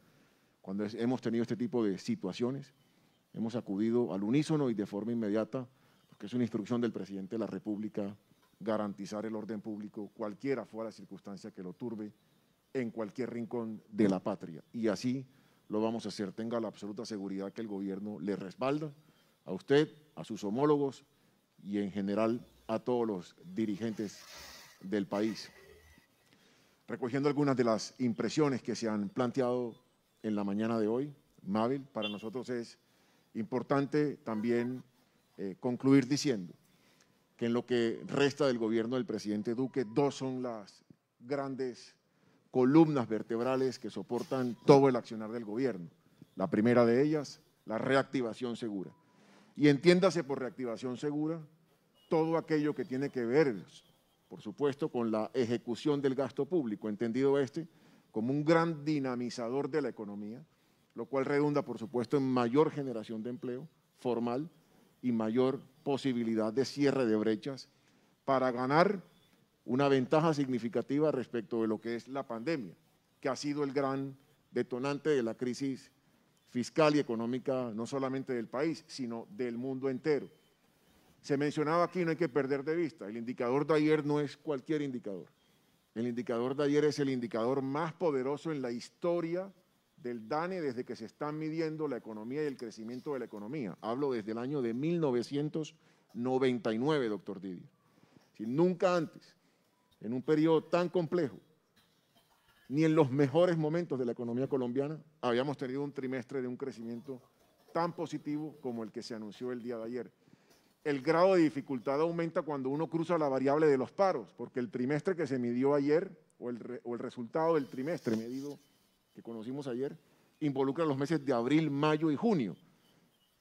cuando hemos tenido este tipo de situaciones Hemos acudido al unísono y de forma inmediata, porque es una instrucción del presidente de la República garantizar el orden público, cualquiera fuera la circunstancia que lo turbe, en cualquier rincón de la patria. Y así lo vamos a hacer. Tenga la absoluta seguridad que el gobierno le respalda a usted, a sus homólogos y en general a todos los dirigentes del país. Recogiendo algunas de las impresiones que se han planteado en la mañana de hoy, Mabel, para nosotros es Importante también eh, concluir diciendo que en lo que resta del gobierno del presidente Duque, dos son las grandes columnas vertebrales que soportan todo el accionar del gobierno. La primera de ellas, la reactivación segura. Y entiéndase por reactivación segura todo aquello que tiene que ver, por supuesto, con la ejecución del gasto público, entendido este como un gran dinamizador de la economía, lo cual redunda, por supuesto, en mayor generación de empleo formal y mayor posibilidad de cierre de brechas para ganar una ventaja significativa respecto de lo que es la pandemia, que ha sido el gran detonante de la crisis fiscal y económica, no solamente del país, sino del mundo entero. Se mencionaba aquí, no hay que perder de vista, el indicador de ayer no es cualquier indicador. El indicador de ayer es el indicador más poderoso en la historia del DANE desde que se están midiendo la economía y el crecimiento de la economía. Hablo desde el año de 1999, doctor Didier. Si nunca antes, en un periodo tan complejo, ni en los mejores momentos de la economía colombiana, habíamos tenido un trimestre de un crecimiento tan positivo como el que se anunció el día de ayer. El grado de dificultad aumenta cuando uno cruza la variable de los paros, porque el trimestre que se midió ayer, o el, o el resultado del trimestre medido que conocimos ayer involucra los meses de abril, mayo y junio.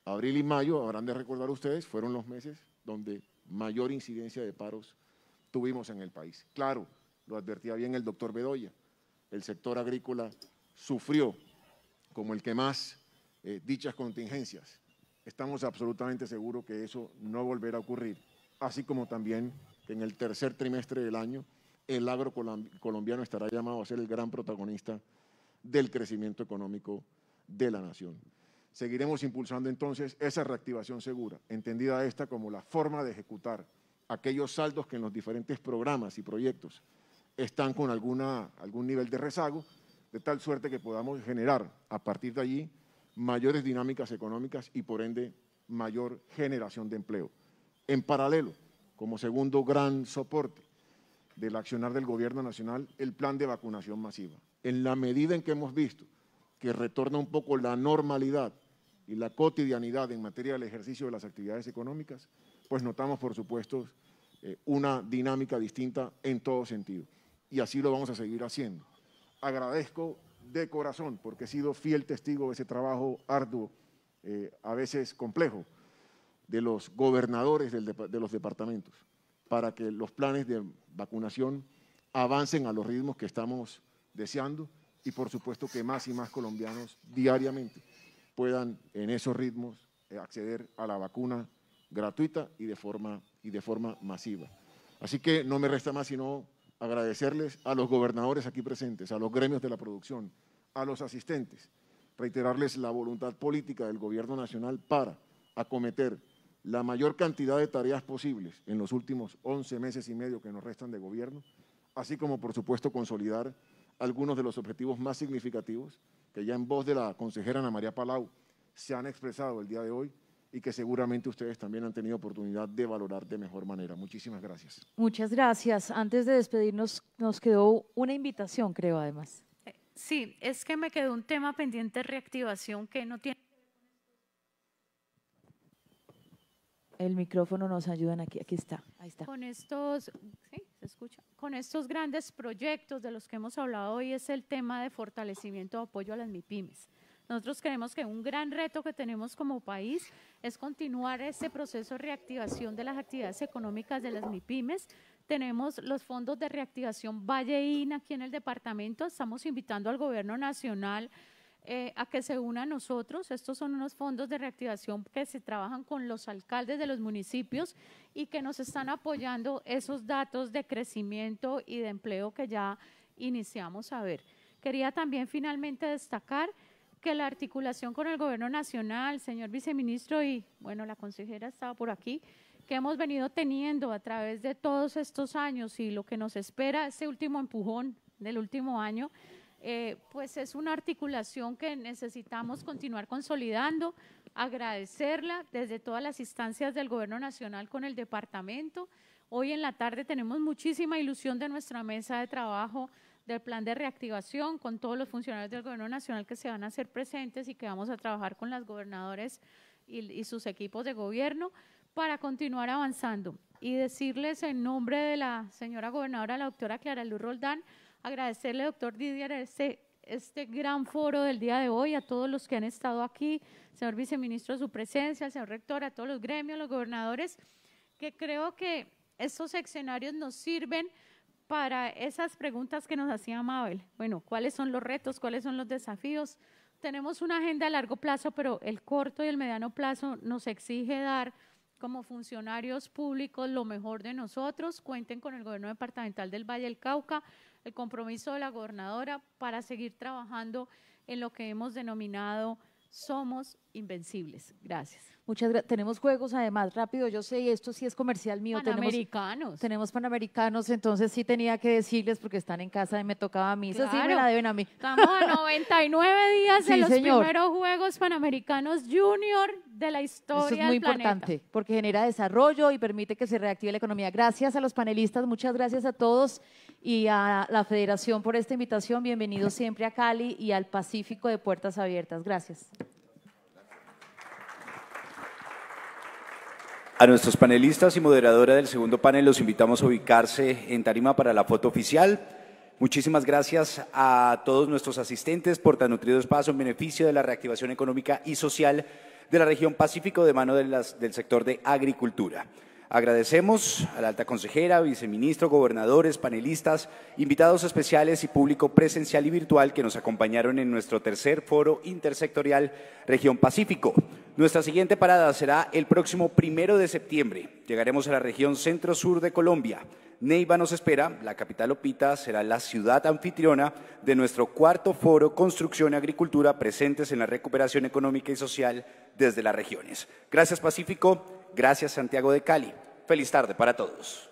Abril y mayo, habrán de recordar ustedes, fueron los meses donde mayor incidencia de paros tuvimos en el país. Claro, lo advertía bien el doctor Bedoya, el sector agrícola sufrió como el que más eh, dichas contingencias. Estamos absolutamente seguros que eso no volverá a ocurrir, así como también que en el tercer trimestre del año el agro colombiano estará llamado a ser el gran protagonista del crecimiento económico de la nación. Seguiremos impulsando entonces esa reactivación segura, entendida esta como la forma de ejecutar aquellos saldos que en los diferentes programas y proyectos están con alguna, algún nivel de rezago, de tal suerte que podamos generar a partir de allí mayores dinámicas económicas y por ende mayor generación de empleo. En paralelo, como segundo gran soporte del accionar del Gobierno Nacional, el plan de vacunación masiva en la medida en que hemos visto que retorna un poco la normalidad y la cotidianidad en materia del ejercicio de las actividades económicas, pues notamos, por supuesto, eh, una dinámica distinta en todo sentido. Y así lo vamos a seguir haciendo. Agradezco de corazón, porque he sido fiel testigo de ese trabajo arduo, eh, a veces complejo, de los gobernadores de los departamentos, para que los planes de vacunación avancen a los ritmos que estamos deseando y por supuesto que más y más colombianos diariamente puedan en esos ritmos eh, acceder a la vacuna gratuita y de forma, y de forma masiva. Así que no me resta más sino agradecerles a los gobernadores aquí presentes, a los gremios de la producción, a los asistentes, reiterarles la voluntad política del Gobierno Nacional para acometer la mayor cantidad de tareas posibles en los últimos 11 meses y medio que nos restan de gobierno, así como por supuesto consolidar algunos de los objetivos más significativos que ya en voz de la consejera Ana María Palau se han expresado el día de hoy y que seguramente ustedes también han tenido oportunidad de valorar de mejor manera. Muchísimas gracias. Muchas gracias. Antes de despedirnos, nos quedó una invitación, creo, además. Eh, sí, es que me quedó un tema pendiente de reactivación que no tiene... El micrófono nos ayudan aquí, aquí está, ahí está. Con estos escucha? Con estos grandes proyectos de los que hemos hablado hoy es el tema de fortalecimiento de apoyo a las MIPIMES. Nosotros creemos que un gran reto que tenemos como país es continuar ese proceso de reactivación de las actividades económicas de las MIPIMES. Tenemos los fondos de reactivación Valleín aquí en el departamento. Estamos invitando al gobierno nacional eh, a que se unan a nosotros. Estos son unos fondos de reactivación que se trabajan con los alcaldes de los municipios y que nos están apoyando esos datos de crecimiento y de empleo que ya iniciamos a ver. Quería también finalmente destacar que la articulación con el gobierno nacional, señor viceministro y bueno, la consejera estaba por aquí, que hemos venido teniendo a través de todos estos años y lo que nos espera este último empujón del último año, eh, pues es una articulación que necesitamos continuar consolidando, agradecerla desde todas las instancias del Gobierno Nacional con el departamento. Hoy en la tarde tenemos muchísima ilusión de nuestra mesa de trabajo del plan de reactivación con todos los funcionarios del Gobierno Nacional que se van a hacer presentes y que vamos a trabajar con las gobernadores y, sus equipos de gobierno para continuar avanzando. Y decirles en nombre de la señora gobernadora, la doctora Clara Luz Roldán, agradecerle, doctor Didier, este, este gran foro del día de hoy, a todos los que han estado aquí, señor viceministro, su presencia, señor rector, a todos los gremios, los gobernadores, que creo que estos escenarios nos sirven para esas preguntas que nos hacía Mabel. Bueno, ¿cuáles son los retos? ¿Cuáles son los desafíos? Tenemos una agenda a largo plazo, pero el corto y el mediano plazo nos exige dar como funcionarios públicos lo mejor de nosotros. Cuenten con el gobierno departamental del Valle del Cauca, el compromiso de la gobernadora para seguir trabajando en lo que hemos denominado somos invencibles. Gracias. Muchas gracias. Tenemos juegos además, rápido, yo sé, y esto sí es comercial mío. Panamericanos. Tenemos, panamericanos, entonces sí tenía que decirles porque están en casa y me tocaba a mí. Eso sí me la deben a mí. Estamos a 99 días de los primeros Juegos Panamericanos Junior de la historia. Eso es muy importante porque genera desarrollo y permite que se reactive la economía. Gracias a los panelistas, muchas gracias a todos y a la Federación por esta invitación. Bienvenidos siempre a Cali y al Pacífico de Puertas Abiertas. Gracias. A nuestros panelistas y moderadora del segundo panel los invitamos a ubicarse en tarima para la foto oficial. Muchísimas gracias a todos nuestros asistentes por tan nutrido espacio en beneficio de la reactivación económica y social de la región Pacífico de mano del sector de agricultura. Agradecemos a la alta consejera, viceministro, gobernadores, panelistas, invitados especiales y público presencial y virtual que nos acompañaron en nuestro tercer foro intersectorial Región Pacífico. Nuestra siguiente parada será el próximo primero de septiembre. Llegaremos a la región centro-sur de Colombia. Neiva nos espera, la capital Opita será la ciudad anfitriona de nuestro cuarto foro Construcción y Agricultura presentes en la recuperación económica y social desde las regiones. Gracias Pacífico, Gracias, Santiago de Cali. Feliz tarde para todos.